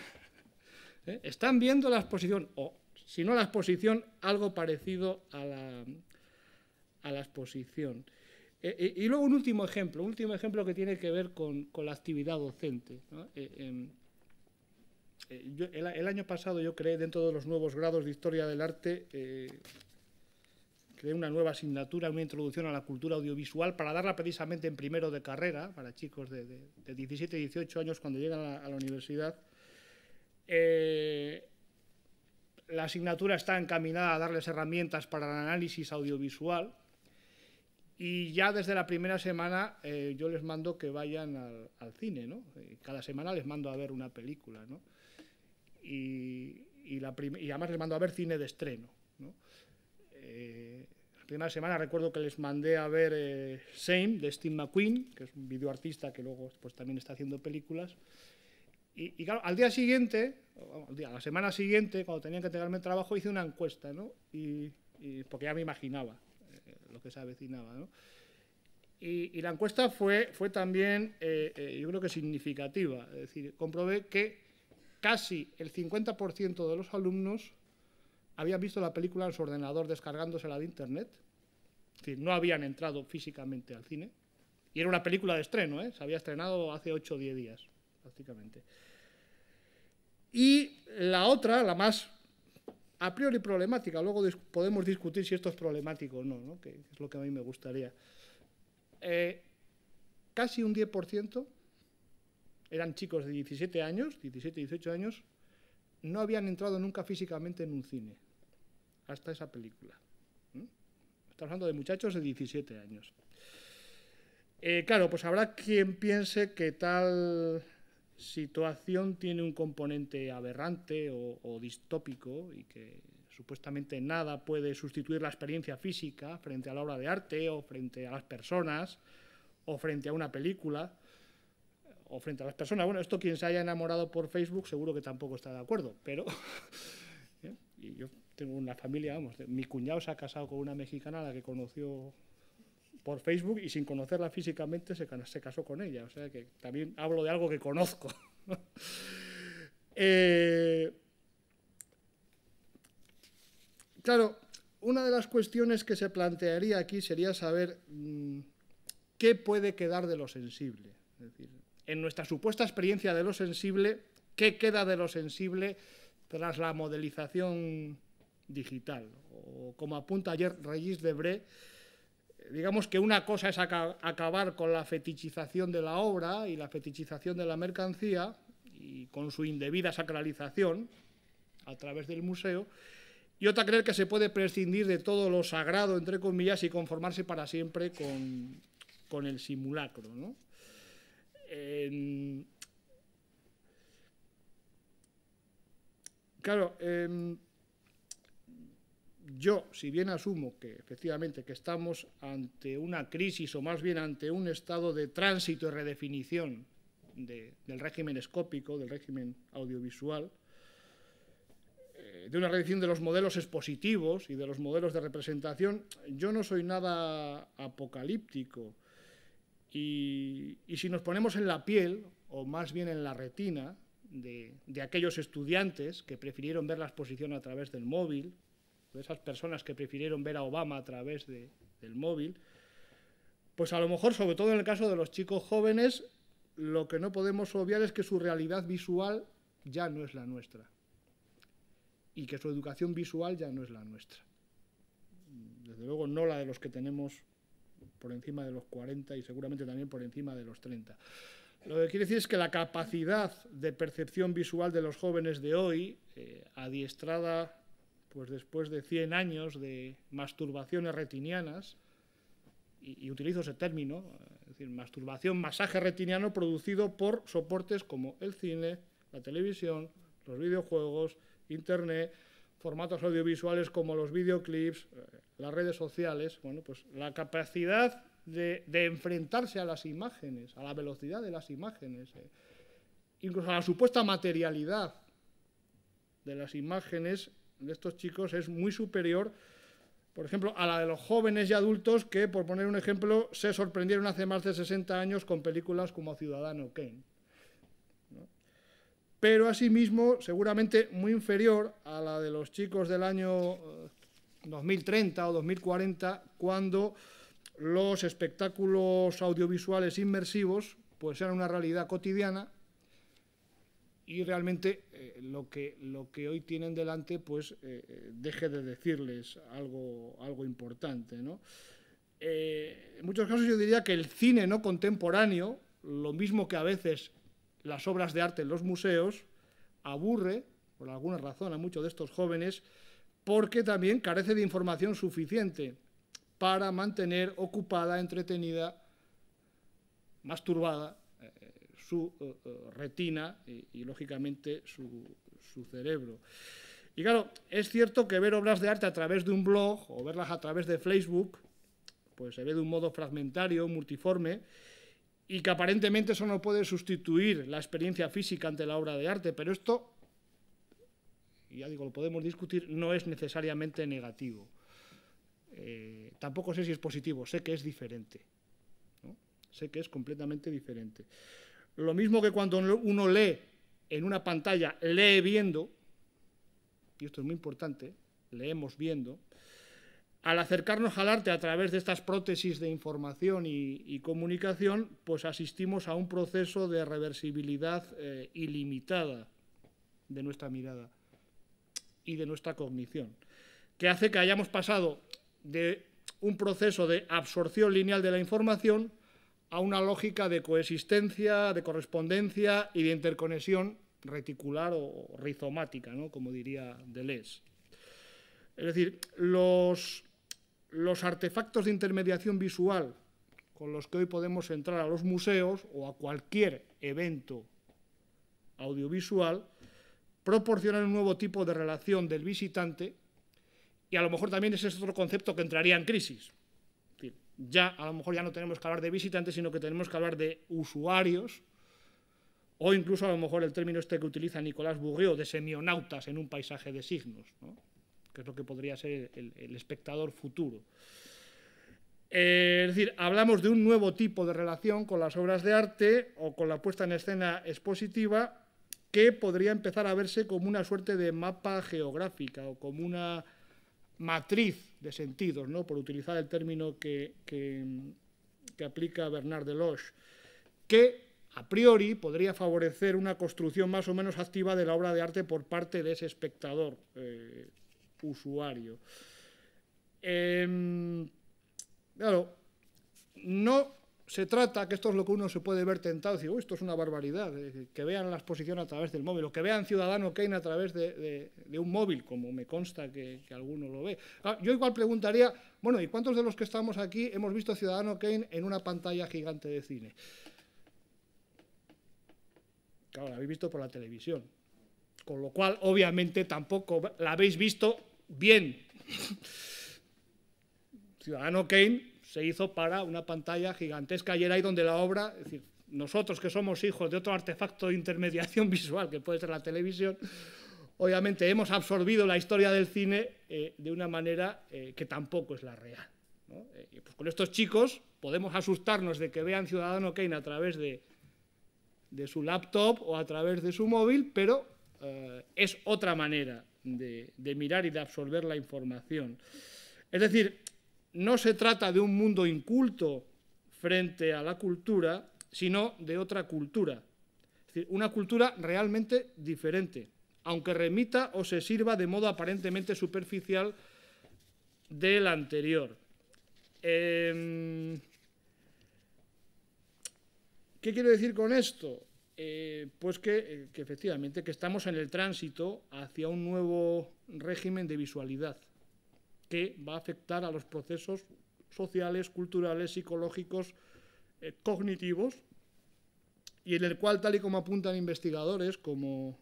¿eh? Están viendo la exposición, o sino no la exposición, algo parecido a la, a la exposición. E, e, y luego un último ejemplo, un último ejemplo que tiene que ver con, la actividad docente. Eh, em, eh, el, año pasado yo creé dentro de los nuevos grados de Historia del Arte, eh, creé una nueva asignatura, una introducción a la cultura audiovisual para darla precisamente en primero de carrera, para chicos de, 17 y 18 años cuando llegan a, a la universidad la asignatura está encaminada a darles herramientas para el análisis audiovisual y ya desde la primera semana eh, yo les mando que vayan al, cine, ¿no? Eh, cada semana les mando a ver una película, ¿no? Y, la además les mando a ver cine de estreno, eh, la primera semana recuerdo que les mandé a ver Same de Steve McQueen, que es un videoartista que luego pues, también está haciendo películas. Y, y claro, al día siguiente a la semana siguiente, cuando tenía que entregarme el trabajo, hice una encuesta, ¿no? Y, porque ya me imaginaba eh, lo que se avecinaba, ¿no? Y, la encuesta fue, fue también, eh, eh, yo creo que significativa, es decir, comprobé que casi el 50% de los alumnos habían visto la película en su ordenador descargándosela de internet, es decir, no habían entrado físicamente al cine, y era una película de estreno, se había estrenado hace 8 o 10 días, prácticamente. Y la otra, la más a priori problemática, luego podemos discutir si esto es problemático o no, que es lo que a mí me gustaría. Eh, casi un 10% eran chicos de 17 años, 17, 18 años, no habían entrado nunca físicamente en un cine, hasta esa película. Estamos hablando de muchachos de 17 años. Eh, claro, pues habrá quien piense que tal situación tiene un componente aberrante o, distópico y que supuestamente nada puede sustituir la experiencia física frente a la obra de arte o frente a las personas o frente a una película o frente a las personas. Bueno, esto quien se haya enamorado por Facebook seguro que tampoco está de acuerdo, pero ¿eh? y yo tengo una familia, vamos, mi cuñado se ha casado con una mexicana a la que conoció por Facebook y sin conocerla físicamente se, casó con ella. O sea que también hablo de algo que conozco. Eh, claro, una de las cuestiones que se plantearía aquí sería saber mm, qué puede quedar de lo sensible. Es decir, en nuestra supuesta experiencia de lo sensible, ¿qué queda de lo sensible tras la modelización digital? O como apunta ayer Regis Debré, digamos que una cosa es acabar con la fetichización de la obra y la fetichización de la mercancía y con su indebida sacralización a través del museo, y otra creer que se puede prescindir de todo lo sagrado, entre comillas, y conformarse para siempre con, el simulacro. ¿no? claro, em, yo, si bien asumo que efectivamente que estamos ante una crisis o más bien ante un estado de tránsito y redefinición del régimen escópico, del régimen audiovisual, eh, de una redefinición de los modelos expositivos y de los modelos de representación, yo no soy nada apocalíptico. Y, si nos ponemos en la piel, o más bien en la retina, de aquellos estudiantes que prefirieron ver la exposición a través del móvil, de esas personas que prefirieron ver a Obama a través del móvil, pues a lo mejor, sobre todo en el caso de los chicos jóvenes, lo que no podemos obviar es que su realidad visual ya no es la nuestra y que su educación visual ya no es la nuestra. Desde luego no la de los que tenemos por encima de los 40 y seguramente también por encima de los 30. Lo que quiere decir es que la capacidad de percepción visual de los jóvenes de hoy, eh, adiestrada pues después de 100 años de masturbaciones retinianas, y, utilizo ese término, es decir, masturbación, masaje retiniano producido por soportes como el cine, la televisión, los videojuegos, Internet, formatos audiovisuales como los videoclips, eh, las redes sociales, bueno, pues la capacidad de, enfrentarse a las imágenes, a la velocidad de las imágenes, eh, incluso a la supuesta materialidad de las imágenes de estos chicos es muy superior, por ejemplo, a la de los jóvenes y adultos que, por poner un ejemplo, se sorprendieron hace más de 60 años con películas como Ciudadano Kane. Pero asimismo, seguramente muy inferior a la de los chicos del año 2030 eh, o 2040, cuando los espectáculos audiovisuales inmersivos pues eran una realidad cotidiana y realmente eh, lo, que, lo que hoy tienen delante pues eh, eh, deje de decirles algo, algo importante. en muchos casos yo diría que el cine no contemporáneo, lo mismo que a veces las obras de arte en los museos, aburre, por alguna razón, a muchos de estos jóvenes, porque también carece de información suficiente para mantener ocupada, entretenida, masturbada su eh, eh, retina y, lógicamente, su, cerebro. Y claro, es cierto que ver obras de arte a través de un blog o verlas a través de Facebook, pues se ve de un modo fragmentario, multiforme, y que aparentemente eso no puede sustituir la experiencia física ante la obra de arte, pero esto, ya digo, lo podemos discutir, no es necesariamente negativo. Eh, tampoco sé si es positivo, sé que es diferente, sé que es completamente diferente. Lo mismo que cuando uno lee en una pantalla, lee viendo, y esto es muy importante, leemos viendo, al acercarnos al arte a través de estas prótesis de información y, comunicación, pues asistimos a un proceso de reversibilidad eh, ilimitada de nuestra mirada y de nuestra cognición, que hace que hayamos pasado de un proceso de absorción lineal de la información a una lógica de coexistencia, de correspondencia y de interconexión reticular o rizomática, ¿no? como diría Deleuze. Es decir, los, los artefactos de intermediación visual con los que hoy podemos entrar a los museos o a cualquier evento audiovisual proporcionan un nuevo tipo de relación del visitante y a lo mejor también ese es otro concepto que entraría en crisis, ya a lo mejor ya no tenemos que hablar de visitantes, sino que tenemos que hablar de usuarios, o incluso a lo mejor el término este que utiliza Nicolás Bougueo de semionautas en un paisaje de signos, que es lo que podría ser el, espectador futuro. Eh, es decir, hablamos de un nuevo tipo de relación con las obras de arte o con la puesta en escena expositiva que podría empezar a verse como una suerte de mapa geográfica o como una matriz de sentidos, ¿no? por utilizar el término que, que, aplica Bernard Deloche, que a priori podría favorecer una construcción más o menos activa de la obra de arte por parte de ese espectador eh, usuario. Em, claro, no se trata, que esto es lo que uno se puede ver tentado, decir, esto es una barbaridad, eh, que vean la exposición a través del móvil, o que vean Ciudadano Kane a través de, un móvil, como me consta que, que, alguno lo ve. Yo igual preguntaría, bueno, ¿y cuántos de los que estamos aquí hemos visto Ciudadano Kane en una pantalla gigante de cine? Claro, la habéis visto por la televisión, con lo cual obviamente tampoco la habéis visto bien. Ciudadano Kane se hizo para una pantalla gigantesca y era ahí donde la obra, es decir, nosotros que somos hijos de otro artefacto de intermediación visual que puede ser la televisión, obviamente hemos absorbido la historia del cine eh, de una manera eh, que tampoco es la real. Eh, pues con estos chicos podemos asustarnos de que vean Ciudadano Kane a través de, su laptop o a través de su móvil, pero es otra manera de, de, mirar y de absorber la información. Es decir, no se trata de un mundo inculto frente a la cultura, sino de otra cultura. Es decir, una cultura realmente diferente, aunque remita o se sirva de modo aparentemente superficial del anterior. Em, ¿Qué quiero decir con esto? Eh, pues que, eh, que efectivamente que estamos en el tránsito hacia un nuevo régimen de visualidad que va a afectar a los procesos sociales, culturales, psicológicos, eh, cognitivos, y en el cual, tal y como apuntan investigadores como,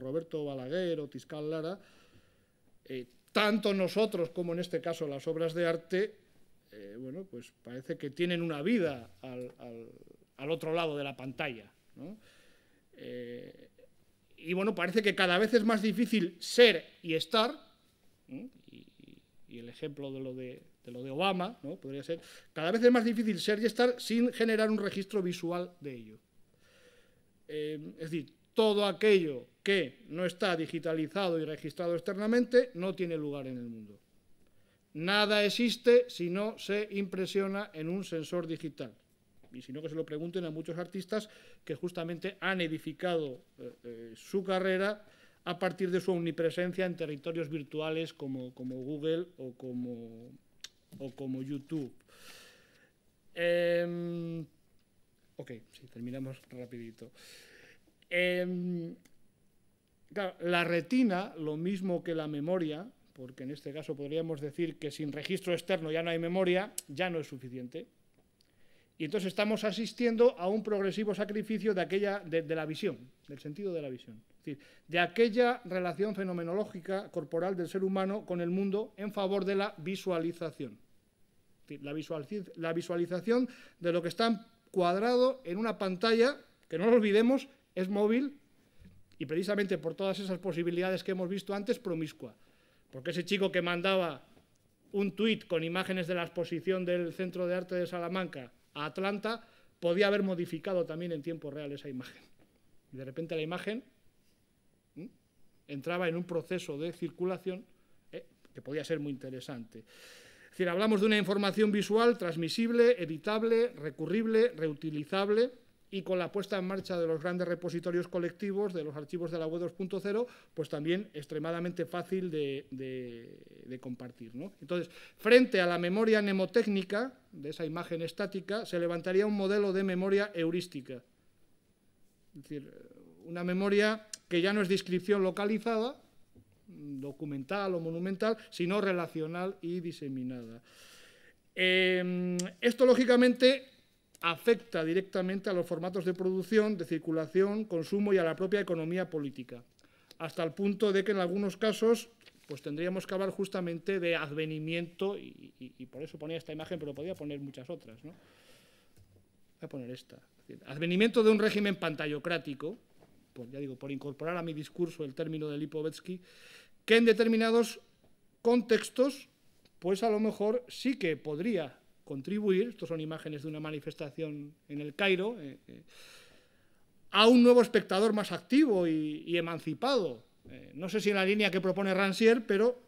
Roberto Balaguer o Tiscal Lara, eh, tanto nosotros como en este caso las obras de arte, eh, bueno, pues parece que tienen una vida al, otro lado de la pantalla. ¿no? y bueno, parece que cada vez es más difícil ser y estar, y el ejemplo de lo de, Obama, ¿no? podría ser, cada vez es más difícil ser y estar sin generar un registro visual de ello. Eh, es decir, todo aquello que no está digitalizado y registrado externamente no tiene lugar en el mundo. Nada existe si no se impresiona en un sensor digital. Y si no, que se lo pregunten a muchos artistas que justamente han edificado eh, eh, su carrera a partir de su omnipresencia en territorios virtuales como, Google o como, YouTube. Em, ok, sí, terminamos rapidito. Em, la retina, lo mismo que la memoria, porque en este caso podríamos decir que sin registro externo ya no hay memoria, ya no es suficiente. Y entonces estamos asistiendo a un progresivo sacrificio de, aquella, de la visión, del sentido de la visión decir, de aquella relación fenomenológica corporal del ser humano con el mundo en favor de la visualización. Es decir, la, la visualización de lo que está cuadrado en una pantalla, que no lo olvidemos, es móvil y precisamente por todas esas posibilidades que hemos visto antes, promiscua. Porque ese chico que mandaba un tuit con imágenes de la exposición del Centro de Arte de Salamanca a Atlanta podía haber modificado también en tiempo real esa imagen. Y de repente la imagen entraba en un proceso de circulación eh, que podía ser muy interesante. Es decir, hablamos de una información visual transmisible, editable, recurrible, reutilizable y con la puesta en marcha de los grandes repositorios colectivos de los archivos de la web 2.0, pues también extremadamente fácil de, compartir. Entonces, frente a la memoria mnemotécnica, de esa imagen estática, se levantaría un modelo de memoria heurística. Es decir, una memoria que ya no es descripción localizada, documental o monumental, sino relacional y diseminada. Em, esto, lógicamente, afecta directamente a los formatos de producción, de circulación, consumo y a la propia economía política, hasta el punto de que en algunos casos pues tendríamos que hablar justamente de advenimiento, y, por eso ponía esta imagen, pero podía poner muchas otras. ¿no? Voy a poner esta. Advenimiento de un régimen pantallocrático, por, ya digo, por incorporar a mi discurso el término de Lipovetsky, que en determinados contextos, pues a lo mejor sí que podría contribuir, estos son imágenes de una manifestación en el Cairo, eh, eh, a un nuevo espectador más activo y, emancipado. Eh, no sé si en la línea que propone Rancière, pero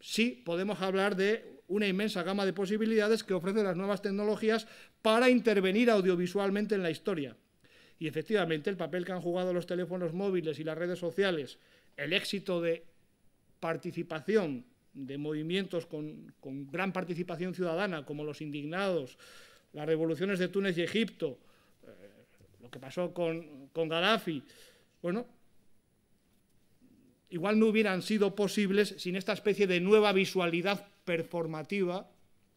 sí podemos hablar de una inmensa gama de posibilidades que ofrecen las nuevas tecnologías para intervenir audiovisualmente en la historia. Y efectivamente el papel que han jugado los teléfonos móviles y las redes sociales, el éxito de participación de movimientos con, gran participación ciudadana, como los indignados, las revoluciones de Túnez y Egipto,
eh, lo
que pasó con, con Gaddafi, bueno, igual no hubieran sido posibles sin esta especie de nueva visualidad performativa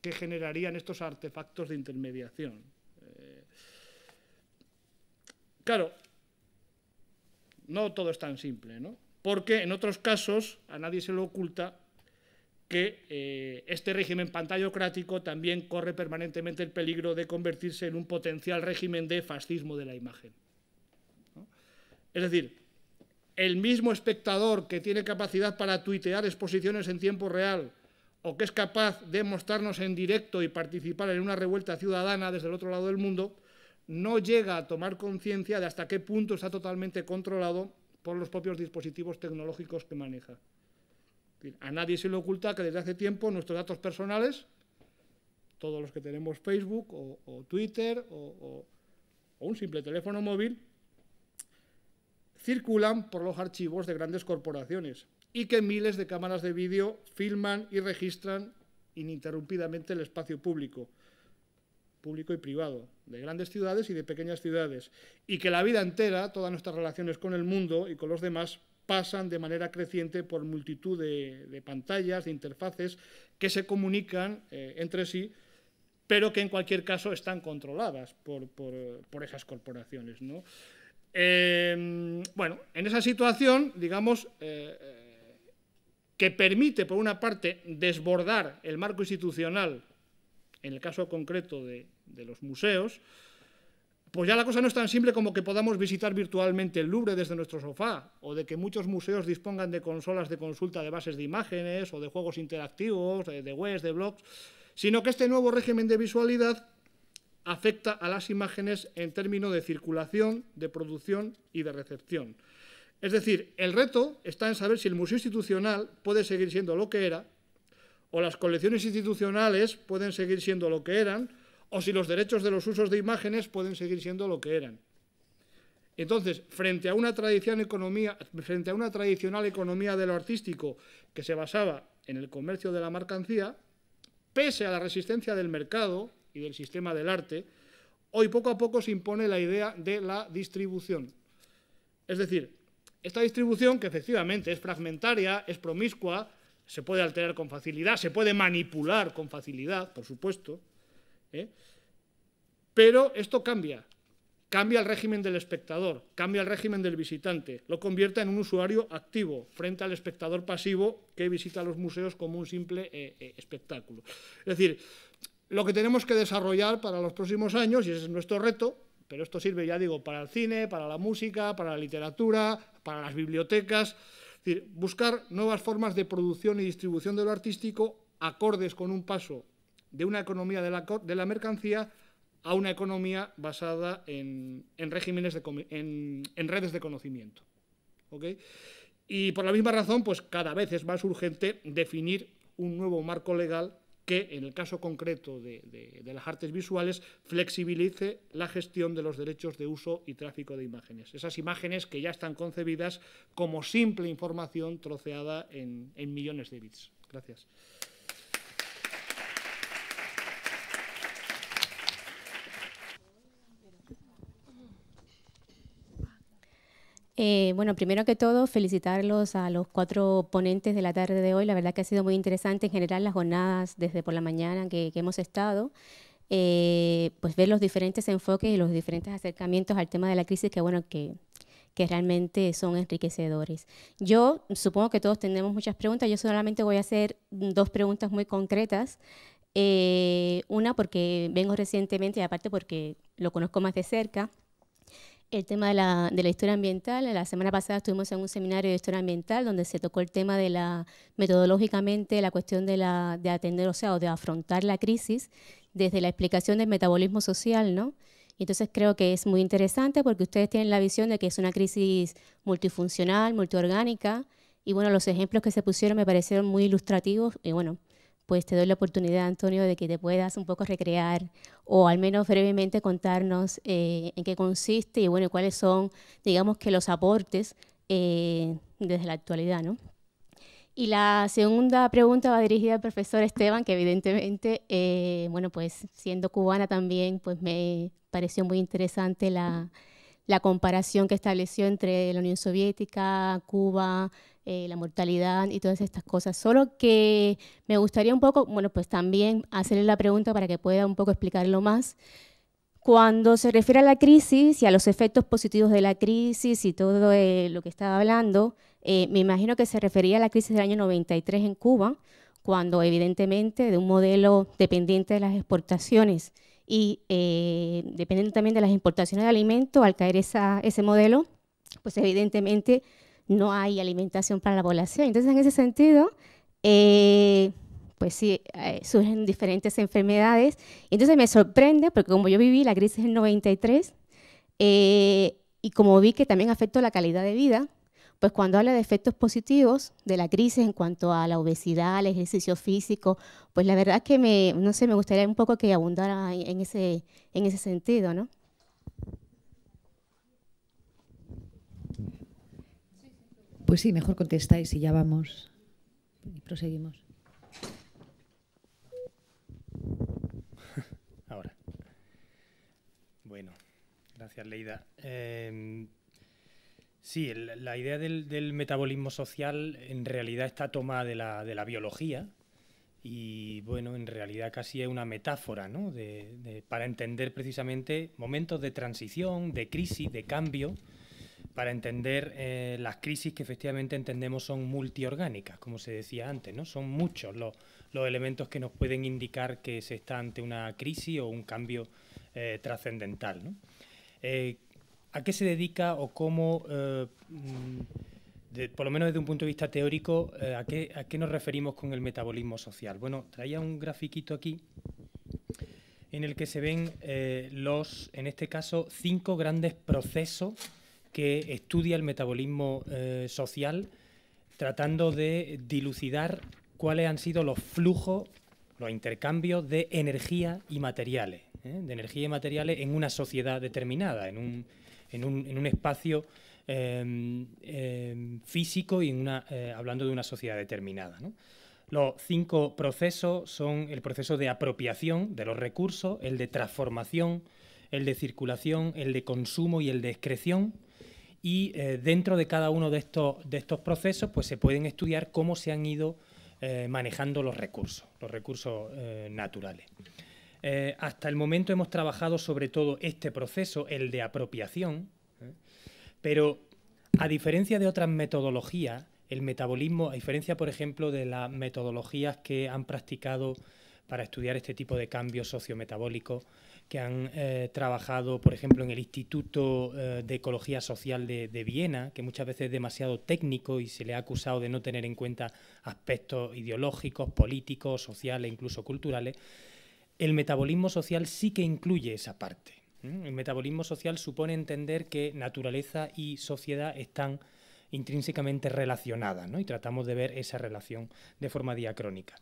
que generarían estos artefactos de intermediación. Claro, no todo es tan simple, ¿no? Porque en otros casos a nadie se le oculta que eh, este régimen pantallocrático también corre permanentemente el peligro de convertirse en un potencial régimen de fascismo de la imagen. Es decir, el mismo espectador que tiene capacidad para tuitear exposiciones en tiempo real o que es capaz de mostrarnos en directo y participar en una revuelta ciudadana desde el otro lado del mundo, no llega a tomar conciencia de hasta qué punto está totalmente controlado por los propios dispositivos tecnológicos que maneja. A nadie se le oculta que desde hace tiempo nuestros datos personales, todos los que tenemos Facebook o, Twitter o, o un simple teléfono móvil, circulan por los archivos de grandes corporaciones y que miles de cámaras de vídeo filman y registran ininterrumpidamente el espacio público, público y privado, de grandes ciudades y de pequeñas ciudades, y que la vida entera, todas nuestras relaciones con el mundo y con los demás, pasan de manera creciente por multitud de, pantallas, de interfaces que se comunican eh, entre sí, pero que en cualquier caso están controladas por, esas corporaciones. ¿no? Em, bueno, en esa situación, digamos, eh, eh, que permite, por una parte, desbordar el marco institucional en el caso concreto de, los museos, pues ya la cosa no es tan simple como que podamos visitar virtualmente el Louvre desde nuestro sofá, o de que muchos museos dispongan de consolas de consulta de bases de imágenes, o de juegos interactivos, de webs, de blogs, sino que este nuevo régimen de visualidad afecta a las imágenes en términos de circulación, de producción y de recepción. Es decir, el reto está en saber si el museo institucional puede seguir siendo lo que era o las colecciones institucionales pueden seguir siendo lo que eran, o si los derechos de los usos de imágenes pueden seguir siendo lo que eran. Entonces, frente a una, frente a una tradicional economía de lo artístico que se basaba en el comercio de la mercancía, pese a la resistencia del mercado y del sistema del arte, hoy poco a poco se impone la idea de la distribución. Es decir, esta distribución, que efectivamente es fragmentaria, es promiscua, se puede alterar con facilidad, se puede manipular con facilidad, por supuesto, ¿eh? pero esto cambia, cambia el régimen del espectador, cambia el régimen del visitante, lo convierte en un usuario activo frente al espectador pasivo que visita los museos como un simple eh, eh, espectáculo. Es decir, lo que tenemos que desarrollar para los próximos años, y ese es nuestro reto, pero esto sirve, ya digo, para el cine, para la música, para la literatura, para las bibliotecas, decir, buscar nuevas formas de producción y distribución de lo artístico acordes con un paso de una economía de la, mercancía a una economía basada en, regímenes de, redes de conocimiento. Y por la misma razón, pues cada vez es más urgente definir un nuevo marco legal que en el caso concreto de, las artes visuales flexibilice la gestión de los derechos de uso y tráfico de imágenes. Esas imágenes que ya están concebidas como simple información troceada en, en millones de bits. Gracias.
Eh, bueno, primero que todo, felicitarlos a los cuatro ponentes de la tarde de hoy. La verdad que ha sido muy interesante en general las jornadas desde por la mañana que, que hemos estado. Eh, pues ver los diferentes enfoques y los diferentes acercamientos al tema de la crisis que, bueno, que, que realmente son enriquecedores. Yo supongo que todos tenemos muchas preguntas. Yo solamente voy a hacer dos preguntas muy concretas. Eh, una porque vengo recientemente y aparte porque lo conozco más de cerca el tema de la, historia ambiental. La semana pasada estuvimos en un seminario de historia ambiental donde se tocó el tema de la, metodológicamente, la cuestión de, la, de atender, o sea, o de afrontar la crisis desde la explicación del metabolismo social, ¿no? entonces creo que es muy interesante porque ustedes tienen la visión de que es una crisis multifuncional, multiorgánica, y bueno, los ejemplos que se pusieron me parecieron muy ilustrativos, y bueno, pues te doy la oportunidad, Antonio, de que te puedas un poco recrear o al menos brevemente contarnos eh, en qué consiste y bueno, cuáles son, digamos que los aportes eh, desde la actualidad, ¿no? Y la segunda pregunta va dirigida al profesor Esteban, que evidentemente, eh, bueno, pues siendo cubana también, pues me pareció muy interesante la, la comparación que estableció entre la Unión Soviética, Cuba, eh, la mortalidad y todas estas cosas. Solo que me gustaría un poco, bueno, pues también hacerle la pregunta para que pueda un poco explicarlo más. Cuando se refiere a la crisis y a los efectos positivos de la crisis y todo eh, lo que estaba hablando, eh, me imagino que se refería a la crisis del año 93 en Cuba, cuando evidentemente de un modelo dependiente de las exportaciones y eh, dependiendo también de las importaciones de alimentos, al caer ese modelo, pues evidentemente no hay alimentación para la población. Entonces, en ese sentido, eh, pues sí, eh, surgen diferentes enfermedades. Entonces me sorprende, porque como yo viví la crisis en 93, y como vi que también afectó la calidad de vida, pues cuando habla de efectos positivos de la crisis en cuanto a la obesidad, al ejercicio físico, pues la verdad es que me, no sé, me gustaría un poco que abundara en ese, en ese sentido, ¿no?
Pues sí, mejor contestáis y ya vamos y proseguimos.
Ahora. Bueno, gracias Leida. Em, Sí, la idea del, metabolismo social en realidad está tomada de la, de la, biología y bueno, en realidad casi es una metáfora ¿no? para entender precisamente momentos de transición, de crisis, de cambio, para entender eh, las crisis que efectivamente entendemos son multiorgánicas, como se decía antes, ¿no? son muchos los, elementos que nos pueden indicar que se está ante una crisis o un cambio eh, trascendental. ¿no? Eh, ¿A qué se dedica o cómo, eh, mm, por lo menos desde un punto de vista teórico, eh, a, qué, nos referimos con el metabolismo social? Bueno, traía un grafiquito aquí en el que se ven eh, los, en este caso, cinco grandes procesos que estudia el metabolismo social, tratando de dilucidar cuáles han sido los flujos, los intercambios de energía y materiales, de energía y materiales en una sociedad determinada, en un, en un, espacio em, em, físico y eh, hablando de una sociedad determinada. Los cinco procesos son el proceso de apropiación de los recursos, el de transformación, el de circulación, el de consumo y el de excreción. Y eh, dentro de cada uno de estos, procesos pues, se pueden estudiar cómo se han ido eh, manejando los recursos, los recursos naturales. Eh, hasta el momento hemos trabajado sobre todo este proceso, el de apropiación, ¿eh? pero a diferencia de otras metodologías, el metabolismo, a diferencia, por ejemplo, de las metodologías que han practicado para estudiar este tipo de cambios sociometabólicos, que han eh, trabajado, por ejemplo, en el Instituto de Ecología Social de, Viena, que muchas veces es demasiado técnico y se le ha acusado de no tener en cuenta aspectos ideológicos, políticos, sociales, e incluso culturales el metabolismo social sí que incluye esa parte. El metabolismo social supone entender que naturaleza y sociedad están intrínsecamente relacionadas, ¿no? Y tratamos de ver esa relación de forma diacrónica.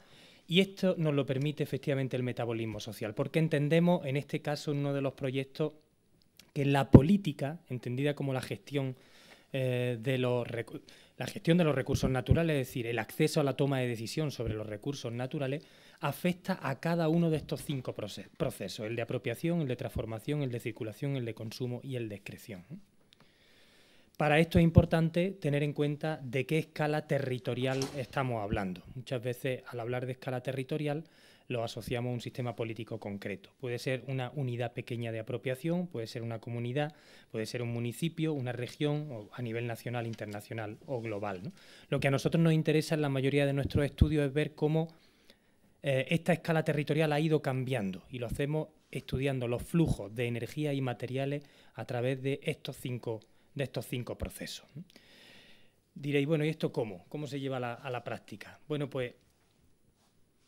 Y esto nos lo permite efectivamente el metabolismo social, porque entendemos en este caso en uno de los proyectos que la política, entendida como la gestión eh, de los la gestión de los recursos naturales, es decir, el acceso a la toma de decisión sobre los recursos naturales, afecta a cada uno de estos cinco procesos, el de apropiación, el de transformación, el de circulación, el de consumo y el de excreción. Para esto es importante tener en cuenta de qué escala territorial estamos hablando. Muchas veces al hablar de escala territorial lo asociamos a un sistema político concreto. Puede ser una unidad pequeña de apropiación, puede ser una comunidad, puede ser un municipio, una región o a nivel nacional, internacional o global. Lo que a nosotros nos interesa en la mayoría de nuestros estudios es ver cómo eh, esta escala territorial ha ido cambiando y lo hacemos estudiando los flujos de energía y materiales a través de estos cinco, de estos cinco procesos. Diréis, bueno, ¿y esto cómo? ¿Cómo se lleva a la, práctica? Bueno, pues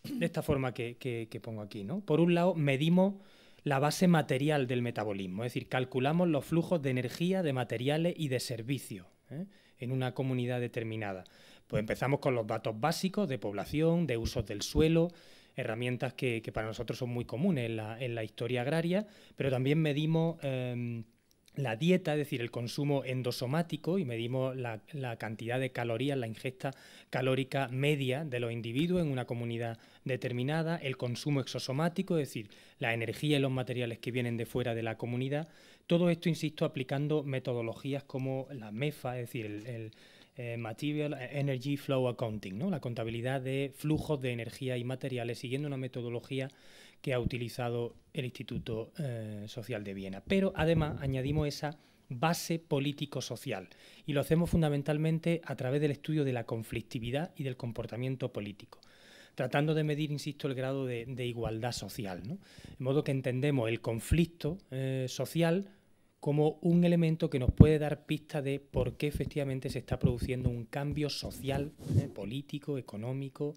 de esta forma que, pongo aquí, ¿no? Por un lado, medimos la base material del metabolismo, es decir, calculamos los flujos de energía, de materiales y de servicios ¿eh? en una comunidad determinada. Pues empezamos con los datos básicos de población, de usos del suelo, herramientas que, para nosotros son muy comunes en la, historia agraria, pero también medimos em, la dieta, es decir, el consumo endosomático y medimos la, la, cantidad de calorías, la ingesta calórica media de los individuos en una comunidad determinada, el consumo exosomático, es decir, la energía y los materiales que vienen de fuera de la comunidad. Todo esto, insisto, aplicando metodologías como la MEFA, es decir, el eh, material eh, Energy Flow Accounting, ¿no? la contabilidad de flujos de energía y materiales, siguiendo una metodología que ha utilizado el Instituto eh, Social de Viena. Pero además añadimos esa base político-social y lo hacemos fundamentalmente a través del estudio de la conflictividad y del comportamiento político tratando de medir, insisto, el grado de, igualdad social. ¿no? De modo que entendemos el conflicto social como un elemento que nos puede dar pista de por qué efectivamente se está produciendo un cambio social, eh, político, económico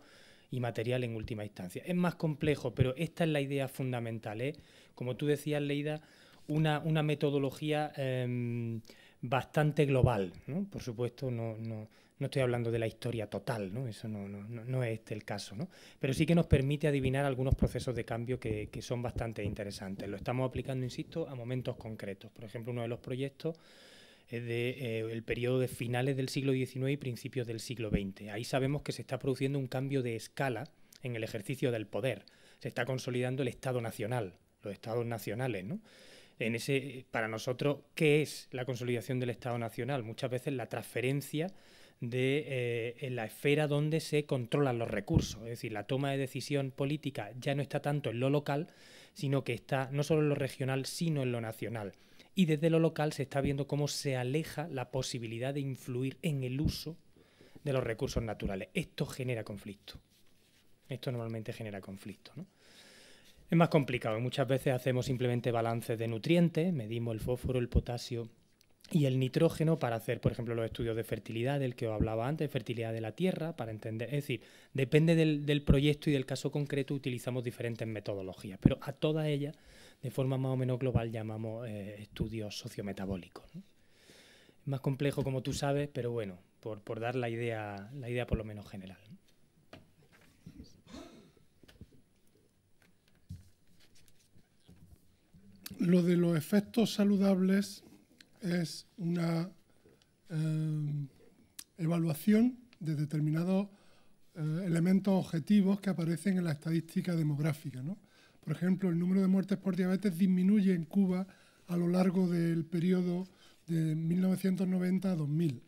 y material en última instancia. Es más complejo, pero esta es la idea fundamental. ¿eh? Como tú decías, Leida, una, metodología em, bastante global. Por supuesto, no, no, no estoy hablando de la historia total, ¿no? Eso no, no, es este el caso, ¿no? Pero sí que nos permite adivinar algunos procesos de cambio que, son bastante interesantes. Lo estamos aplicando, insisto, a momentos concretos. Por ejemplo, uno de los proyectos es del de, eh, el periodo de finales del siglo XIX y principios del siglo XX. Ahí sabemos que se está produciendo un cambio de escala en el ejercicio del poder. Se está consolidando el Estado nacional, los Estados nacionales, En ese, eh, para nosotros, ¿qué es la consolidación del Estado nacional? Muchas veces la transferencia de eh, la esfera donde se controlan los recursos. Es decir, la toma de decisión política ya no está tanto en lo local, sino que está no solo en lo regional, sino en lo nacional. Y desde lo local se está viendo cómo se aleja la posibilidad de influir en el uso de los recursos naturales. Esto genera conflicto. Esto normalmente genera conflicto. Es más complicado. Muchas veces hacemos simplemente balances de nutrientes, medimos el fósforo, el potasio, y el nitrógeno para hacer, por ejemplo, los estudios de fertilidad, del que os hablaba antes, fertilidad de la tierra, para entender. Es decir, depende del, proyecto y del caso concreto, utilizamos diferentes metodologías, pero a todas ellas, de forma más o menos global, llamamos eh, estudios sociometabólicos. Es más complejo, como tú sabes, pero bueno, por, dar la idea, la idea por lo menos general.
Lo de los efectos saludables es una eh, evaluación de determinados eh, elementos objetivos que aparecen en la estadística demográfica. Por ejemplo, el número de muertes por diabetes disminuye en Cuba a lo largo del periodo de 1990 a 2000.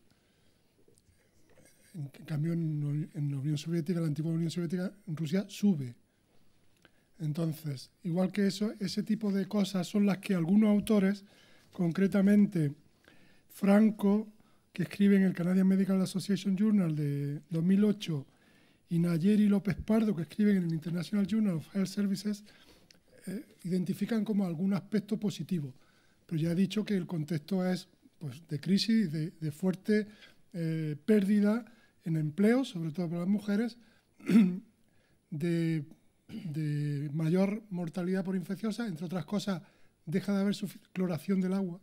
En cambio, en, la Unión Soviética, la antigua Unión Soviética, en Rusia sube. Entonces, igual que eso, ese tipo de cosas son las que algunos autores Concretamente, Franco, que escribe en el Canadian Medical Association Journal de 2008, y Nayeri López Pardo, que escribe en el International Journal of Health Services, eh, identifican como algún aspecto positivo. Pero ya he dicho que el contexto es pues, de crisis, de, fuerte eh, pérdida en empleo, sobre todo para las mujeres, de, de mayor mortalidad por infecciosa, entre otras cosas deja de haber su cloración del agua.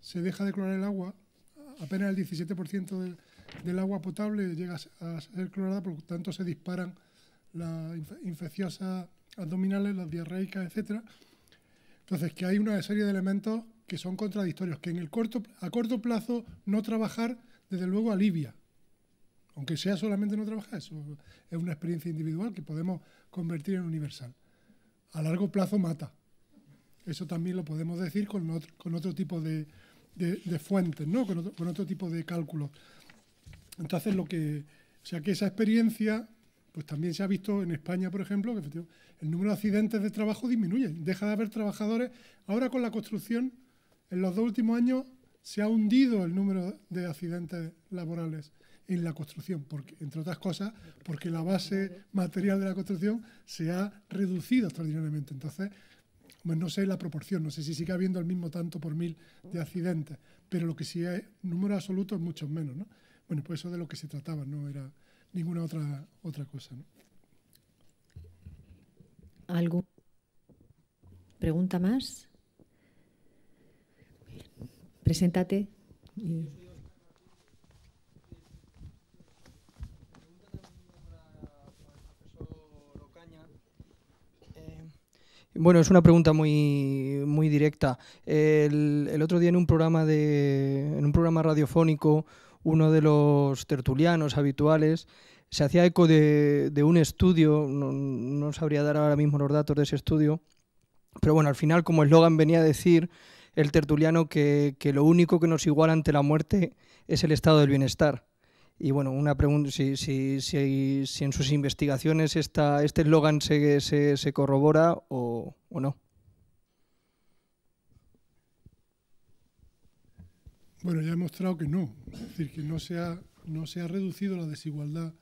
Se deja de clorar el agua. Apenas el 17% del, agua potable llega a ser clorada, por lo tanto se disparan las infecciosas abdominales, las diarreicas, etc. Entonces, que hay una serie de elementos que son contradictorios, que en el corto, a corto plazo no trabajar, desde luego, alivia. Aunque sea solamente no trabajar, eso es una experiencia individual que podemos convertir en universal. A largo plazo mata. Eso también lo podemos decir con otro, tipo de, fuentes, ¿no? Con otro, tipo de cálculos. Entonces, lo que, o sea, que esa experiencia, pues también se ha visto en España, por ejemplo, que el número de accidentes de trabajo disminuye, deja de haber trabajadores. Ahora con la construcción, en los dos últimos años se ha hundido el número de accidentes laborales en la construcción, porque, entre otras cosas, porque la base material de la construcción se ha reducido extraordinariamente. Entonces, no sé la proporción, no sé si sigue habiendo el mismo tanto por mil de accidentes, pero lo que sí es número absoluto es mucho menos, ¿no? Bueno, pues eso de lo que se trataba, no era ninguna otra, otra cosa, ¿no? ¿Algo?
¿Pregunta más? Preséntate.
Bueno, es una pregunta muy, muy directa. El, otro día en un programa de, en un programa radiofónico, uno de los tertulianos habituales
se hacía eco de, un estudio, no, no, sabría dar ahora mismo los datos de ese estudio, pero bueno, al final como eslogan venía a decir el tertuliano que, que lo único
que nos iguala ante la muerte es el estado del bienestar. Y bueno, una pregunta, si, en sus investigaciones esta, este eslogan se, se, corrobora o,
no. Bueno, ya he mostrado que no, es decir, que no se ha reducido la desigualdad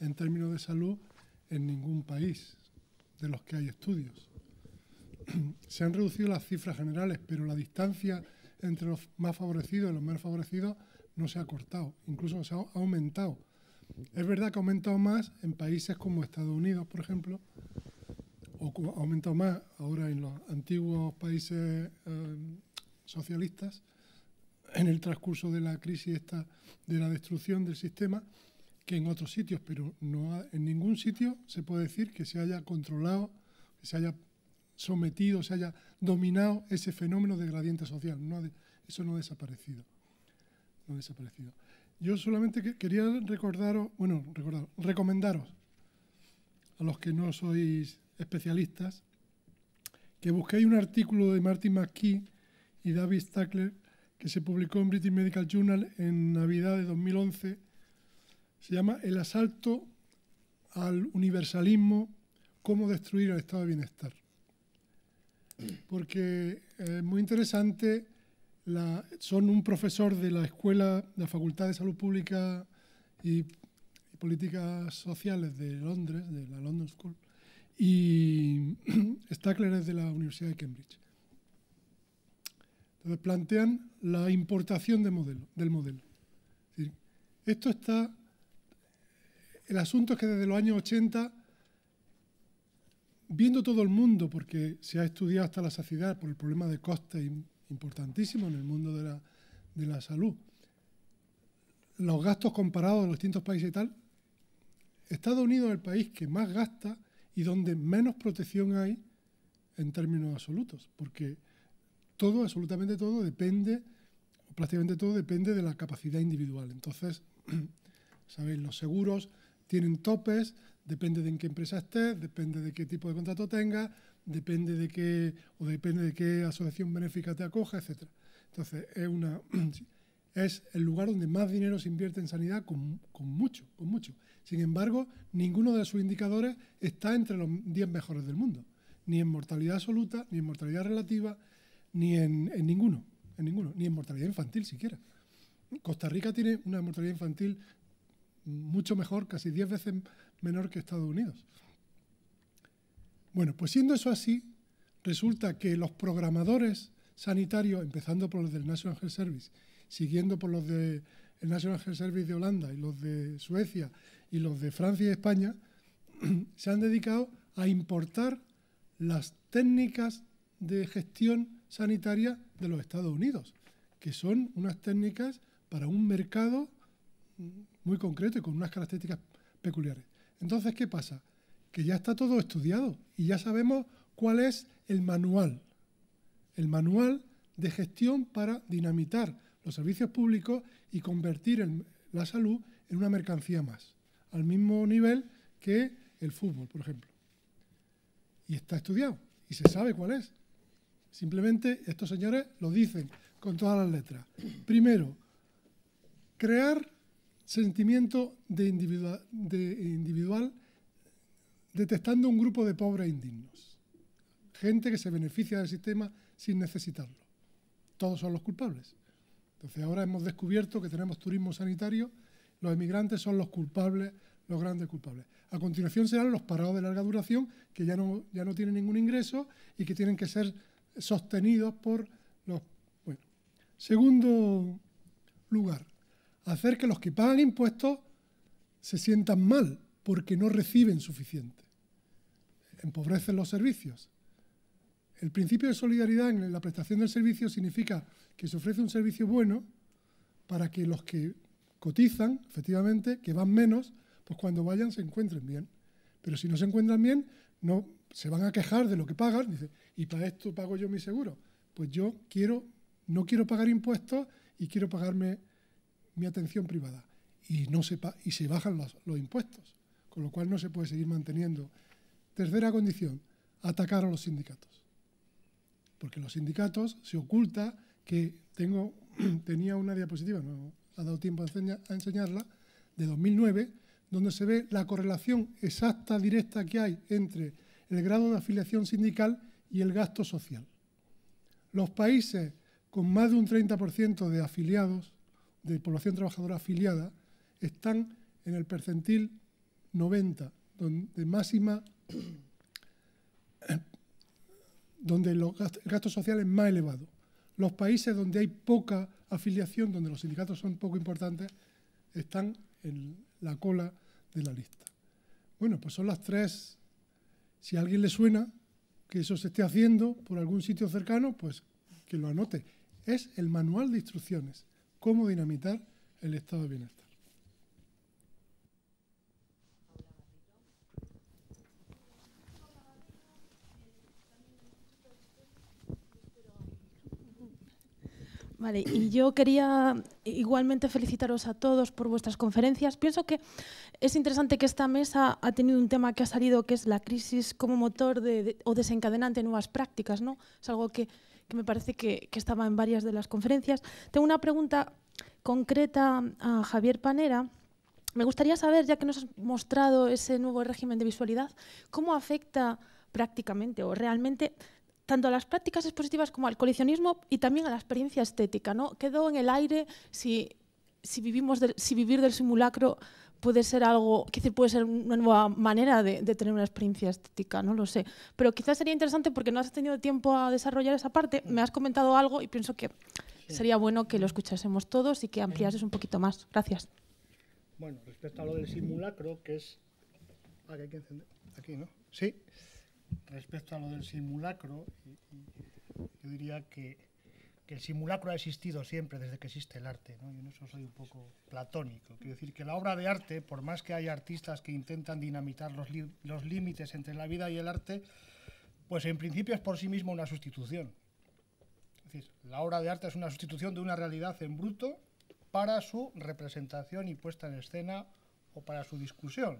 en términos de salud en ningún país de los que hay estudios. Se han reducido las cifras generales, pero la distancia entre los más favorecidos y los menos favorecidos no se ha cortado, incluso se ha aumentado. Es verdad que ha aumentado más en países como Estados Unidos, por ejemplo, o ha aumentado más ahora en los antiguos países em, socialistas, en el transcurso de la crisis esta, de la destrucción del sistema, que en otros sitios, pero no en ningún sitio se puede decir que se haya controlado, que se haya sometido, se haya dominado ese fenómeno de gradiente social. No eso no ha desaparecido no ha desaparecido. Yo solamente quería recordaros, bueno, recordaros, recomendaros a los que no sois especialistas que busquéis un artículo de Martin McKee y David Stackler que se publicó en British Medical Journal en Navidad de 2011. Se llama El asalto al universalismo, cómo destruir el estado de bienestar. Porque es muy interesante son un profesor de la Escuela de la Facultad de Salud Pública y, Políticas Sociales de Londres, de la London School, y Stackler es de la Universidad de Cambridge. Entonces plantean la importación del modelo. esto está... El asunto es que desde los años 80 viendo todo el mundo, porque se ha estudiado hasta la saciedad por el problema de coste y importantísimo en el mundo de la, salud. Los gastos comparados en los distintos países y tal, Estados Unidos es el país que más gasta y donde menos protección hay en términos absolutos, porque todo, absolutamente todo, depende, prácticamente todo depende de la capacidad individual. Entonces, sabéis, los seguros tienen topes, depende de en qué empresa estés, depende de qué tipo de contrato tengas, depende de qué, o depende de qué asociación benéfica te acoja, etcétera. Entonces, es, una, es el lugar donde más dinero se invierte en sanidad con, mucho, con mucho. Sin embargo, ninguno de sus indicadores está entre los 10 mejores del mundo, ni en mortalidad absoluta, ni en mortalidad relativa, ni en, ninguno, en ninguno, ni en mortalidad infantil siquiera. Costa Rica tiene una mortalidad infantil mucho mejor, casi 10 veces menor que Estados Unidos. Bueno, pues siendo eso así, resulta que los programadores sanitarios, empezando por los del National Health Service, siguiendo por los del National Health Service de Holanda y los de Suecia y los de Francia y España, se han dedicado a importar las técnicas de gestión sanitaria de los Estados Unidos, que son unas técnicas para un mercado muy concreto y con unas características peculiares. Entonces, ¿qué pasa? Que ya está todo estudiado y ya sabemos cuál es el manual, el manual de gestión para dinamitar los servicios públicos y convertir la salud en una mercancía más, al mismo nivel que el fútbol, por ejemplo. Y está estudiado y se sabe cuál es. Simplemente estos señores lo dicen con todas las letras. Primero, crear sentimiento de, de individual detestando un grupo de pobres e indignos, gente que se beneficia del sistema sin necesitarlo. Todos son los culpables. Entonces ahora hemos descubierto que tenemos turismo sanitario, los emigrantes son los culpables, los grandes culpables. A continuación serán los parados de larga duración, que ya no, ya no tienen ningún ingreso y que tienen que ser sostenidos por los... Bueno, segundo lugar, hacer que los que pagan impuestos se sientan mal porque no reciben suficiente empobrecen los servicios. El principio de solidaridad en la prestación del servicio significa que se ofrece un servicio bueno para que los que cotizan, efectivamente, que van menos, pues cuando vayan se encuentren bien. Pero si no se encuentran bien, no se van a quejar de lo que pagan. Dice, ¿y para esto pago yo mi seguro? Pues yo quiero, no quiero pagar impuestos y quiero pagarme mi atención privada. Y, no se, y se bajan los impuestos, con lo cual no se puede seguir manteniendo Tercera condición, atacar a los sindicatos. Porque los sindicatos se oculta que tengo, tenía una diapositiva, no ha dado tiempo a, a enseñarla, de 2009, donde se ve la correlación exacta, directa que hay entre el grado de afiliación sindical y el gasto social. Los países con más de un 30% de afiliados, de población trabajadora afiliada, están en el percentil 90, donde máxima donde los gastos sociales más elevado. Los países donde hay poca afiliación, donde los sindicatos son poco importantes, están en la cola de la lista. Bueno, pues son las tres. Si a alguien le suena que eso se esté haciendo por algún sitio cercano, pues que lo anote. Es el manual de instrucciones, cómo dinamitar el estado de bienestar.
Vale, y yo quería igualmente felicitaros a todos por vuestras conferencias. Pienso que es interesante que esta mesa ha tenido un tema que ha salido, que es la crisis como motor o desencadenante de nuevas prácticas, ¿no? Es algo que, me parece que, que, estaba en varias de las conferencias. Tengo una pregunta concreta a Javier Panera. Me gustaría saber, ya que nos has mostrado ese nuevo régimen de visualidad, cómo afecta prácticamente o realmente tanto a las prácticas expositivas como al coleccionismo y también a la experiencia estética. ¿no? Quedó en el aire si, si vivimos si vivir del simulacro puede ser algo, decir, puede ser una nueva manera de, tener una experiencia estética, no lo sé. Pero quizás sería interesante porque no has tenido tiempo a desarrollar esa parte, me has comentado algo y pienso que sería bueno que lo escuchásemos todos y que ampliases un poquito más. Gracias.
Bueno, respecto a lo del simulacro, que es... Ah, hay que encender. Aquí, ¿no? Sí respecto a lo del simulacro, yo diría que, el simulacro ha existido siempre desde que existe el arte. ¿no? Yo en eso soy un poco platónico. Quiero decir que la obra de arte, por más que haya artistas que intentan dinamitar los, los límites entre la vida y el arte, pues en principio es por sí mismo una sustitución. Es decir, la obra de arte es una sustitución de una realidad en bruto para su representación y puesta en escena o para su discusión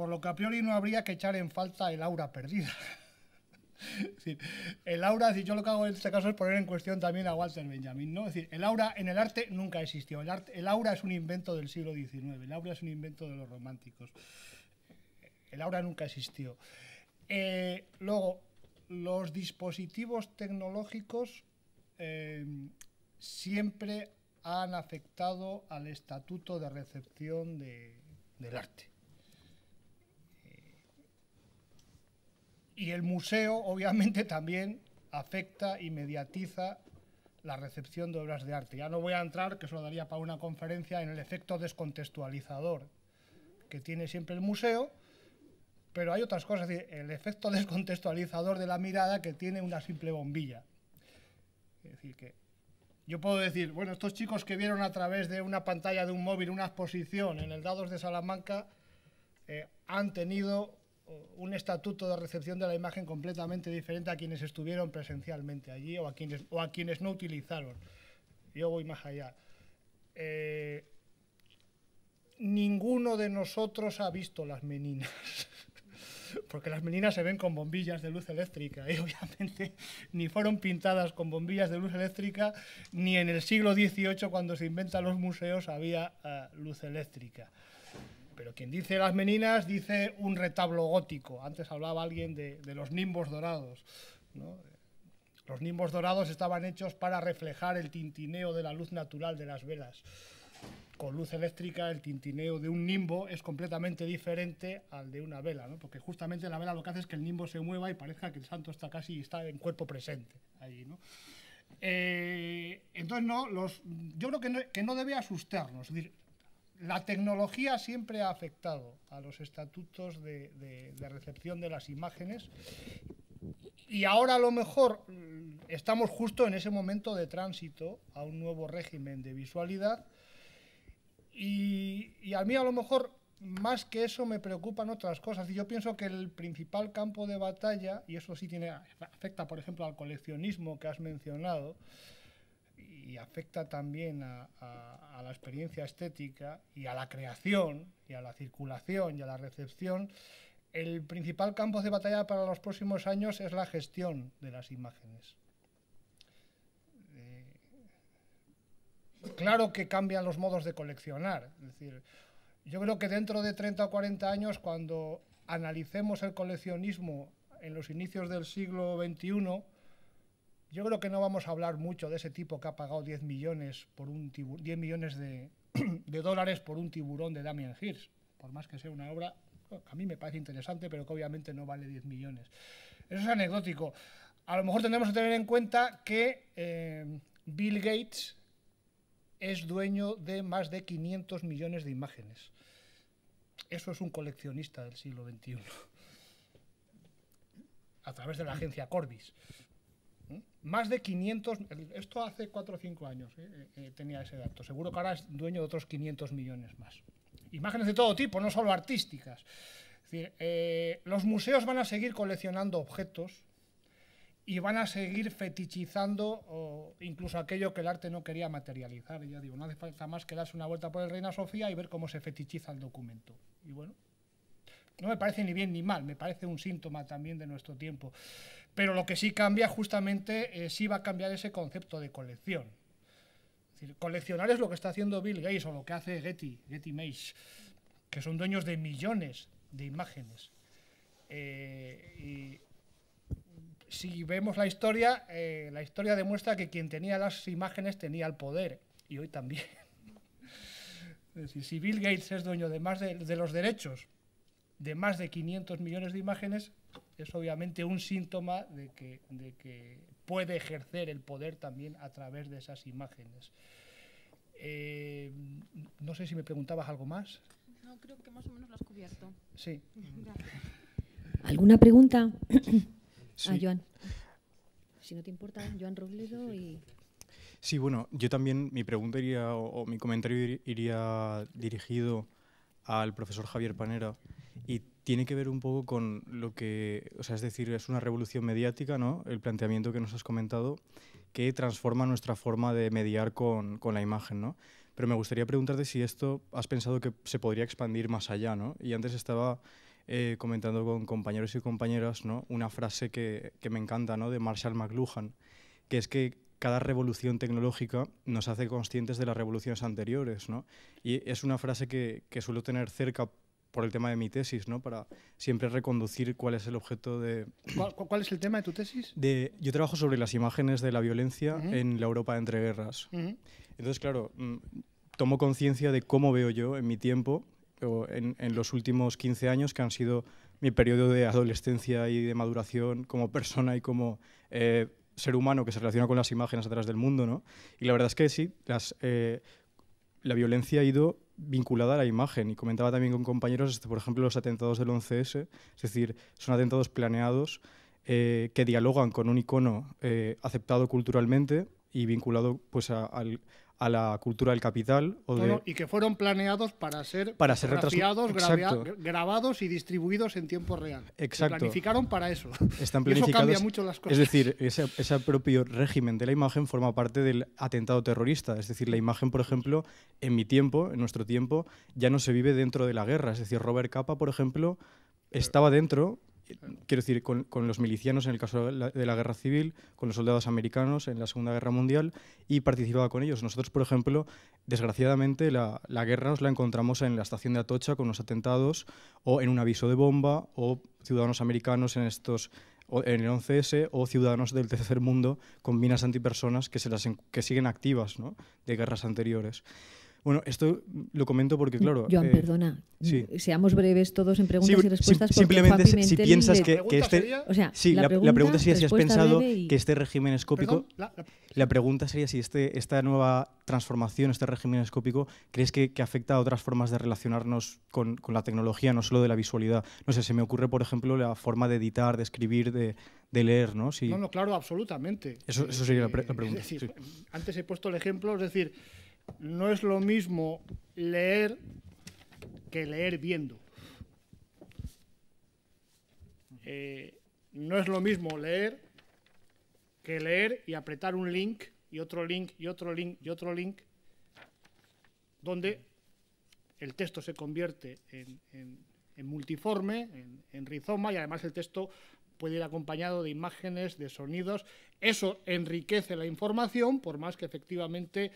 por lo que a priori no habría que echar en falta el aura perdida. el aura, si yo lo que hago en este caso es poner en cuestión también a Walter Benjamin, ¿no? decir, el aura en el arte nunca existió. El, el aura es un invento del siglo XIX, el aura es un invento de los románticos. El aura nunca existió. Eh, luego, los dispositivos tecnológicos eh, siempre han afectado al estatuto de recepción del arte. y el museo, obviamente, también afecta y mediatiza la recepción de obras de arte. Ya no voy a entrar, que eso lo daría para una conferencia, en el efecto descontextualizador que tiene siempre el museo, pero hay otras cosas, el efecto descontextualizador de la mirada que tiene una simple bombilla. Es decir, que yo puedo decir, bueno, estos chicos que vieron a través de una pantalla de un móvil una exposición en el Dados de Salamanca eh, han tenido un estatuto de recepción de la imagen completamente diferente a quienes estuvieron presencialmente allí o a quienes, o quienes no utilizaron. Yo voy más allá. Eh, ninguno de nosotros ha visto las meninas. Porque las meninas se ven con bombillas de luz eléctrica y obviamente ni fueron pintadas con bombillas de luz eléctrica, ni en el siglo XVIII cuando se inventan los museos había eh, luz eléctrica pero quien dice las meninas dice un retablo gótico. Antes hablaba alguien de, los nimbos dorados. Los nimbos dorados estaban hechos para reflejar el tintineo de la luz natural de las velas. Con luz eléctrica el tintineo de un nimbo es completamente diferente al de una vela, ¿no? porque justamente la vela lo que hace es que el nimbo se mueva y parezca que el santo está casi está en cuerpo presente ¿no? Eh, entonces, no, los, yo creo que no, que no debe asustarnos. Es decir, la tecnología siempre ha afectado a los estatutos de, recepción de las imágenes y ahora a lo mejor mm, estamos justo en ese momento de tránsito a un nuevo régimen de visualidad y, a mí a lo mejor más que eso me preocupan otras cosas y yo pienso que el principal campo de batalla y eso sí tiene afecta por ejemplo al coleccionismo que has mencionado y afecta también a, la experiencia estética y a la creación y a la circulación y a la recepción, el principal campo de batalla para los próximos años es la gestión de las imágenes. Eh, claro que cambian los modos de coleccionar. Es decir, yo creo que dentro de 30 o 40 años, cuando analicemos el coleccionismo en los inicios del siglo XXI, yo creo que no vamos a hablar mucho de ese tipo que ha pagado 10 millones, por un 10 millones de, dólares por un tiburón de Damien Hirst, por más que sea una obra oh, a mí me parece interesante, pero que obviamente no vale 10 millones. Eso es anecdótico. A lo mejor tendremos que tener en cuenta que eh, Bill Gates es dueño de más de 500 millones de imágenes. Eso es un coleccionista del siglo XXI. A través de la agencia Corbis más de 500, esto hace 4 o 5 años eh, eh, eh, tenía ese dato, seguro que ahora es dueño de otros 500 millones más. Imágenes de todo tipo, no solo artísticas. los museos van a seguir coleccionando objetos y van a seguir fetichizando incluso aquello que el arte no quería materializar. ya digo, no hace falta más que darse una vuelta por el Reina Sofía y ver cómo se fetichiza el documento. Y bueno, no me parece ni bien ni mal, me parece un síntoma también de nuestro tiempo. Pero lo que sí cambia justamente, es eh, sí va a cambiar ese concepto de colección. coleccionar es lo que está haciendo Bill Gates o lo que hace Getty, Getty Mace, que son dueños de millones de imágenes. Eh, si vemos la historia, eh, la historia demuestra que quien tenía las imágenes tenía el poder, y hoy también. es si Bill Gates es dueño de, más de los derechos de más de 500 millones de imágenes, es obviamente un síntoma de que, puede ejercer el poder también a través de esas imágenes. Eh, no sé si me preguntabas algo más.
No, creo que más o menos lo has cubierto.
Sí. ¿Alguna pregunta? A ah, Joan. Si no te importa, Joan Robledo
Sí, bueno, yo también mi pregunta iría, o, mi comentario iría dirigido al profesor Javier Panera y tiene que ver un poco con lo que, o sea, es decir, es una revolución mediática, ¿no? El planteamiento que nos has comentado, que transforma nuestra forma de mediar con, con la imagen, ¿no? Pero me gustaría preguntarte si esto has pensado que se podría expandir más allá, ¿no? Y antes estaba eh, comentando con compañeros y compañeras, ¿no? Una frase que, que me encanta, ¿no? De Marshall McLuhan, que es que cada revolución tecnológica nos hace conscientes de las revoluciones anteriores, ¿no? Y es una frase que, que suelo tener cerca por el tema de mi tesis, ¿no? Para siempre reconducir cuál es el objeto de... ¿Cuál, es el tema de tu tesis? De, yo trabajo sobre las imágenes de la violencia en la Europa de entreguerras. Entonces, claro, mm, tomo conciencia de cómo veo yo en mi tiempo, o en, los últimos 15 años, que han sido mi periodo de adolescencia y de maduración como persona y como... Eh, ser humano que se relaciona con las imágenes atrás del mundo, ¿no? Y la verdad es que sí, las, eh, la violencia ha ido vinculada a la imagen. Y comentaba también con compañeros, este, por ejemplo, los atentados del 11S, es decir, son atentados planeados eh, que dialogan con un icono eh, aceptado culturalmente y vinculado pues, al, a la cultura del capital. O
y que fueron planeados para ser, para ser grabados y distribuidos en tiempo real. Exacto. planificaron para eso. Están planificados. eso cambia mucho las cosas. Es
decir, ese, ese, propio régimen de la imagen forma parte del atentado terrorista. Es decir, la imagen, por ejemplo, en mi tiempo, en nuestro tiempo, ya no se vive dentro de la guerra. Es decir, Robert Capa, por ejemplo, estaba dentro quiero decir, con, los milicianos en el caso de la, guerra civil, con los soldados americanos en la Segunda Guerra Mundial y participaba con ellos. Nosotros, por ejemplo, desgraciadamente la, guerra nos la encontramos en la estación de Atocha con los atentados o en un aviso de bomba o ciudadanos americanos en estos en el 11S o ciudadanos del tercer mundo con minas antipersonas que, se las, que siguen activas de guerras anteriores. Bueno, esto lo comento porque, mm, claro. Joan, eh, perdona.
Seamos breves todos en preguntas y respuestas. simplemente si piensas que, este. la, pregunta, sería si has pensado que
este régimen escópico. la, pregunta sería si este, esta nueva transformación, este régimen escópico, crees que, afecta a otras formas de relacionarnos con, la tecnología, no solo de la visualidad. No sé, se me ocurre, por ejemplo, la forma de editar, de escribir, de, leer, ¿no? No,
no, claro, absolutamente. Eso,
sería la, pregunta.
antes he puesto el ejemplo, es decir no es lo mismo leer que leer viendo. Eh, no es lo mismo leer que leer y apretar un link y otro link y otro link y otro link, donde el texto se convierte en, multiforme, en rizoma y además el texto puede ir acompañado de imágenes, de sonidos. Eso enriquece la información, por más que efectivamente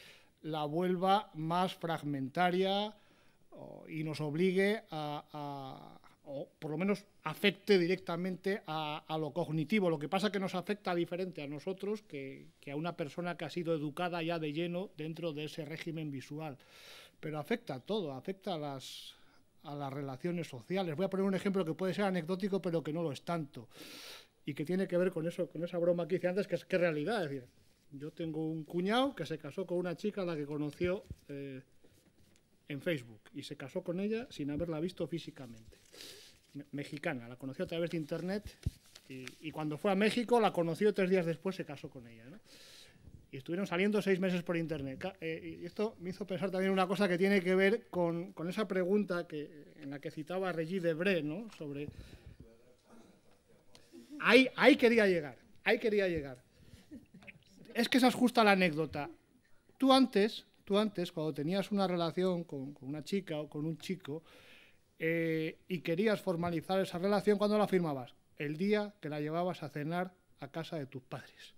la vuelva más fragmentaria y nos obligue a, o por lo menos afecte directamente a, lo cognitivo. Lo que pasa que nos afecta diferente a nosotros que, a una persona que ha sido educada ya de lleno dentro de ese régimen visual. Pero afecta a todo, afecta a las, relaciones sociales. Voy a poner un ejemplo que puede ser anecdótico, pero que no lo es tanto. Y que tiene que ver con eso, con esa broma que hice antes, que es que realidad. Es decir, yo tengo un cuñado que se casó con una chica la que conoció eh, en Facebook y se casó con ella sin haberla visto físicamente. mexicana, la conoció a través de internet y, cuando fue a México la conoció tres días después se casó con ella. Y estuvieron saliendo seis meses por internet. Eh, y esto me hizo pensar también una cosa que tiene que ver con, esa pregunta que, en la que citaba Regis Debré, ¿no? Sobre. ahí quería llegar, ahí quería llegar es que esa es justa la anécdota. Tú antes, tú antes, cuando tenías una relación con, una chica o con un chico eh, y querías formalizar esa relación, ¿cuándo la firmabas? El día que la llevabas a cenar a casa de tus padres.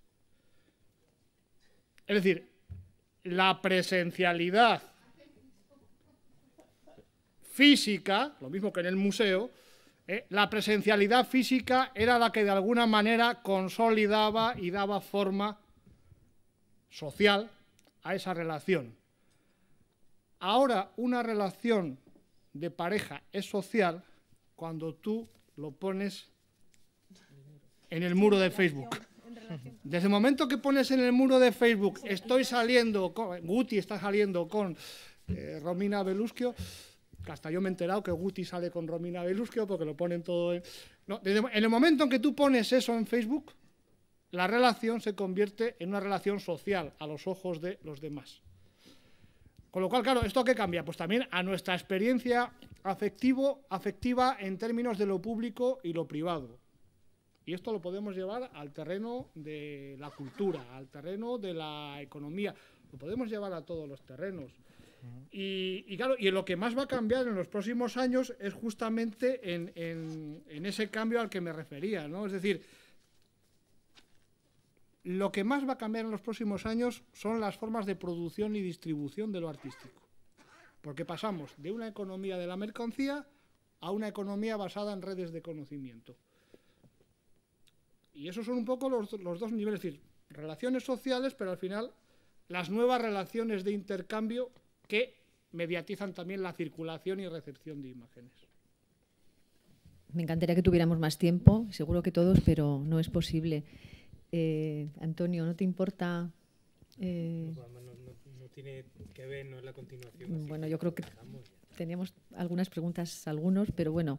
Es decir, la presencialidad física, lo mismo que en el museo, eh, la presencialidad física era la que de alguna manera consolidaba y daba forma social a esa relación. Ahora una relación de pareja es social cuando tú lo pones en el muro de Facebook. Desde el momento que pones en el muro de Facebook, estoy saliendo con, Guti está saliendo con eh, Romina Belusquio, hasta yo me he enterado que Guti sale con Romina Belusquio porque lo ponen todo en... en el momento en que tú pones eso en Facebook, la relación se convierte en una relación social a los ojos de los demás. Con lo cual, claro, ¿esto qué cambia? Pues también a nuestra experiencia afectivo, afectiva en términos de lo público y lo privado. Y esto lo podemos llevar al terreno de la cultura, al terreno de la economía, lo podemos llevar a todos los terrenos. Y, claro, y lo que más va a cambiar en los próximos años es justamente en, en, ese cambio al que me refería, ¿no? Es decir, lo que más va a cambiar en los próximos años son las formas de producción y distribución de lo artístico. Porque pasamos de una economía de la mercancía a una economía basada en redes de conocimiento. Y esos son un poco los, dos niveles, es decir, relaciones sociales, pero al final las nuevas relaciones de intercambio que mediatizan también la circulación y recepción de imágenes.
Me encantaría que tuviéramos más tiempo, seguro que todos, pero no es posible. Eh, Antonio, ¿no te importa? Eh,
pues, no, tiene que ver, no es la continuación. Mm, bueno, yo creo que
teníamos algunas preguntas, algunos, pero bueno,